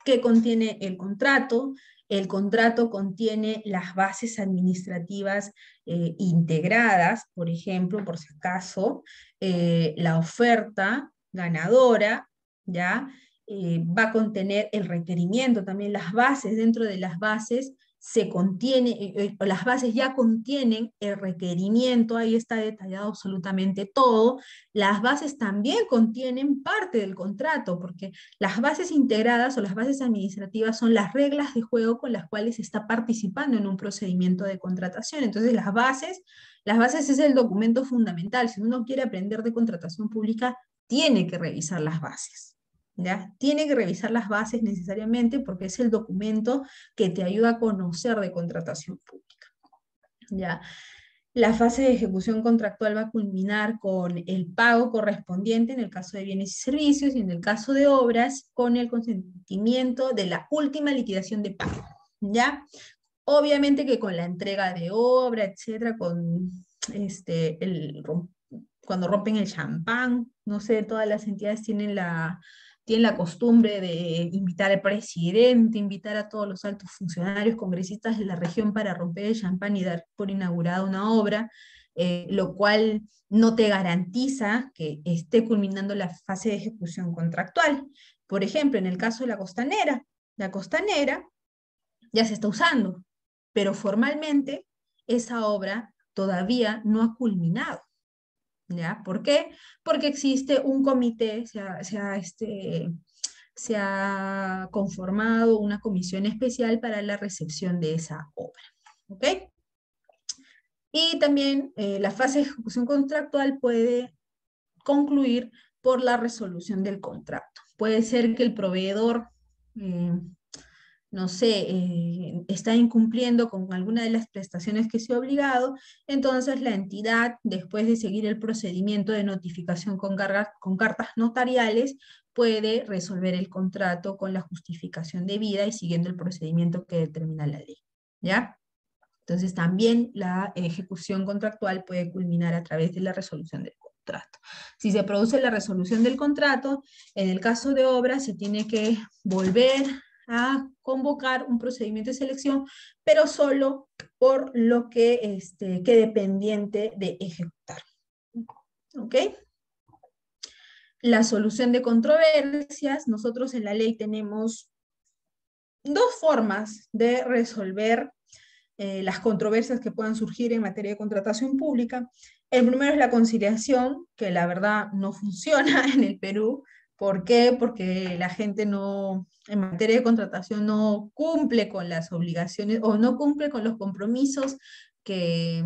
¿Qué contiene el contrato. El contrato contiene las bases administrativas eh, integradas, por ejemplo, por si acaso, eh, la oferta ganadora, ¿ya? Eh, va a contener el requerimiento, también las bases, dentro de las bases se contiene, eh, eh, las bases ya contienen el requerimiento, ahí está detallado absolutamente todo. Las bases también contienen parte del contrato, porque las bases integradas o las bases administrativas son las reglas de juego con las cuales se está participando en un procedimiento de contratación. Entonces, las bases, las bases es el documento fundamental. Si uno quiere aprender de contratación pública, tiene que revisar las bases. Tiene que revisar las bases necesariamente porque es el documento que te ayuda a conocer de contratación pública. ¿Ya? La fase de ejecución contractual va a culminar con el pago correspondiente en el caso de bienes y servicios y en el caso de obras con el consentimiento de la última liquidación de pago. ¿Ya? Obviamente que con la entrega de obra, etcétera, con este, el, cuando rompen el champán, no sé, todas las entidades tienen la, tiene la costumbre de invitar al presidente, invitar a todos los altos funcionarios congresistas de la región para romper el champán y dar por inaugurada una obra, eh, lo cual no te garantiza que esté culminando la fase de ejecución contractual. Por ejemplo, en el caso de la costanera, la costanera ya se está usando, pero formalmente esa obra todavía no ha culminado. ¿ya? ¿Por qué? Porque existe un comité, este, se ha, conformado una comisión especial para la recepción de esa obra, ¿ok? Y también eh, la fase de ejecución contractual puede concluir por la resolución del contrato. Puede ser que el proveedor eh, no sé, eh, está incumpliendo con alguna de las prestaciones que se ha obligado, entonces la entidad, después de seguir el procedimiento de notificación con, cartas notariales, puede resolver el contrato con la justificación debida y siguiendo el procedimiento que determina la ley. ¿Ya? Entonces también la ejecución contractual puede culminar a través de la resolución del contrato. Si se produce la resolución del contrato, en el caso de obra se tiene que volver a convocar un procedimiento de selección, pero solo por lo que este, quede pendiente de ejecutar. ¿Ok? La solución de controversias, nosotros en la ley tenemos dos formas de resolver eh, las controversias que puedan surgir en materia de contratación pública. El primero es la conciliación, que la verdad no funciona (laughs) en el Perú. ¿Por qué? Porque la gente no, en materia de contratación, no cumple con las obligaciones o no cumple con los compromisos que,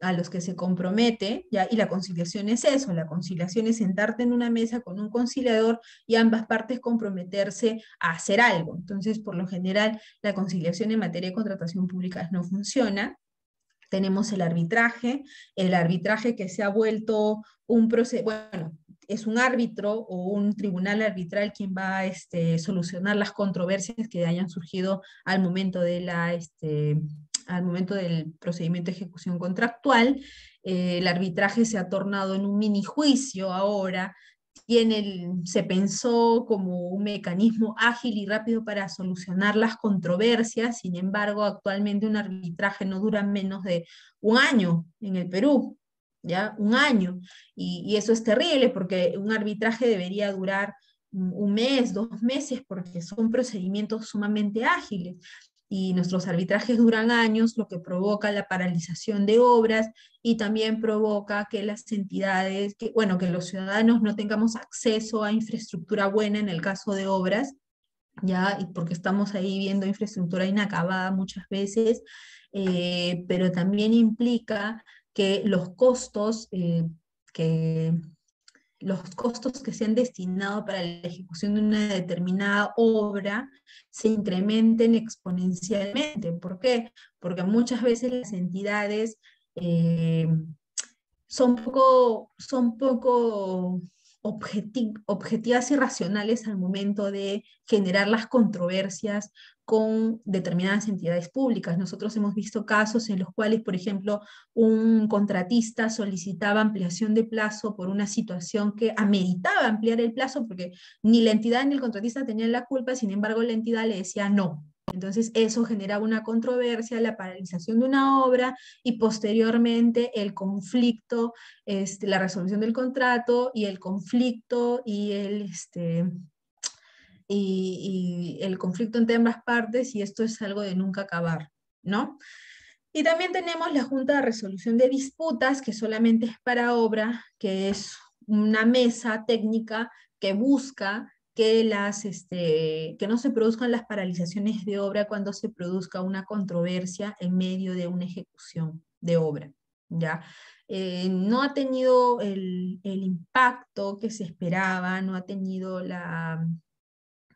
a los que se compromete, ¿ya? y la conciliación es eso, la conciliación es sentarte en una mesa con un conciliador y ambas partes comprometerse a hacer algo. Entonces, por lo general, la conciliación en materia de contratación pública no funciona. Tenemos el arbitraje, el arbitraje que se ha vuelto un proceso, bueno, es un árbitro o un tribunal arbitral quien va a este, solucionar las controversias que hayan surgido al momento, de la, este, al momento del procedimiento de ejecución contractual. Eh, el arbitraje se ha tornado en un mini juicio ahora, tiene, se pensó como un mecanismo ágil y rápido para solucionar las controversias, sin embargo, actualmente un arbitraje no dura menos de un año en el Perú. ¿ya? Un año. Y, eso es terrible porque un arbitraje debería durar un mes, dos meses, porque son procedimientos sumamente ágiles y nuestros arbitrajes duran años, lo que provoca la paralización de obras y también provoca que las entidades, que, bueno, que los ciudadanos no tengamos acceso a infraestructura buena en el caso de obras, ya, porque estamos ahí viendo infraestructura inacabada muchas veces, eh, pero también implica que los costos eh, que los costos que se han destinado para la ejecución de una determinada obra se incrementen exponencialmente. ¿Por qué? Porque muchas veces las entidades eh, son poco, son poco objetivas y racionales al momento de generar las controversias con determinadas entidades públicas. Nosotros hemos visto casos en los cuales, por ejemplo, un contratista solicitaba ampliación de plazo por una situación que ameritaba ampliar el plazo porque ni la entidad ni el contratista tenían la culpa, sin embargo la entidad le decía no. Entonces eso generaba una controversia, la paralización de una obra y posteriormente el conflicto, este, la resolución del contrato y el conflicto y el... Este, y, el conflicto entre ambas partes y esto es algo de nunca acabar, ¿no? Y también tenemos la Junta de Resolución de Disputas, que solamente es para obra, que es una mesa técnica que busca que, las, este, que no se produzcan las paralizaciones de obra cuando se produzca una controversia en medio de una ejecución de obra. ¿ya? Eh, no ha tenido el, el, impacto que se esperaba, no ha tenido la,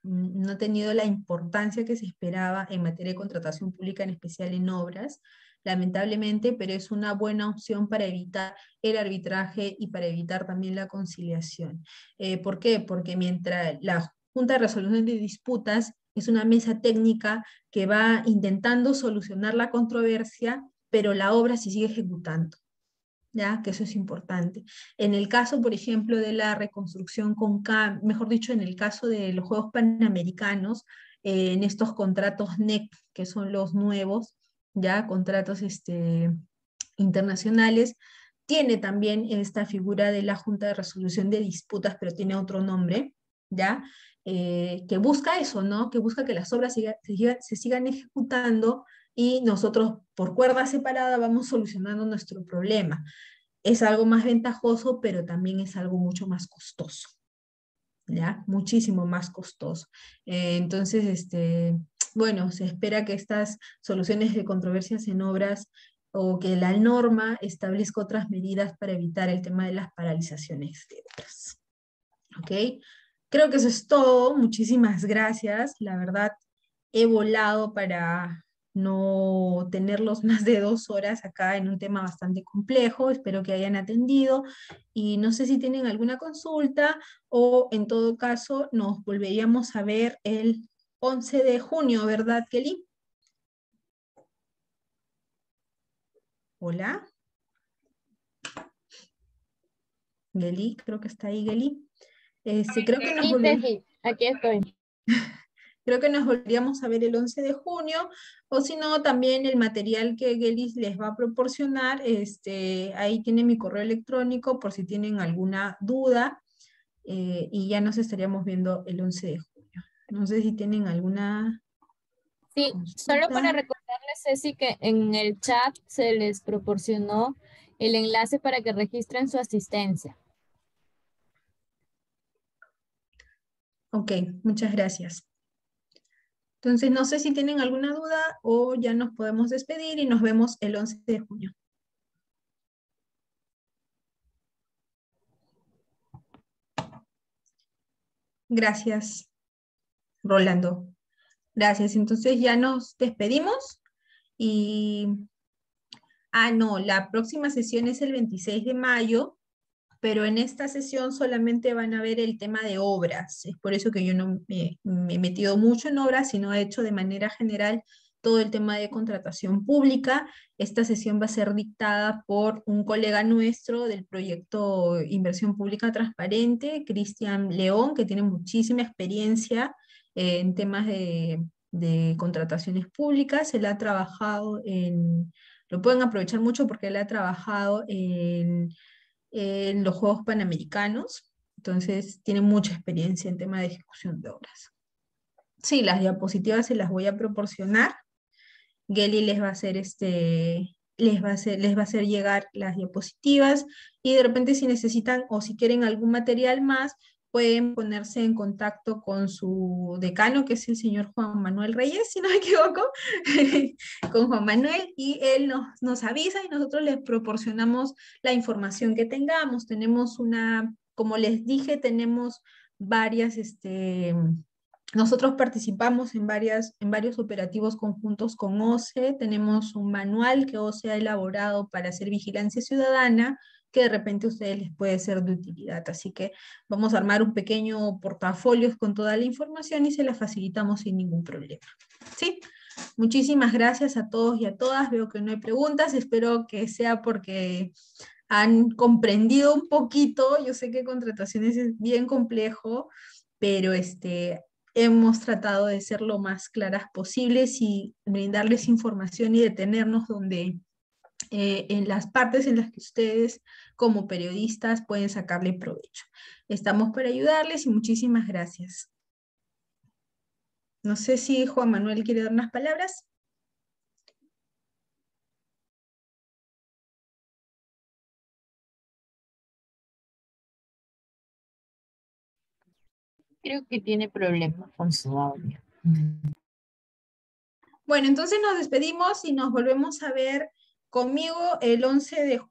no ha tenido la importancia que se esperaba en materia de contratación pública, en especial en obras, lamentablemente, pero es una buena opción para evitar el arbitraje y para evitar también la conciliación. Eh, ¿Por qué? Porque mientras la Junta de Resolución de Disputas es una mesa técnica que va intentando solucionar la controversia, pero la obra se sigue ejecutando. ¿ya? que eso es importante. En el caso, por ejemplo, de la reconstrucción con CAM, mejor dicho, en el caso de los Juegos Panamericanos, eh, en estos contratos NEC, que son los nuevos, ya contratos este, internacionales, tiene también esta figura de la Junta de Resolución de Disputas, pero tiene otro nombre, ¿ya? Eh, que busca eso, ¿no? Que busca que las obras se sigan ejecutando y nosotros por cuerda separada vamos solucionando nuestro problema. Es algo más ventajoso, pero también es algo mucho más costoso. ¿Ya? Muchísimo más costoso. Eh, entonces, este, bueno, se espera que estas soluciones de controversias en obras o que la norma establezca otras medidas para evitar el tema de las paralizaciones de obras. ¿Ok? Creo que eso es todo. Muchísimas gracias. La verdad, he volado para no tenerlos (laughs) más de dos horas acá en un tema bastante complejo. Espero que hayan atendido y no sé si tienen alguna consulta o en todo caso nos volveríamos a ver el 11 de junio, ¿verdad, Geli? Hola. Geli, creo que está ahí Geli. Sí, este, creo que Aquí estoy. (laughs) Creo que nos volveríamos a ver el 11 de junio, o si no, también el material que Gelis les va a proporcionar, este, ahí tiene mi correo electrónico por si tienen alguna duda, eh, y ya nos estaríamos viendo el 11 de junio. No sé si tienen alguna... Sí, solo para recordarles, Ceci, que en el chat se les proporcionó el enlace para que registren su asistencia. Ok, muchas gracias. Entonces, no sé si tienen alguna duda o ya nos podemos despedir y nos vemos el 11 de junio. Gracias, Rolando. Gracias. Entonces ya nos despedimos y... Ah, no, la próxima sesión es el 26 de mayo pero en esta sesión solamente van a ver el tema de obras. Es por eso que yo no me, he metido mucho en obras, sino he hecho de manera general todo el tema de contratación pública. Esta sesión va a ser dictada por un colega nuestro del proyecto Inversión Pública Transparente, Cristian León, que tiene muchísima experiencia eh, en temas de, de, contrataciones públicas. Él ha trabajado en, lo pueden aprovechar mucho porque él ha trabajado en en los Juegos Panamericanos, entonces tiene mucha experiencia en tema de ejecución de obras. Sí, las diapositivas se las voy a proporcionar. Geli les va a hacer este, les va a les va a hacer llegar las diapositivas y de repente si necesitan o si quieren algún material más, pueden ponerse en contacto con su decano, que es el señor Juan Manuel Reyes, si no me equivoco, (laughs) con Juan Manuel, y él nos, nos avisa y nosotros les proporcionamos la información que tengamos. Tenemos una, como les dije, tenemos varias, este, nosotros participamos en, varias, en varios operativos conjuntos con OCE, tenemos un manual que OCE ha elaborado para hacer vigilancia ciudadana, que de repente a ustedes les puede ser de utilidad. Así que vamos a armar un pequeño portafolio con toda la información y se la facilitamos sin ningún problema. ¿Sí? Muchísimas gracias a todos y a todas. Veo que no hay preguntas. Espero que sea porque han comprendido un poquito. Yo sé que contrataciones es bien complejo, pero este, hemos tratado de ser lo más claras posibles y brindarles información y detenernos donde eh, en las partes en las que ustedes como periodistas pueden sacarle provecho. Estamos para ayudarles y muchísimas gracias. No sé si Juan Manuel quiere dar unas palabras. Creo que tiene problemas con su audio. Bueno, entonces nos despedimos y nos volvemos a ver Conmigo el 11 de